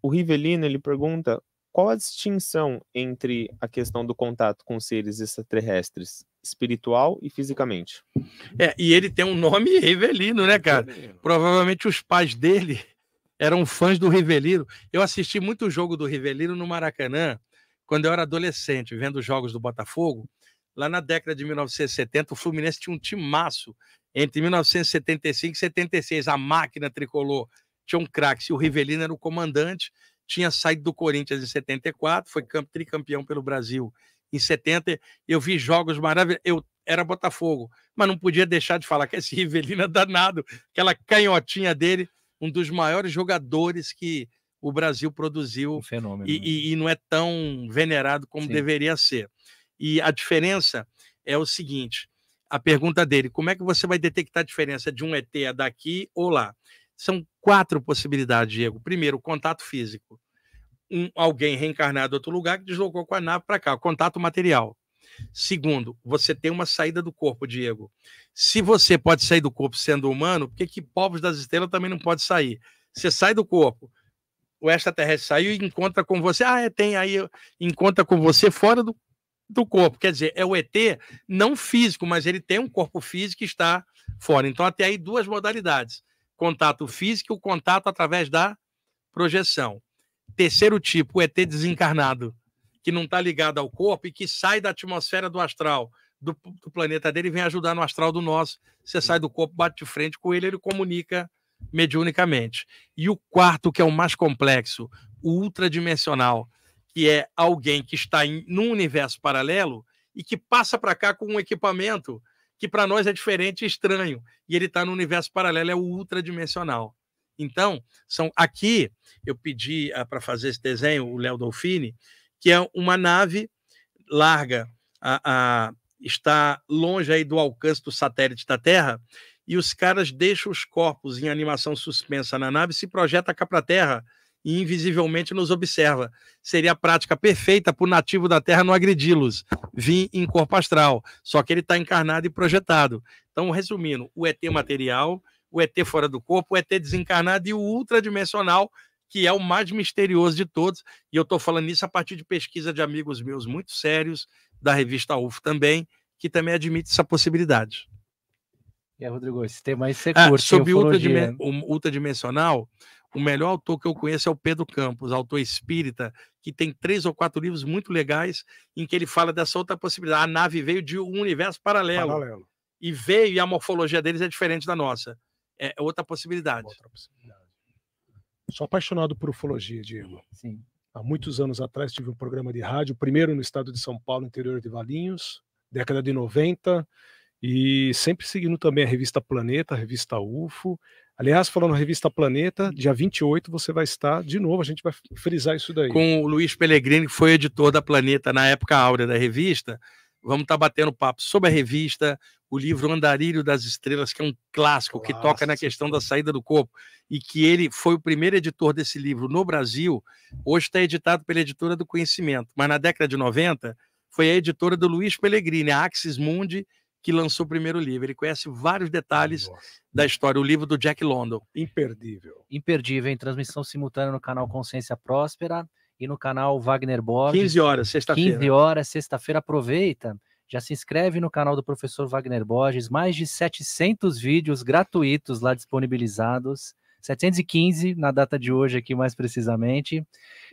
O Rivelino ele pergunta qual a distinção entre a questão do contato com seres extraterrestres, espiritual e fisicamente. É, e ele tem um nome <laughs> Rivelino, né, cara? Rivelino. Provavelmente os pais dele <laughs> eram fãs do Rivelino. Eu assisti muito o jogo do Rivelino no Maracanã quando eu era adolescente, vendo os jogos do Botafogo. Lá na década de 1970, o Fluminense tinha um timaço entre 1975 e 76. A máquina tricolor tinha um craque. O Rivelino era o comandante, tinha saído do Corinthians em 74, foi tricampeão pelo Brasil em 70. Eu vi jogos maravilhosos. Eu era Botafogo, mas não podia deixar de falar que esse <laughs> Rivelino é danado, aquela canhotinha dele, um dos maiores jogadores que o Brasil produziu. Um fenômeno. E, né? e, e não é tão venerado como Sim. deveria ser. E a diferença é o seguinte: a pergunta dele, como é que você vai detectar a diferença de um ET a daqui ou lá? São quatro possibilidades, Diego. Primeiro, contato físico. Um, alguém reencarnado em outro lugar que deslocou com a nave para cá, contato material. Segundo, você tem uma saída do corpo, Diego. Se você pode sair do corpo sendo humano, por que, que povos das estrelas também não pode sair? Você sai do corpo, o extraterrestre saiu e encontra com você. Ah, é, tem aí, encontra com você fora do, do corpo. Quer dizer, é o ET não físico, mas ele tem um corpo físico que está fora. Então, até aí, duas modalidades: contato físico e o contato através da projeção. Terceiro tipo, o ET desencarnado, que não está ligado ao corpo e que sai da atmosfera do astral, do, do planeta dele, e vem ajudar no astral do nosso. Você sai do corpo, bate de frente com ele, ele comunica mediunicamente. E o quarto, que é o mais complexo, o ultradimensional que é alguém que está em num universo paralelo e que passa para cá com um equipamento que para nós é diferente e estranho, e ele está no universo paralelo, é o ultradimensional. Então, são aqui eu pedi ah, para fazer esse desenho o Léo Dolfini, que é uma nave larga, a, a, está longe aí do alcance do satélite da Terra, e os caras deixam os corpos em animação suspensa na nave e se projeta cá para a Terra e invisivelmente nos observa. Seria a prática perfeita para o nativo da Terra não agredi-los, vim em corpo astral, só que ele está encarnado e projetado. Então, resumindo, o ET material, o ET fora do corpo, o ET desencarnado e o ultradimensional, que é o mais misterioso de todos. E eu estou falando isso a partir de pesquisa de amigos meus muito sérios, da revista UFO também, que também admite essa possibilidade. E Rodrigo, esse tema aí você ah, curte. Ah, sobre ultradimen né? o ultradimensional, o melhor autor que eu conheço é o Pedro Campos, autor espírita, que tem três ou quatro livros muito legais em que ele fala dessa outra possibilidade. A nave veio de um universo paralelo. paralelo. E veio, e a morfologia deles é diferente da nossa. É outra possibilidade. Outra possibilidade. Sou apaixonado por ufologia, Diego. Sim. Há muitos anos atrás tive um programa de rádio, primeiro no estado de São Paulo, interior de Valinhos, década de 90, e sempre seguindo também a revista Planeta, a revista UFO, Aliás, falando na revista Planeta, dia 28 você vai estar de novo, a gente vai frisar isso daí. Com o Luiz Pellegrini, que foi editor da Planeta na época áurea da revista. Vamos estar tá batendo papo sobre a revista, o livro Andarilho das Estrelas, que é um clássico, que toca na questão da saída do corpo, e que ele foi o primeiro editor desse livro no Brasil. Hoje está editado pela Editora do Conhecimento, mas na década de 90 foi a editora do Luiz Pellegrini, a Axis Mundi, que lançou o primeiro livro. Ele conhece vários detalhes Nossa. da história. O livro do Jack London. Imperdível. Imperdível, em transmissão simultânea no canal Consciência Próspera e no canal Wagner Borges. 15 horas, sexta-feira. 15 horas, sexta-feira. Aproveita. Já se inscreve no canal do professor Wagner Borges, mais de 700 vídeos gratuitos lá disponibilizados. 715 na data de hoje aqui mais precisamente.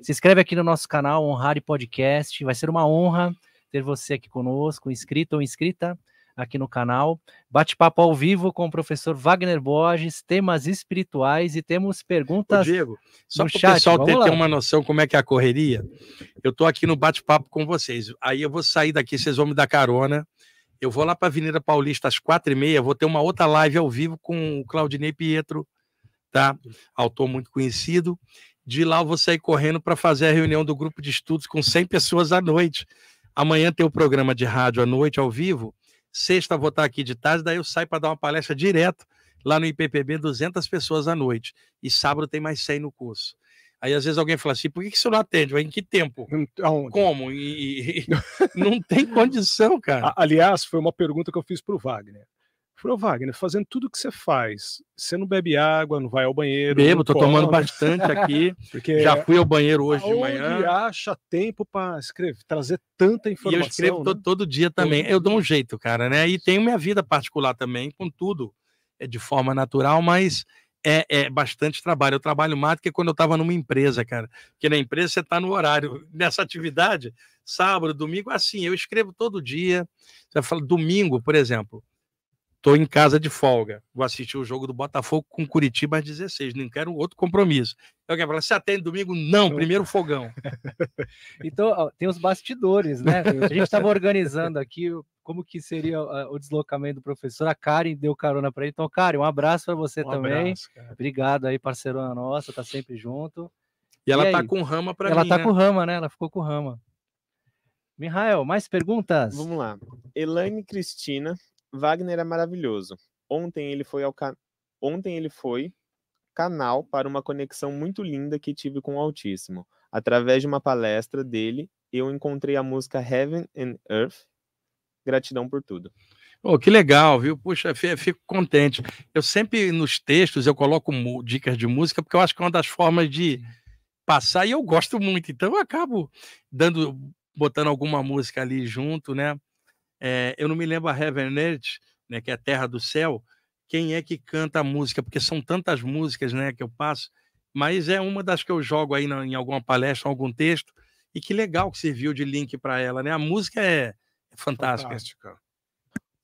Se inscreve aqui no nosso canal Honrar e Podcast, vai ser uma honra ter você aqui conosco, inscrito ou inscrita aqui no canal. Bate-papo ao vivo com o professor Wagner Borges, temas espirituais e temos perguntas. Ô Diego, só para o pessoal ter, ter, uma noção como é que é a correria, eu estou aqui no bate-papo com vocês. Aí eu vou sair daqui, vocês vão me dar carona. Eu vou lá para a Avenida Paulista às quatro e meia, vou ter uma outra live ao vivo com o Claudinei Pietro, tá? Autor muito conhecido. De lá eu vou sair correndo para fazer a reunião do grupo de estudos com 100 pessoas à noite. Amanhã tem o programa de rádio à noite, ao vivo, Sexta vou estar aqui de tarde, daí eu saio para dar uma palestra direto lá no IPPB, 200 pessoas à noite. E sábado tem mais 100 no curso. Aí às vezes alguém fala assim: por que, que você não atende? Em que tempo? Aonde? Como? E, e <laughs> não tem condição, cara. Aliás, foi uma pergunta que eu fiz para o Wagner. Falou, Wagner, fazendo tudo que você faz, você não bebe água, não vai ao banheiro. Bebo, tô come. tomando bastante aqui. <laughs> porque já fui ao banheiro hoje de manhã. acha tempo para escrever, trazer tanta informação? E eu escrevo né? todo, todo, dia também. Eu dou um jeito, cara, né? E tenho minha vida particular também, contudo, é de forma natural, mas é, é, bastante trabalho. Eu trabalho mais do que quando eu estava numa empresa, cara. Porque na empresa você está no horário. <laughs> Nessa atividade, sábado, domingo, assim, eu escrevo todo dia. Você fala, domingo, por exemplo Estou em casa de folga. Vou assistir o jogo do Botafogo com Curitiba às 16. Não quero outro compromisso. Eu quero falar, se atende domingo? Não, primeiro fogão. <laughs> então, tem os bastidores, né? <laughs> A gente estava organizando aqui como que seria ah, o deslocamento do professor. A Karen deu carona para ele. Então, Karen, um abraço para você um também. Abraço, Obrigado aí, parceirona nossa, tá sempre junto. E ela e tá com rama para mim. Ela tá né? com rama, né? Ela ficou com rama. Mihael, mais perguntas? Vamos lá. Elaine Cristina Wagner é maravilhoso. Ontem ele foi ao can... ontem ele foi canal para uma conexão muito linda que tive com o Altíssimo. Através de uma palestra dele, eu encontrei a música Heaven and Earth. Gratidão por tudo. Oh, que legal, viu? Puxa, fico contente. Eu sempre nos textos eu coloco dicas de música porque eu acho que é uma das formas de passar e eu gosto muito, então eu acabo dando botando alguma música ali junto, né? É, eu não me lembro a Heaven Earth, né, que é a Terra do Céu, quem é que canta a música, porque são tantas músicas né, que eu passo, mas é uma das que eu jogo aí na, em alguma palestra, em algum texto, e que legal que serviu de link para ela, né? A música é, é, fantástica. fantástica.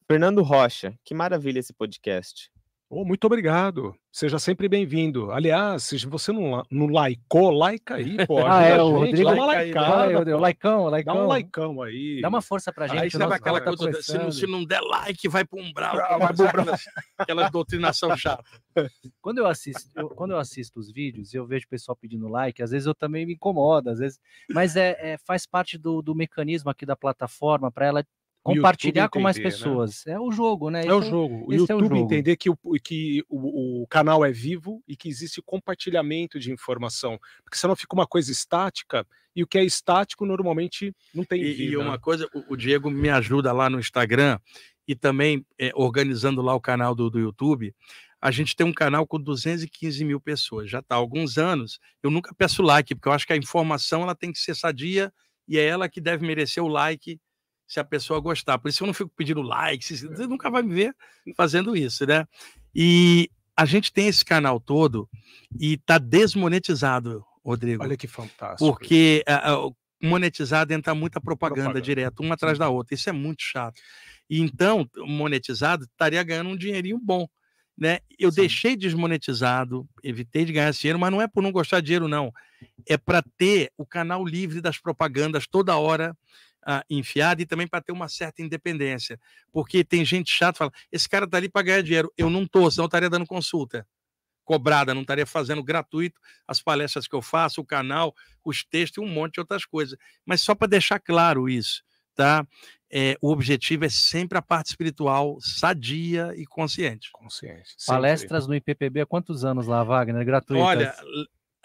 Fernando Rocha, que maravilha esse podcast. Oh, muito obrigado. Seja sempre bem-vindo. Aliás, se você não, não likeou, like aí, pô. <laughs> ah, é, o gente, Rodrigo. Dá uma likeada. Aí, laicão, laicão. Dá um likeão aí. Dá uma força pra gente. Aí estava aquela tá coisa, assim, se não, se não der like, vai pro umbral. Ah, vai pro umbral. <laughs> aquela doutrinação chata. <laughs> Quando eu, assisto, eu, quando eu assisto os vídeos e eu vejo o pessoal pedindo like, às vezes eu também me incomodo, às vezes. Mas é, é faz parte do, do mecanismo aqui da plataforma para ela compartilhar com mais né? pessoas. Né? É o jogo, né? É o jogo. O YouTube é o jogo. É entender que, o, que o, o, canal é vivo e que existe compartilhamento de informação. Porque senão fica uma coisa estática e o que é estático normalmente não tem e, vida. E uma né? coisa, o, o Diego me ajuda lá no Instagram e também é, organizando lá o canal do, do YouTube. A gente tem um canal com 215 mil pessoas, já está há alguns anos. Eu nunca peço like, porque eu acho que a informação ela tem que ser sadia e é ela que deve merecer o like se a pessoa gostar. Por isso eu não fico pedindo likes, você é. nunca vai me ver hum. fazendo isso, né? E a gente tem esse canal todo e tá desmonetizado, Rodrigo. Olha que fantástico. Porque uh, monetizado entra muita propaganda, propaganda. direto, uma atrás da outra. Isso é muito chato. E então, monetizado estaria ganhando um dinheirinho bom. Né? Eu Sim. deixei desmonetizado, evitei de ganhar dinheiro, mas não é por não gostar de dinheiro, não. É para ter o canal livre das propagandas toda hora ah, enfiada e também para ter uma certa independência. Porque tem gente chata que fala: esse cara tá ali para ganhar dinheiro. Eu não estou senão eu estaria dando consulta cobrada, não estaria fazendo gratuito as palestras que eu faço, o canal, os textos e um monte de outras coisas. Mas só para deixar claro isso, tá? É, o objetivo é sempre a parte espiritual sadia e consciente. Consciente. Sempre. Palestras no IPPB há quantos anos lá, Wagner? Gratuitas? Olha,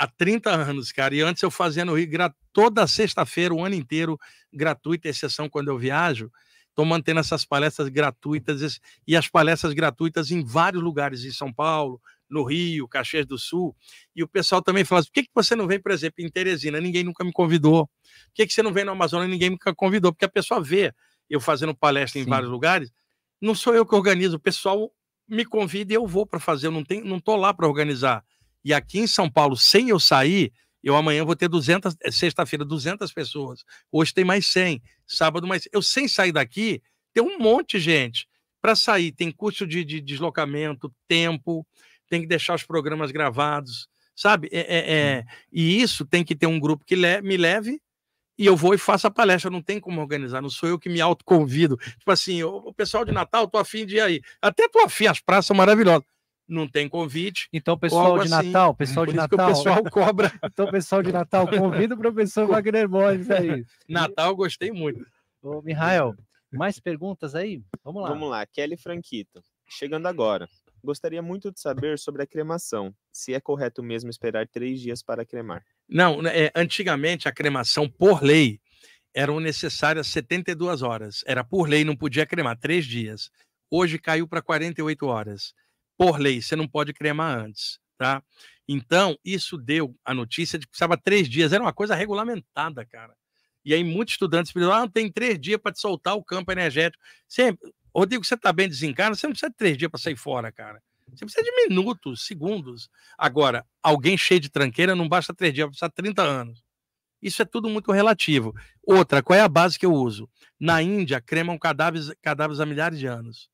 há 30 anos, cara. E antes eu fazia no Rio toda sexta-feira, o ano inteiro, gratuita, exceção quando eu viajo. Estou mantendo essas palestras gratuitas e as palestras gratuitas em vários lugares, em São Paulo, no Rio, Caxias do Sul. E o pessoal também fala assim, por que, que você não vem, por exemplo, em Teresina? Ninguém nunca me convidou. Por que, que você não vem no Amazonas? Ninguém nunca convidou. Porque a pessoa vê eu fazendo palestra Sim. em vários lugares. Não sou eu que organizo, o pessoal me convida e eu vou para fazer. Eu não estou não lá para organizar e aqui em São Paulo, sem eu sair, eu amanhã vou ter 200, eh, sexta-feira, 200 pessoas. Hoje tem mais 100, sábado mais. Eu sem sair daqui, tem um monte de gente. Para sair, tem custo de, de, deslocamento, tempo, tem que deixar os programas gravados, sabe? É, é, é... E isso tem que ter um grupo que le... me leve e eu vou e faço a palestra. Não tem como organizar, não sou eu que me autoconvido. Tipo assim, o pessoal de Natal, tô afim de ir aí. Até tô afim, as praças são maravilhosas não tem convite. Então, pessoal de assim. Natal, pessoal de Natal. o pessoal cobra. <laughs> então, pessoal de Natal, convida o professor Wagner Borges aí. <laughs> Natal, gostei muito. Ô, Mihael, mais perguntas aí? Vamos lá. Vamos lá, Kelly Franquito. Chegando agora, gostaria muito de saber sobre a cremação. Se é correto mesmo esperar três dias para cremar. Não, né, é, antigamente a cremação, por lei, eram necessárias 72 horas. Era por lei, não podia cremar, três dias. Hoje caiu para 48 horas por lei, você não pode cremar antes, tá? Então, isso deu a notícia de que precisava três dias, era uma coisa regulamentada, cara. E aí, muitos estudantes falaram: ah, tem três dias para te soltar o campo energético. Você, Rodrigo, você está bem desencarnado, você não precisa de três dias para sair fora, cara. Você precisa de minutos, segundos. Agora, alguém cheio de tranqueira não basta três dias, precisa 30 anos. Isso é tudo muito relativo. Outra, qual é a base que eu uso? Na Índia, cremam cadáveres, cadáveres há milhares de anos.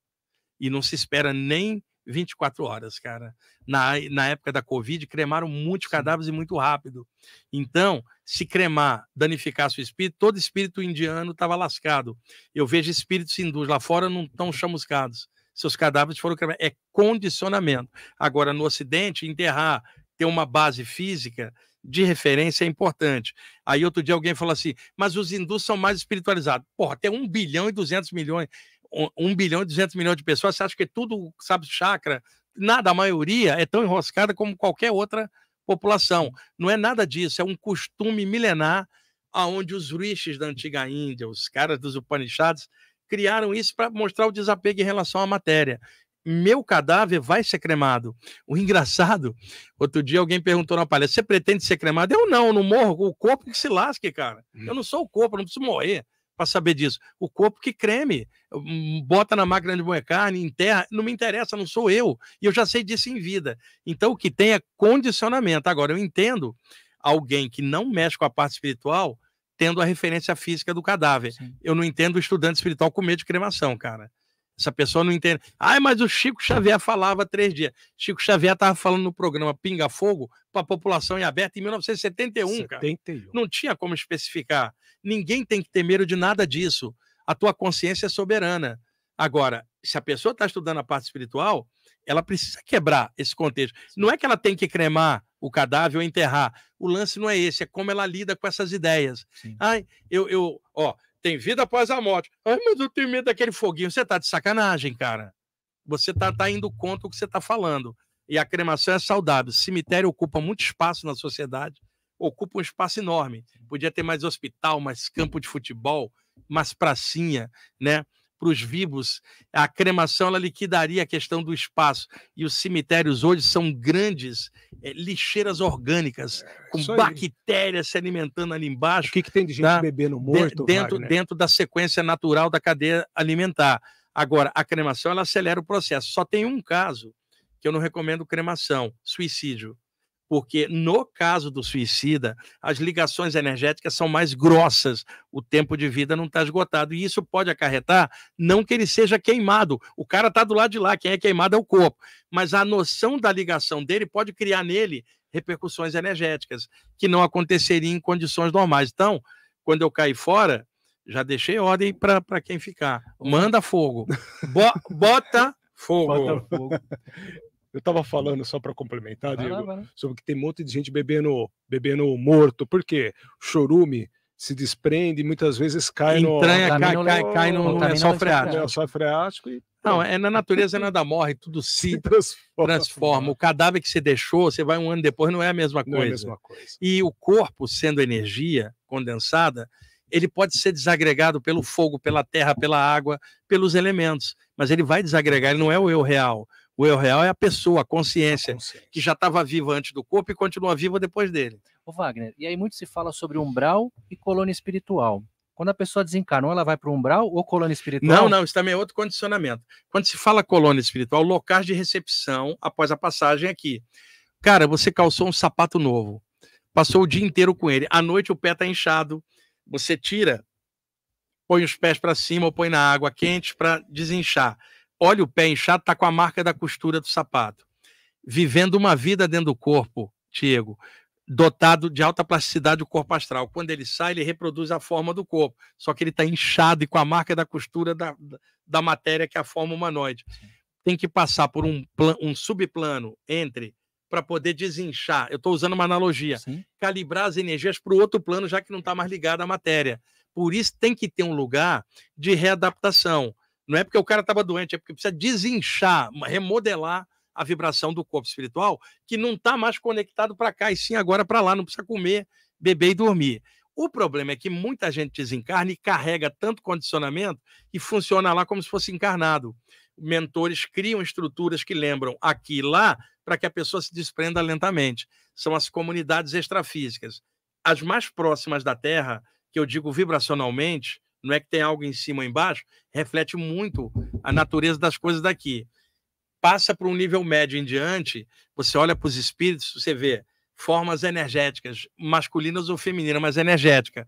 E não se espera nem 24 horas, cara. Na, na época da Covid, cremaram muitos cadáveres e muito rápido. Então, se cremar danificasse o espírito, todo espírito indiano estava lascado. Eu vejo espíritos hindus lá fora não tão uhum. chamuscados. Seus cadáveres foram cremados. É condicionamento. Agora, no Ocidente, enterrar, ter uma base física de referência é importante. Aí, outro dia, alguém falou assim: mas os hindus são mais espiritualizados. Porra, tem 1 bilhão e 200 milhões. 1 um, bilhão e 200 milhões de pessoas, você acha que é tudo, sabe, chakra? Nada, a maioria é tão enroscada como qualquer outra população. Não é nada disso, é um costume milenar aonde os rishis da antiga Índia, os caras dos Upanishads, criaram isso para mostrar o desapego em relação à matéria. Meu cadáver vai ser cremado. O engraçado, outro dia alguém perguntou na palestra: você pretende ser cremado? Eu não, não morro. O corpo que se lasque, cara. Eu hum. não sou o corpo, não preciso morrer para saber disso? O corpo que creme, bota na máquina de moer carne, enterra, não me interessa, não sou eu. E eu já sei disso em vida. Então, o que tem é condicionamento. Agora, eu entendo alguém que não mexe com a parte espiritual tendo a referência física do cadáver. Sim. Eu não entendo o estudante espiritual com medo de cremação, cara. Essa pessoa não entende. Ah, mas o Chico Xavier falava três dias. Chico Xavier estava falando no programa Pinga Fogo para a população em aberto em 1971, 71. cara. Não tinha como especificar. Ninguém tem que ter medo de nada disso. A tua consciência é soberana. Agora, se a pessoa está estudando a parte espiritual, ela precisa quebrar esse contexto. Não é que ela tem que cremar o cadáver ou enterrar. O lance não é esse, é como ela lida com essas ideias. Sim. Ai, eu, eu, ó, tem vida após a morte. Ai, mas eu tenho medo daquele foguinho. Você tá de sacanagem, cara. Você tá, tá indo contra o que você tá falando. E a cremação é saudável. cemitério ocupa muito espaço na sociedade, ocupa um espaço enorme. Podia ter mais hospital, mais campo de futebol, mais pracinha, né? para os vivos, a cremação ela liquidaria a questão do espaço. E os cemitérios hoje são grandes é, lixeiras orgânicas, é, é com bactérias se alimentando ali embaixo. O que, que tem de gente tá? bebendo morto? De, dentro, Wagner? dentro da sequência natural da cadeia alimentar. Agora, a cremação ela acelera o processo. Só tem um caso que eu não recomendo cremação: suicídio porque no caso do suicida, as ligações energéticas são mais grossas, o tempo de vida não está esgotado, e isso pode acarretar, não que ele seja queimado, o cara está do lado de lá, quem é queimado é o corpo, mas a noção da ligação dele pode criar nele repercussões energéticas, que não aconteceriam em condições normais. Então, quando eu caí fora, já deixei ordem para quem ficar. Manda fogo. Bo bota Fogo. <laughs> Eu estava falando, só para complementar, Diego, vai lá, vai lá. sobre que tem um monte de gente bebendo, bebendo morto. Por quê? Chorume se desprende, muitas vezes cai Entranha, no. Cai, cai, cai no, no lençol freático. só é, freático e... Não, é na natureza <laughs> nada morre, tudo se, se transforma. transforma. O cadáver que você deixou, você vai um ano depois, não é a mesma coisa. Não é a mesma coisa. E o corpo, sendo energia condensada, ele pode ser desagregado pelo fogo, pela terra, pela água, pelos elementos, mas ele vai desagregar, ele não é o eu real. O eu real é a pessoa, a consciência, a consciência. que já estava viva antes do corpo e continua viva depois dele. O Wagner, e aí muito se fala sobre umbral e colônia espiritual. Quando a pessoa desencarnou, ela vai para o umbral ou colônia espiritual? Não, não, isso também é outro condicionamento. Quando se fala colônia espiritual, locais de recepção após a passagem aqui. Cara, você calçou um sapato novo, passou o dia inteiro com ele, à noite o pé está inchado, você tira, põe os pés para cima ou põe na água quente para desinchar olha o pé inchado, tá com a marca da costura do sapato. Vivendo uma vida dentro do corpo, Diego, dotado de alta plasticidade do corpo astral. Quando ele sai, ele reproduz a forma do corpo, só que ele está inchado e com a marca da costura da, da matéria que é a forma humanoide. Tem que passar por um, um subplano entre para poder desinchar. Eu estou usando uma analogia. Sim. Calibrar as energias para o outro plano, já que não está mais ligado à matéria. Por isso tem que ter um lugar de readaptação. Não é porque o cara estava doente, é porque precisa desinchar, remodelar a vibração do corpo espiritual, que não está mais conectado para cá, e sim agora para lá, não precisa comer, beber e dormir. O problema é que muita gente desencarna e carrega tanto condicionamento e funciona lá como se fosse encarnado. Mentores criam estruturas que lembram aqui e lá para que a pessoa se desprenda lentamente. São as comunidades extrafísicas. As mais próximas da Terra, que eu digo vibracionalmente, não é que tem algo em cima ou embaixo, reflete muito a natureza das coisas daqui. Passa para um nível médio em diante, você olha para os espíritos, você vê formas energéticas, masculinas ou femininas, mas energética.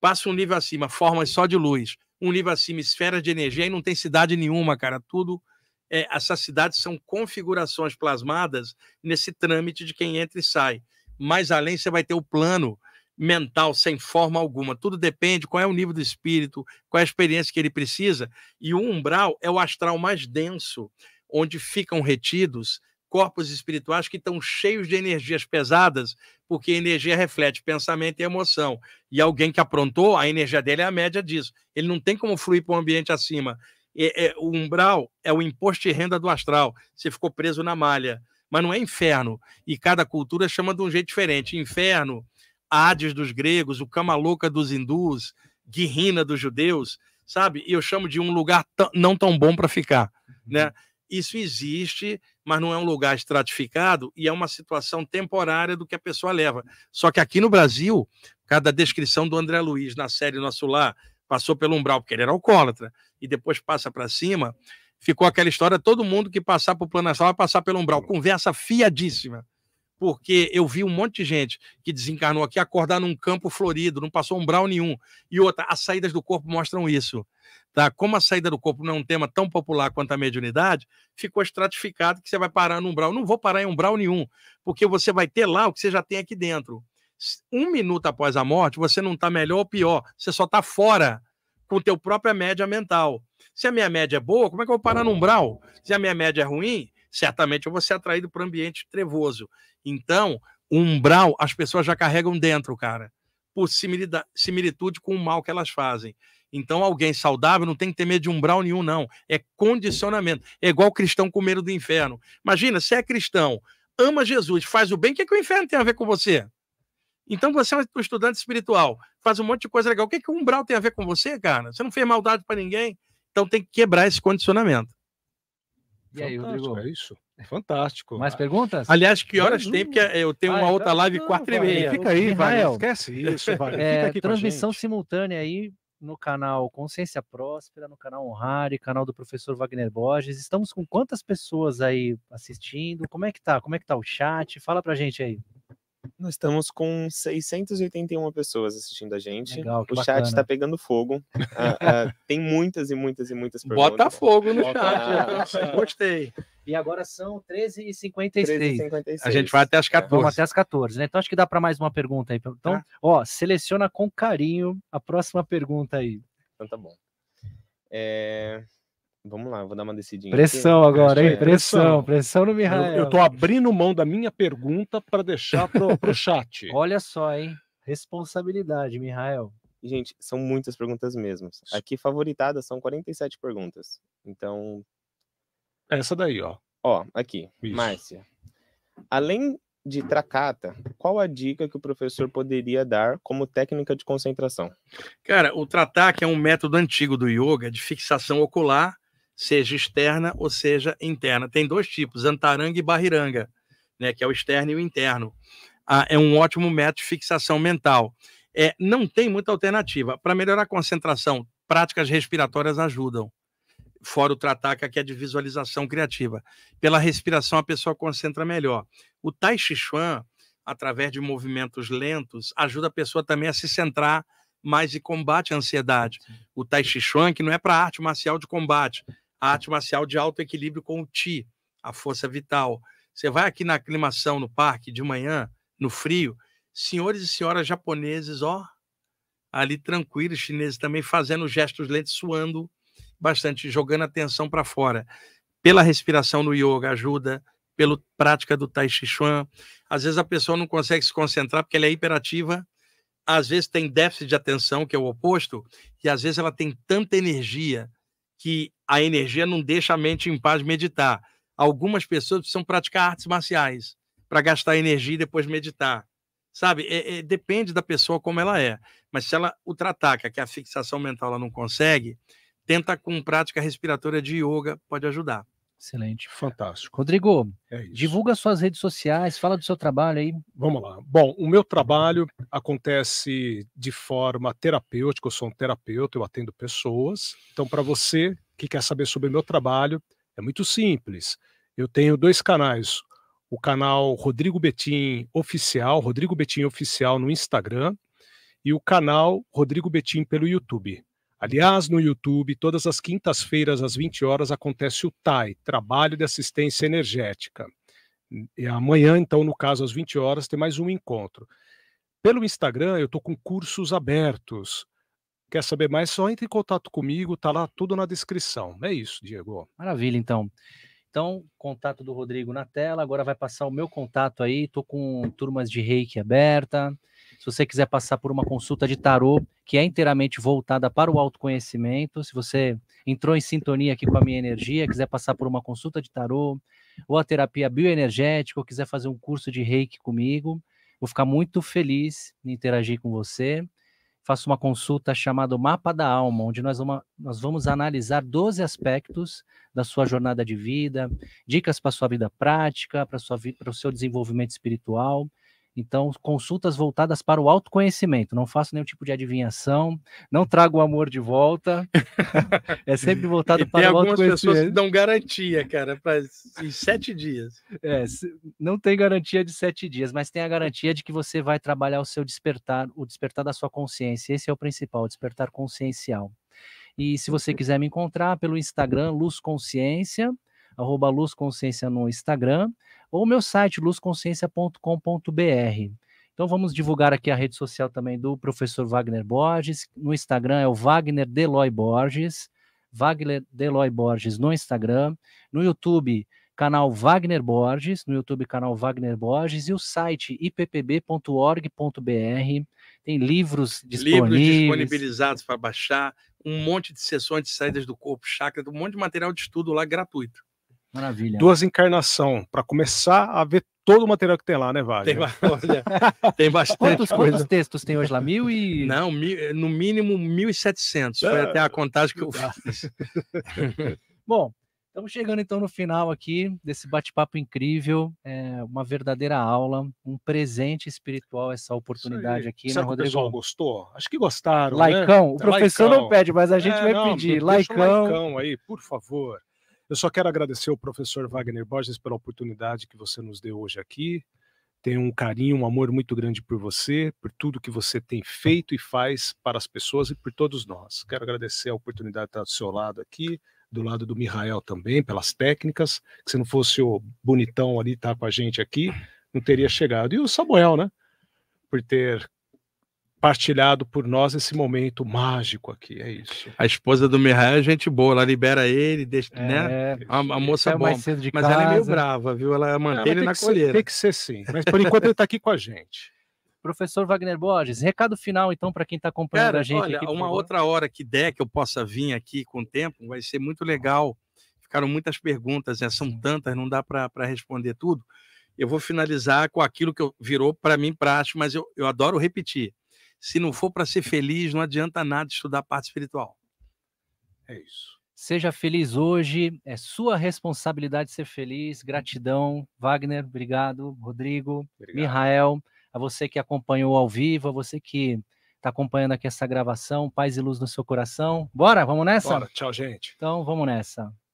Passa um nível acima, formas só de luz. Um nível acima, esfera de energia, e não tem cidade nenhuma, cara. Tudo. É, essas cidades são configurações plasmadas nesse trâmite de quem entra e sai. Mais além, você vai ter o plano mental, sem forma alguma. Tudo depende qual é o nível do espírito, qual é a experiência que ele precisa. E o umbral é o astral mais denso, onde ficam retidos corpos espirituais que estão cheios de energias pesadas, porque energia reflete pensamento e emoção. E alguém que aprontou, a energia dele é a média disso. Ele não tem como fluir para o um ambiente acima. É, é, o umbral é o imposto de renda do astral. Você ficou preso na malha. Mas não é inferno. E cada cultura chama de um jeito diferente. Inferno Hades dos gregos, o Cama Louca dos hindus, Guirina dos judeus, sabe? E eu chamo de um lugar não tão bom para ficar, uhum. né? Isso existe, mas não é um lugar estratificado e é uma situação temporária do que a pessoa leva. Só que aqui no Brasil, cada descrição do André Luiz na série Nosso Lar passou pelo umbral, porque ele era alcoólatra, e depois passa para cima, ficou aquela história, todo mundo que passar por plano astral vai passar pelo umbral. Uhum. Conversa fiadíssima porque eu vi um monte de gente que desencarnou aqui acordar num campo florido, não passou um umbral nenhum. E outra, as saídas do corpo mostram isso. Tá? Como a saída do corpo não é um tema tão popular quanto a mediunidade, ficou estratificado que você vai parar no umbral. não vou parar em umbral nenhum, porque você vai ter lá o que você já tem aqui dentro. Um minuto após a morte, você não está melhor ou pior, você só está fora com teu própria média mental. Se a minha média é boa, como é que eu vou parar no umbral? Se a minha média é ruim, certamente eu vou ser atraído para um ambiente trevoso. Então, o umbral as pessoas já carregam dentro, cara, por similitude com o mal que elas fazem. Então, alguém saudável não tem que ter medo de umbral nenhum, não. É condicionamento. É igual cristão com medo do inferno. Imagina, se é cristão, ama Jesus, faz o bem, o que, é que o inferno tem a ver com você? Então, você é um estudante espiritual, faz um monte de coisa legal. O que, é que o umbral tem a ver com você, cara? Você não fez maldade para ninguém? Então, tem que quebrar esse condicionamento. E aí, Rodrigo? É isso. Fantástico. Mais perguntas? Aliás, que horas tem? Porque eu tenho uma outra live quatro e meia. É, Fica aí, Israel. Esquece isso, vai. É, transmissão simultânea aí no canal Consciência Próspera, no canal Honrar e canal do professor Wagner Borges. Estamos com quantas pessoas aí assistindo? Como é que tá? Como é que tá o chat? Fala pra gente aí. Nós estamos com 681 pessoas assistindo a gente. Legal, o bacana. chat está pegando fogo. tem muitas e muitas e muitas perguntas. Bota fogo no Bota chat. gostei. E agora são 13h56. 13 a gente vai até as 14. É, vamos até as 14, né? Então acho que dá para mais uma pergunta aí. Então, tá. ó, seleciona com carinho a próxima pergunta aí. Então tá bom. É... Vamos lá, vou dar uma decidinha. Pressão aqui. agora, hein? É. Pressão, pressão no Mihael. Eu, eu tô abrindo mão da minha pergunta para deixar pro, pro <laughs> chat. Olha só, hein? Responsabilidade, Mihael. Gente, são muitas perguntas mesmo. Aqui favoritadas são 47 perguntas. Então. Essa daí, ó. Ó, aqui. Isso. Márcia. Além de tracata, qual a dica que o professor poderia dar como técnica de concentração? Cara, o que é um método antigo do yoga de fixação ocular seja externa ou seja interna. Tem dois tipos, Antaranga e Barriranga, né, que é o externo e o interno. Ah, é um ótimo método de fixação mental. É, não tem muita alternativa. Para melhorar a concentração, práticas respiratórias ajudam. Fora o trataca que é de visualização criativa. Pela respiração, a pessoa concentra melhor. O Tai Chi Chuan, através de movimentos lentos, ajuda a pessoa também a se centrar mais e combate a ansiedade. O Tai Chi Chuan, que não é para arte marcial de combate, a arte marcial de alto equilíbrio com o Ti, a força vital. Você vai aqui na aclimação no parque de manhã, no frio, senhores e senhoras japoneses, ó, ali tranquilos, chineses também fazendo gestos lentos, suando bastante, jogando a tensão para fora. Pela respiração no yoga ajuda, pela prática do tai chi chuan. Às vezes a pessoa não consegue se concentrar porque ela é hiperativa, às vezes tem déficit de atenção, que é o oposto, e às vezes ela tem tanta energia que a energia não deixa a mente em paz meditar. Algumas pessoas precisam praticar artes marciais para gastar energia e depois meditar. Sabe? É, é, depende da pessoa como ela é. Mas se ela ultrataca, que a fixação mental ela não consegue, tenta com prática respiratória de yoga, pode ajudar. Excelente. Fantástico. Rodrigo, é divulga suas redes sociais, fala do seu trabalho aí. Vamos lá. Bom, o meu trabalho acontece de forma terapêutica, eu sou um terapeuta, eu atendo pessoas. Então, para você que quer saber sobre o meu trabalho, é muito simples. Eu tenho dois canais. O canal Rodrigo Betim Oficial, Rodrigo Betim Oficial no Instagram, e o canal Rodrigo Betim pelo YouTube. Aliás, no YouTube, todas as quintas-feiras, às 20 horas, acontece o TAI, Trabalho de Assistência Energética. E amanhã, então, no caso, às 20 horas, tem mais um encontro. Pelo Instagram, eu estou com cursos abertos. Quer saber mais? Só entre em contato comigo, tá lá tudo na descrição. É isso, Diego. Maravilha, então. Então, contato do Rodrigo na tela. Agora vai passar o meu contato aí. Estou com turmas de reiki aberta. Se você quiser passar por uma consulta de tarô, que é inteiramente voltada para o autoconhecimento, se você entrou em sintonia aqui com a minha energia, quiser passar por uma consulta de tarô, ou a terapia bioenergética, ou quiser fazer um curso de reiki comigo, vou ficar muito feliz em interagir com você. Faço uma consulta chamada Mapa da Alma, onde nós vamos, nós vamos analisar 12 aspectos da sua jornada de vida, dicas para sua vida prática, para o seu desenvolvimento espiritual então, consultas voltadas para o autoconhecimento. Não faço nenhum tipo de adivinhação, não trago o amor de volta. <laughs> é sempre voltado para o autoconhecimento. Tem algumas pessoas que dão garantia, cara, para em sete dias. É, não tem garantia de sete dias, mas tem a garantia de que você vai trabalhar o seu despertar, o despertar da sua consciência. Esse é o principal, o despertar consciencial. E se você quiser me encontrar pelo Instagram, Luz Consciência, arroba Luz Consciência no Instagram ou meu site luzconsciência.com.br. Então vamos divulgar aqui a rede social também do professor Wagner Borges. No Instagram é o Wagner Deloy Borges, Wagner Deloy Borges no Instagram, no YouTube canal Wagner Borges, no YouTube canal Wagner Borges e o site ippb.org.br. Tem livros disponíveis. Livros disponibilizados para baixar, um monte de sessões de saídas do corpo, chakra, um monte de material de estudo lá gratuito. Maravilha. Duas encarnações, para começar a ver todo o material que tem lá, né, Wagner? Tem, <laughs> tem bastante quantos, coisa. Quantos textos tem hoje lá? Mil e... Não, mil, eh, no mínimo 1.700. Foi é. até a contagem que eu fiz. <laughs> Bom, Estamos chegando então no final aqui desse bate-papo incrível, é uma verdadeira aula, um presente espiritual essa oportunidade aqui, Será né, Rodrigo? O pessoal gostou? Acho que gostaram. Né? Laicão, né? o professor Laicão. não pede, mas a gente é, vai não, pedir. Laicão. laicão aí, por favor. Eu só quero agradecer ao professor Wagner Borges pela oportunidade que você nos deu hoje aqui. Tenho um carinho, um amor muito grande por você, por tudo que você tem feito e faz para as pessoas e por todos nós. Quero agradecer a oportunidade de estar do seu lado aqui, do lado do Mihael também, pelas técnicas. Que se não fosse o bonitão ali estar com a gente aqui, não teria chegado. E o Samuel, né? Por ter partilhado por nós esse momento mágico aqui, é isso. A esposa do Mihail é gente boa, ela libera ele, deixa, né? é, né? A, a moça é mas casa. ela é meio brava, viu? Ela mantém ele na colheita colheira. tem que ser sim, mas por enquanto ele está aqui com a gente. Professor Wagner Borges, recado final então para quem está acompanhando Cara, a gente. Olha, aqui, uma favor. outra hora que der que eu possa vir aqui com o tempo, vai ser muito legal. Ficaram muitas perguntas, né? são tantas, não dá para responder tudo. Eu vou finalizar com aquilo que virou para mim prático, mas eu, eu adoro repetir se não for para ser feliz, não adianta nada estudar a parte espiritual. É isso. Seja feliz hoje, é sua responsabilidade ser feliz. Gratidão, Wagner, obrigado, Rodrigo, obrigado. Mihael, a você que acompanhou ao vivo, a você que está acompanhando aqui essa gravação. Paz e luz no seu coração. Bora, vamos nessa? Bora, tchau, gente. Então, vamos nessa.